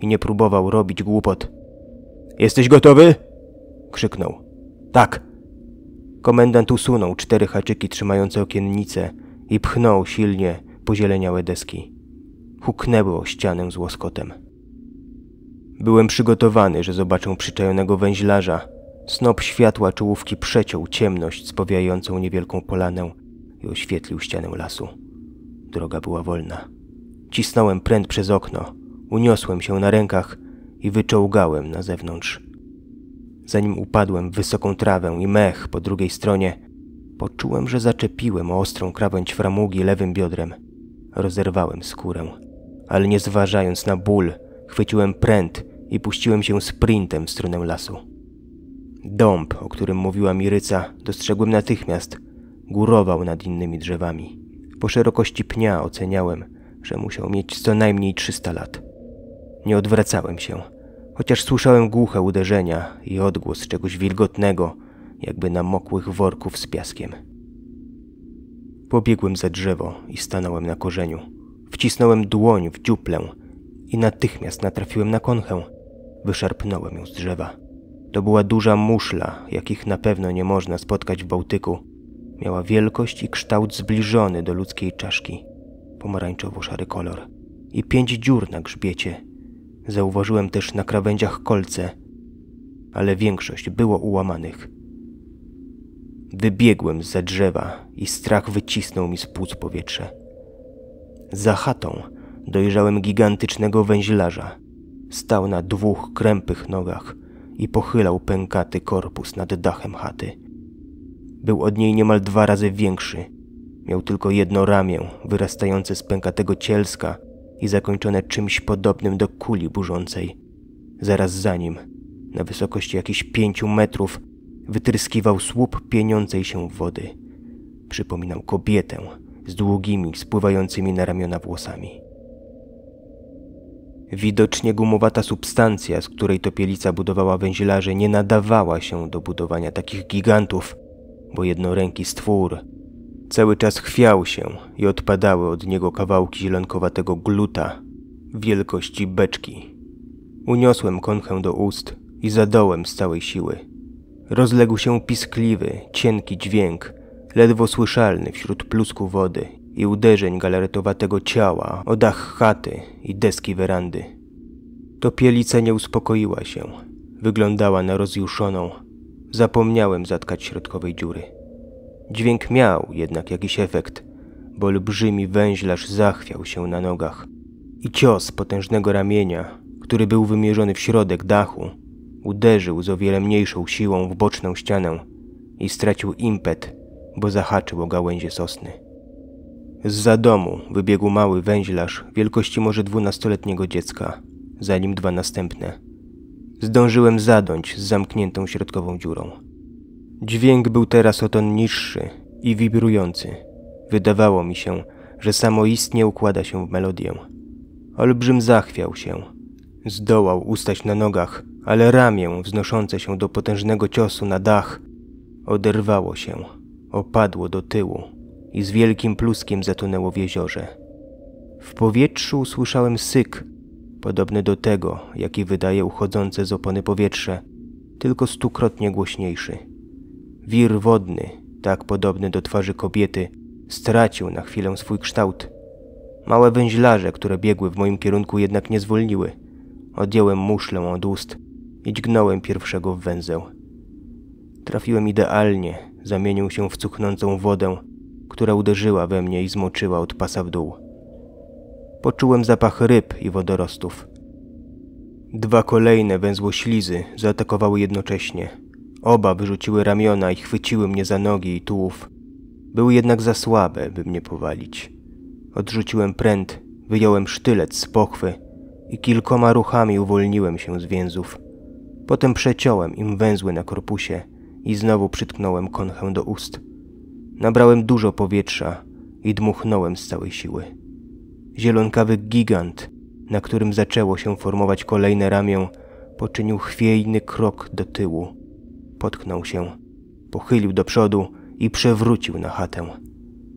i nie próbował robić głupot. Jesteś gotowy? krzyknął. Tak. Komendant usunął cztery haczyki trzymające okiennice i pchnął silnie pozieleniałe deski huknęły o ścianę z łoskotem. Byłem przygotowany, że zobaczę przyczajonego węźlarza. Snop światła czołówki przeciął ciemność spowijającą niewielką polanę i oświetlił ścianę lasu. Droga była wolna. Cisnąłem pręd przez okno, uniosłem się na rękach i wyczołgałem na zewnątrz. Zanim upadłem w wysoką trawę i mech po drugiej stronie, poczułem, że zaczepiłem o ostrą krawędź framugi lewym biodrem. Rozerwałem skórę ale nie zważając na ból, chwyciłem pręt i puściłem się sprintem w stronę lasu. Dąb, o którym mówiła mi ryca, dostrzegłem natychmiast. Górował nad innymi drzewami. Po szerokości pnia oceniałem, że musiał mieć co najmniej 300 lat. Nie odwracałem się, chociaż słyszałem głuche uderzenia i odgłos czegoś wilgotnego, jakby namokłych worków z piaskiem. Pobiegłem za drzewo i stanąłem na korzeniu. Wcisnąłem dłoń w dziuplę i natychmiast natrafiłem na konchę. Wyszarpnąłem ją z drzewa. To była duża muszla, jakich na pewno nie można spotkać w Bałtyku. Miała wielkość i kształt zbliżony do ludzkiej czaszki, pomarańczowo-szary kolor i pięć dziur na grzbiecie. Zauważyłem też na krawędziach kolce, ale większość było ułamanych. Wybiegłem za drzewa i strach wycisnął mi z płuc powietrze. Za chatą dojrzałem gigantycznego węźlarza. Stał na dwóch krępych nogach i pochylał pękaty korpus nad dachem chaty. Był od niej niemal dwa razy większy. Miał tylko jedno ramię wyrastające z pękatego cielska i zakończone czymś podobnym do kuli burzącej. Zaraz za nim, na wysokości jakichś pięciu metrów, wytryskiwał słup pieniącej się wody. Przypominał kobietę, z długimi, spływającymi na ramiona włosami. Widocznie gumowata substancja, z której topielica budowała węzilarze, nie nadawała się do budowania takich gigantów, bo jednoręki stwór cały czas chwiał się i odpadały od niego kawałki zielonkowatego gluta wielkości beczki. Uniosłem konchę do ust i zadołem z całej siły. Rozległ się piskliwy, cienki dźwięk, ledwo słyszalny wśród plusku wody i uderzeń galaretowatego ciała o dach chaty i deski werandy. Topielica nie uspokoiła się. Wyglądała na rozjuszoną. Zapomniałem zatkać środkowej dziury. Dźwięk miał jednak jakiś efekt, bo olbrzymi węźlarz zachwiał się na nogach i cios potężnego ramienia, który był wymierzony w środek dachu, uderzył z o wiele mniejszą siłą w boczną ścianę i stracił impet bo zahaczył o gałęzie sosny. Z za domu wybiegł mały węźlarz wielkości może dwunastoletniego dziecka, za nim dwa następne. Zdążyłem zadąć z zamkniętą środkową dziurą. Dźwięk był teraz o ton niższy i wibrujący. Wydawało mi się, że samoistnie układa się w melodię. Olbrzym zachwiał się. Zdołał ustać na nogach, ale ramię wznoszące się do potężnego ciosu na dach oderwało się opadło do tyłu i z wielkim pluskiem zatonęło w jeziorze. W powietrzu usłyszałem syk, podobny do tego, jaki wydaje uchodzące z opony powietrze, tylko stukrotnie głośniejszy. Wir wodny, tak podobny do twarzy kobiety, stracił na chwilę swój kształt. Małe węźlarze, które biegły w moim kierunku, jednak nie zwolniły. Odjąłem muszlę od ust i dźgnąłem pierwszego w węzeł. Trafiłem idealnie, zamienił się w cuchnącą wodę, która uderzyła we mnie i zmoczyła od pasa w dół. Poczułem zapach ryb i wodorostów. Dwa kolejne węzło ślizy zaatakowały jednocześnie. Oba wyrzuciły ramiona i chwyciły mnie za nogi i tułów. Były jednak za słabe, by mnie powalić. Odrzuciłem pręt, wyjąłem sztylet z pochwy i kilkoma ruchami uwolniłem się z więzów. Potem przeciąłem im węzły na korpusie i znowu przytknąłem konchę do ust. Nabrałem dużo powietrza i dmuchnąłem z całej siły. Zielonkawy gigant, na którym zaczęło się formować kolejne ramię, poczynił chwiejny krok do tyłu. Potknął się, pochylił do przodu i przewrócił na chatę.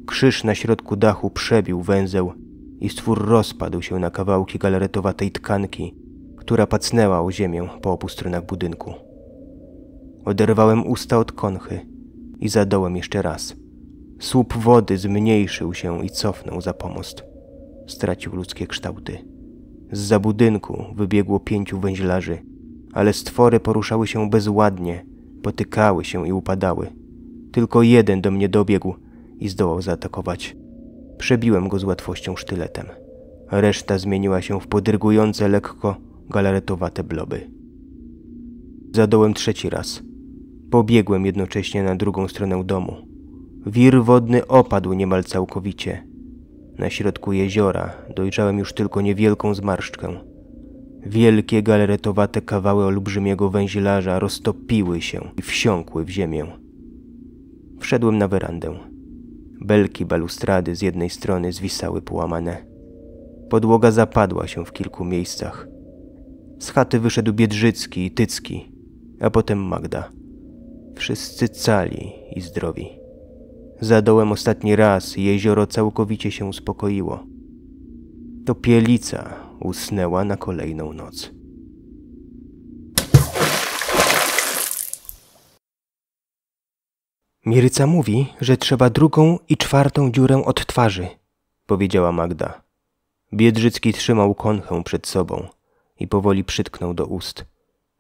Krzyż na środku dachu przebił węzeł i stwór rozpadł się na kawałki galaretowatej tkanki, która pacnęła o ziemię po obu stronach budynku. Oderwałem usta od konchy i zadołem jeszcze raz. Słup wody zmniejszył się i cofnął za pomost. Stracił ludzkie kształty. Z za budynku wybiegło pięciu węźlarzy, ale stwory poruszały się bezładnie, potykały się i upadały. Tylko jeden do mnie dobiegł i zdołał zaatakować. Przebiłem go z łatwością sztyletem. Reszta zmieniła się w podrygujące lekko galaretowate bloby. Zadołem trzeci raz – Pobiegłem jednocześnie na drugą stronę domu. Wir wodny opadł niemal całkowicie. Na środku jeziora dojrzałem już tylko niewielką zmarszczkę. Wielkie galaretowate kawały olbrzymiego węzilarza roztopiły się i wsiąkły w ziemię. Wszedłem na werandę. Belki balustrady z jednej strony zwisały połamane. Podłoga zapadła się w kilku miejscach. Z chaty wyszedł Biedrzycki i Tycki, a potem Magda. Wszyscy cali i zdrowi. Zadołem ostatni raz jezioro całkowicie się uspokoiło. To pielica usnęła na kolejną noc. Miryca mówi, że trzeba drugą i czwartą dziurę od twarzy, powiedziała Magda. Biedrzycki trzymał konchę przed sobą i powoli przytknął do ust.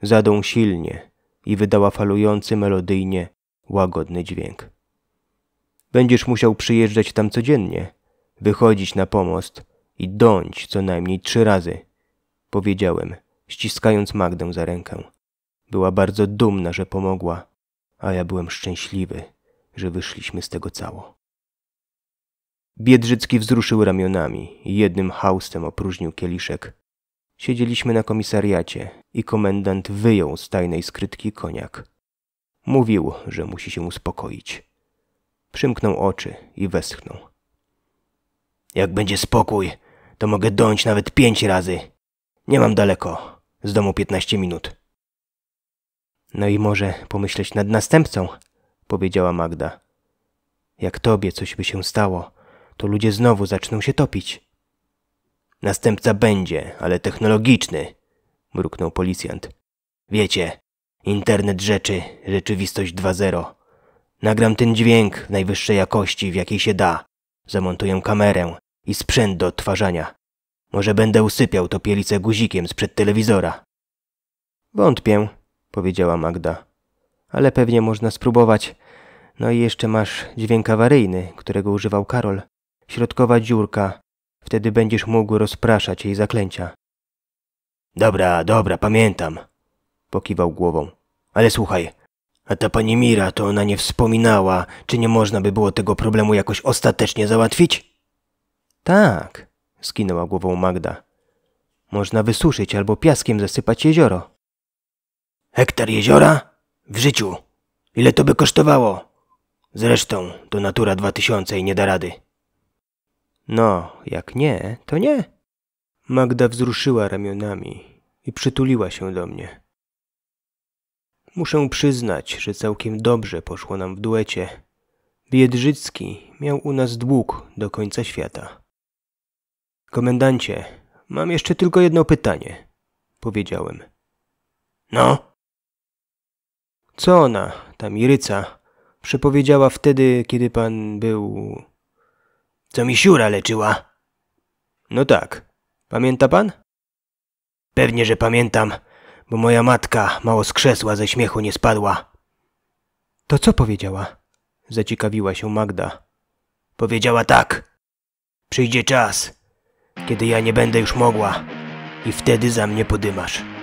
Zadął silnie, i wydała falujący melodyjnie, łagodny dźwięk. Będziesz musiał przyjeżdżać tam codziennie, wychodzić na pomost i dąć co najmniej trzy razy, powiedziałem, ściskając Magdę za rękę. Była bardzo dumna, że pomogła, a ja byłem szczęśliwy, że wyszliśmy z tego cało. Biedrzycki wzruszył ramionami i jednym haustem opróżnił kieliszek. Siedzieliśmy na komisariacie i komendant wyjął z tajnej skrytki koniak. Mówił, że musi się uspokoić. Przymknął oczy i westchnął. Jak będzie spokój, to mogę dąć nawet pięć razy. Nie mam daleko. Z domu piętnaście minut. No i może pomyśleć nad następcą, powiedziała Magda. Jak tobie coś by się stało, to ludzie znowu zaczną się topić. Następca będzie, ale technologiczny, mruknął policjant. Wiecie, internet rzeczy, rzeczywistość 2.0. Nagram ten dźwięk w najwyższej jakości, w jakiej się da. Zamontuję kamerę i sprzęt do odtwarzania. Może będę usypiał topielicę guzikiem sprzed telewizora. Wątpię, powiedziała Magda. Ale pewnie można spróbować. No i jeszcze masz dźwięk awaryjny, którego używał Karol. Środkowa dziurka, Wtedy będziesz mógł rozpraszać jej zaklęcia. Dobra, dobra, pamiętam. Pokiwał głową. Ale słuchaj, a ta pani Mira, to ona nie wspominała, czy nie można by było tego problemu jakoś ostatecznie załatwić? Tak, skinęła głową Magda. Można wysuszyć albo piaskiem zasypać jezioro. Hektar jeziora? W życiu. Ile to by kosztowało? Zresztą to Natura 2000 i nie da rady. No, jak nie, to nie. Magda wzruszyła ramionami i przytuliła się do mnie. Muszę przyznać, że całkiem dobrze poszło nam w duecie. Biedrzycki miał u nas dług do końca świata. Komendancie, mam jeszcze tylko jedno pytanie, powiedziałem. No? Co ona, ta Miryca, przepowiedziała wtedy, kiedy pan był co mi siura leczyła. No tak. Pamięta pan? Pewnie, że pamiętam, bo moja matka mało z krzesła ze śmiechu nie spadła. To co powiedziała? Zaciekawiła się Magda. Powiedziała tak. Przyjdzie czas, kiedy ja nie będę już mogła i wtedy za mnie podymasz.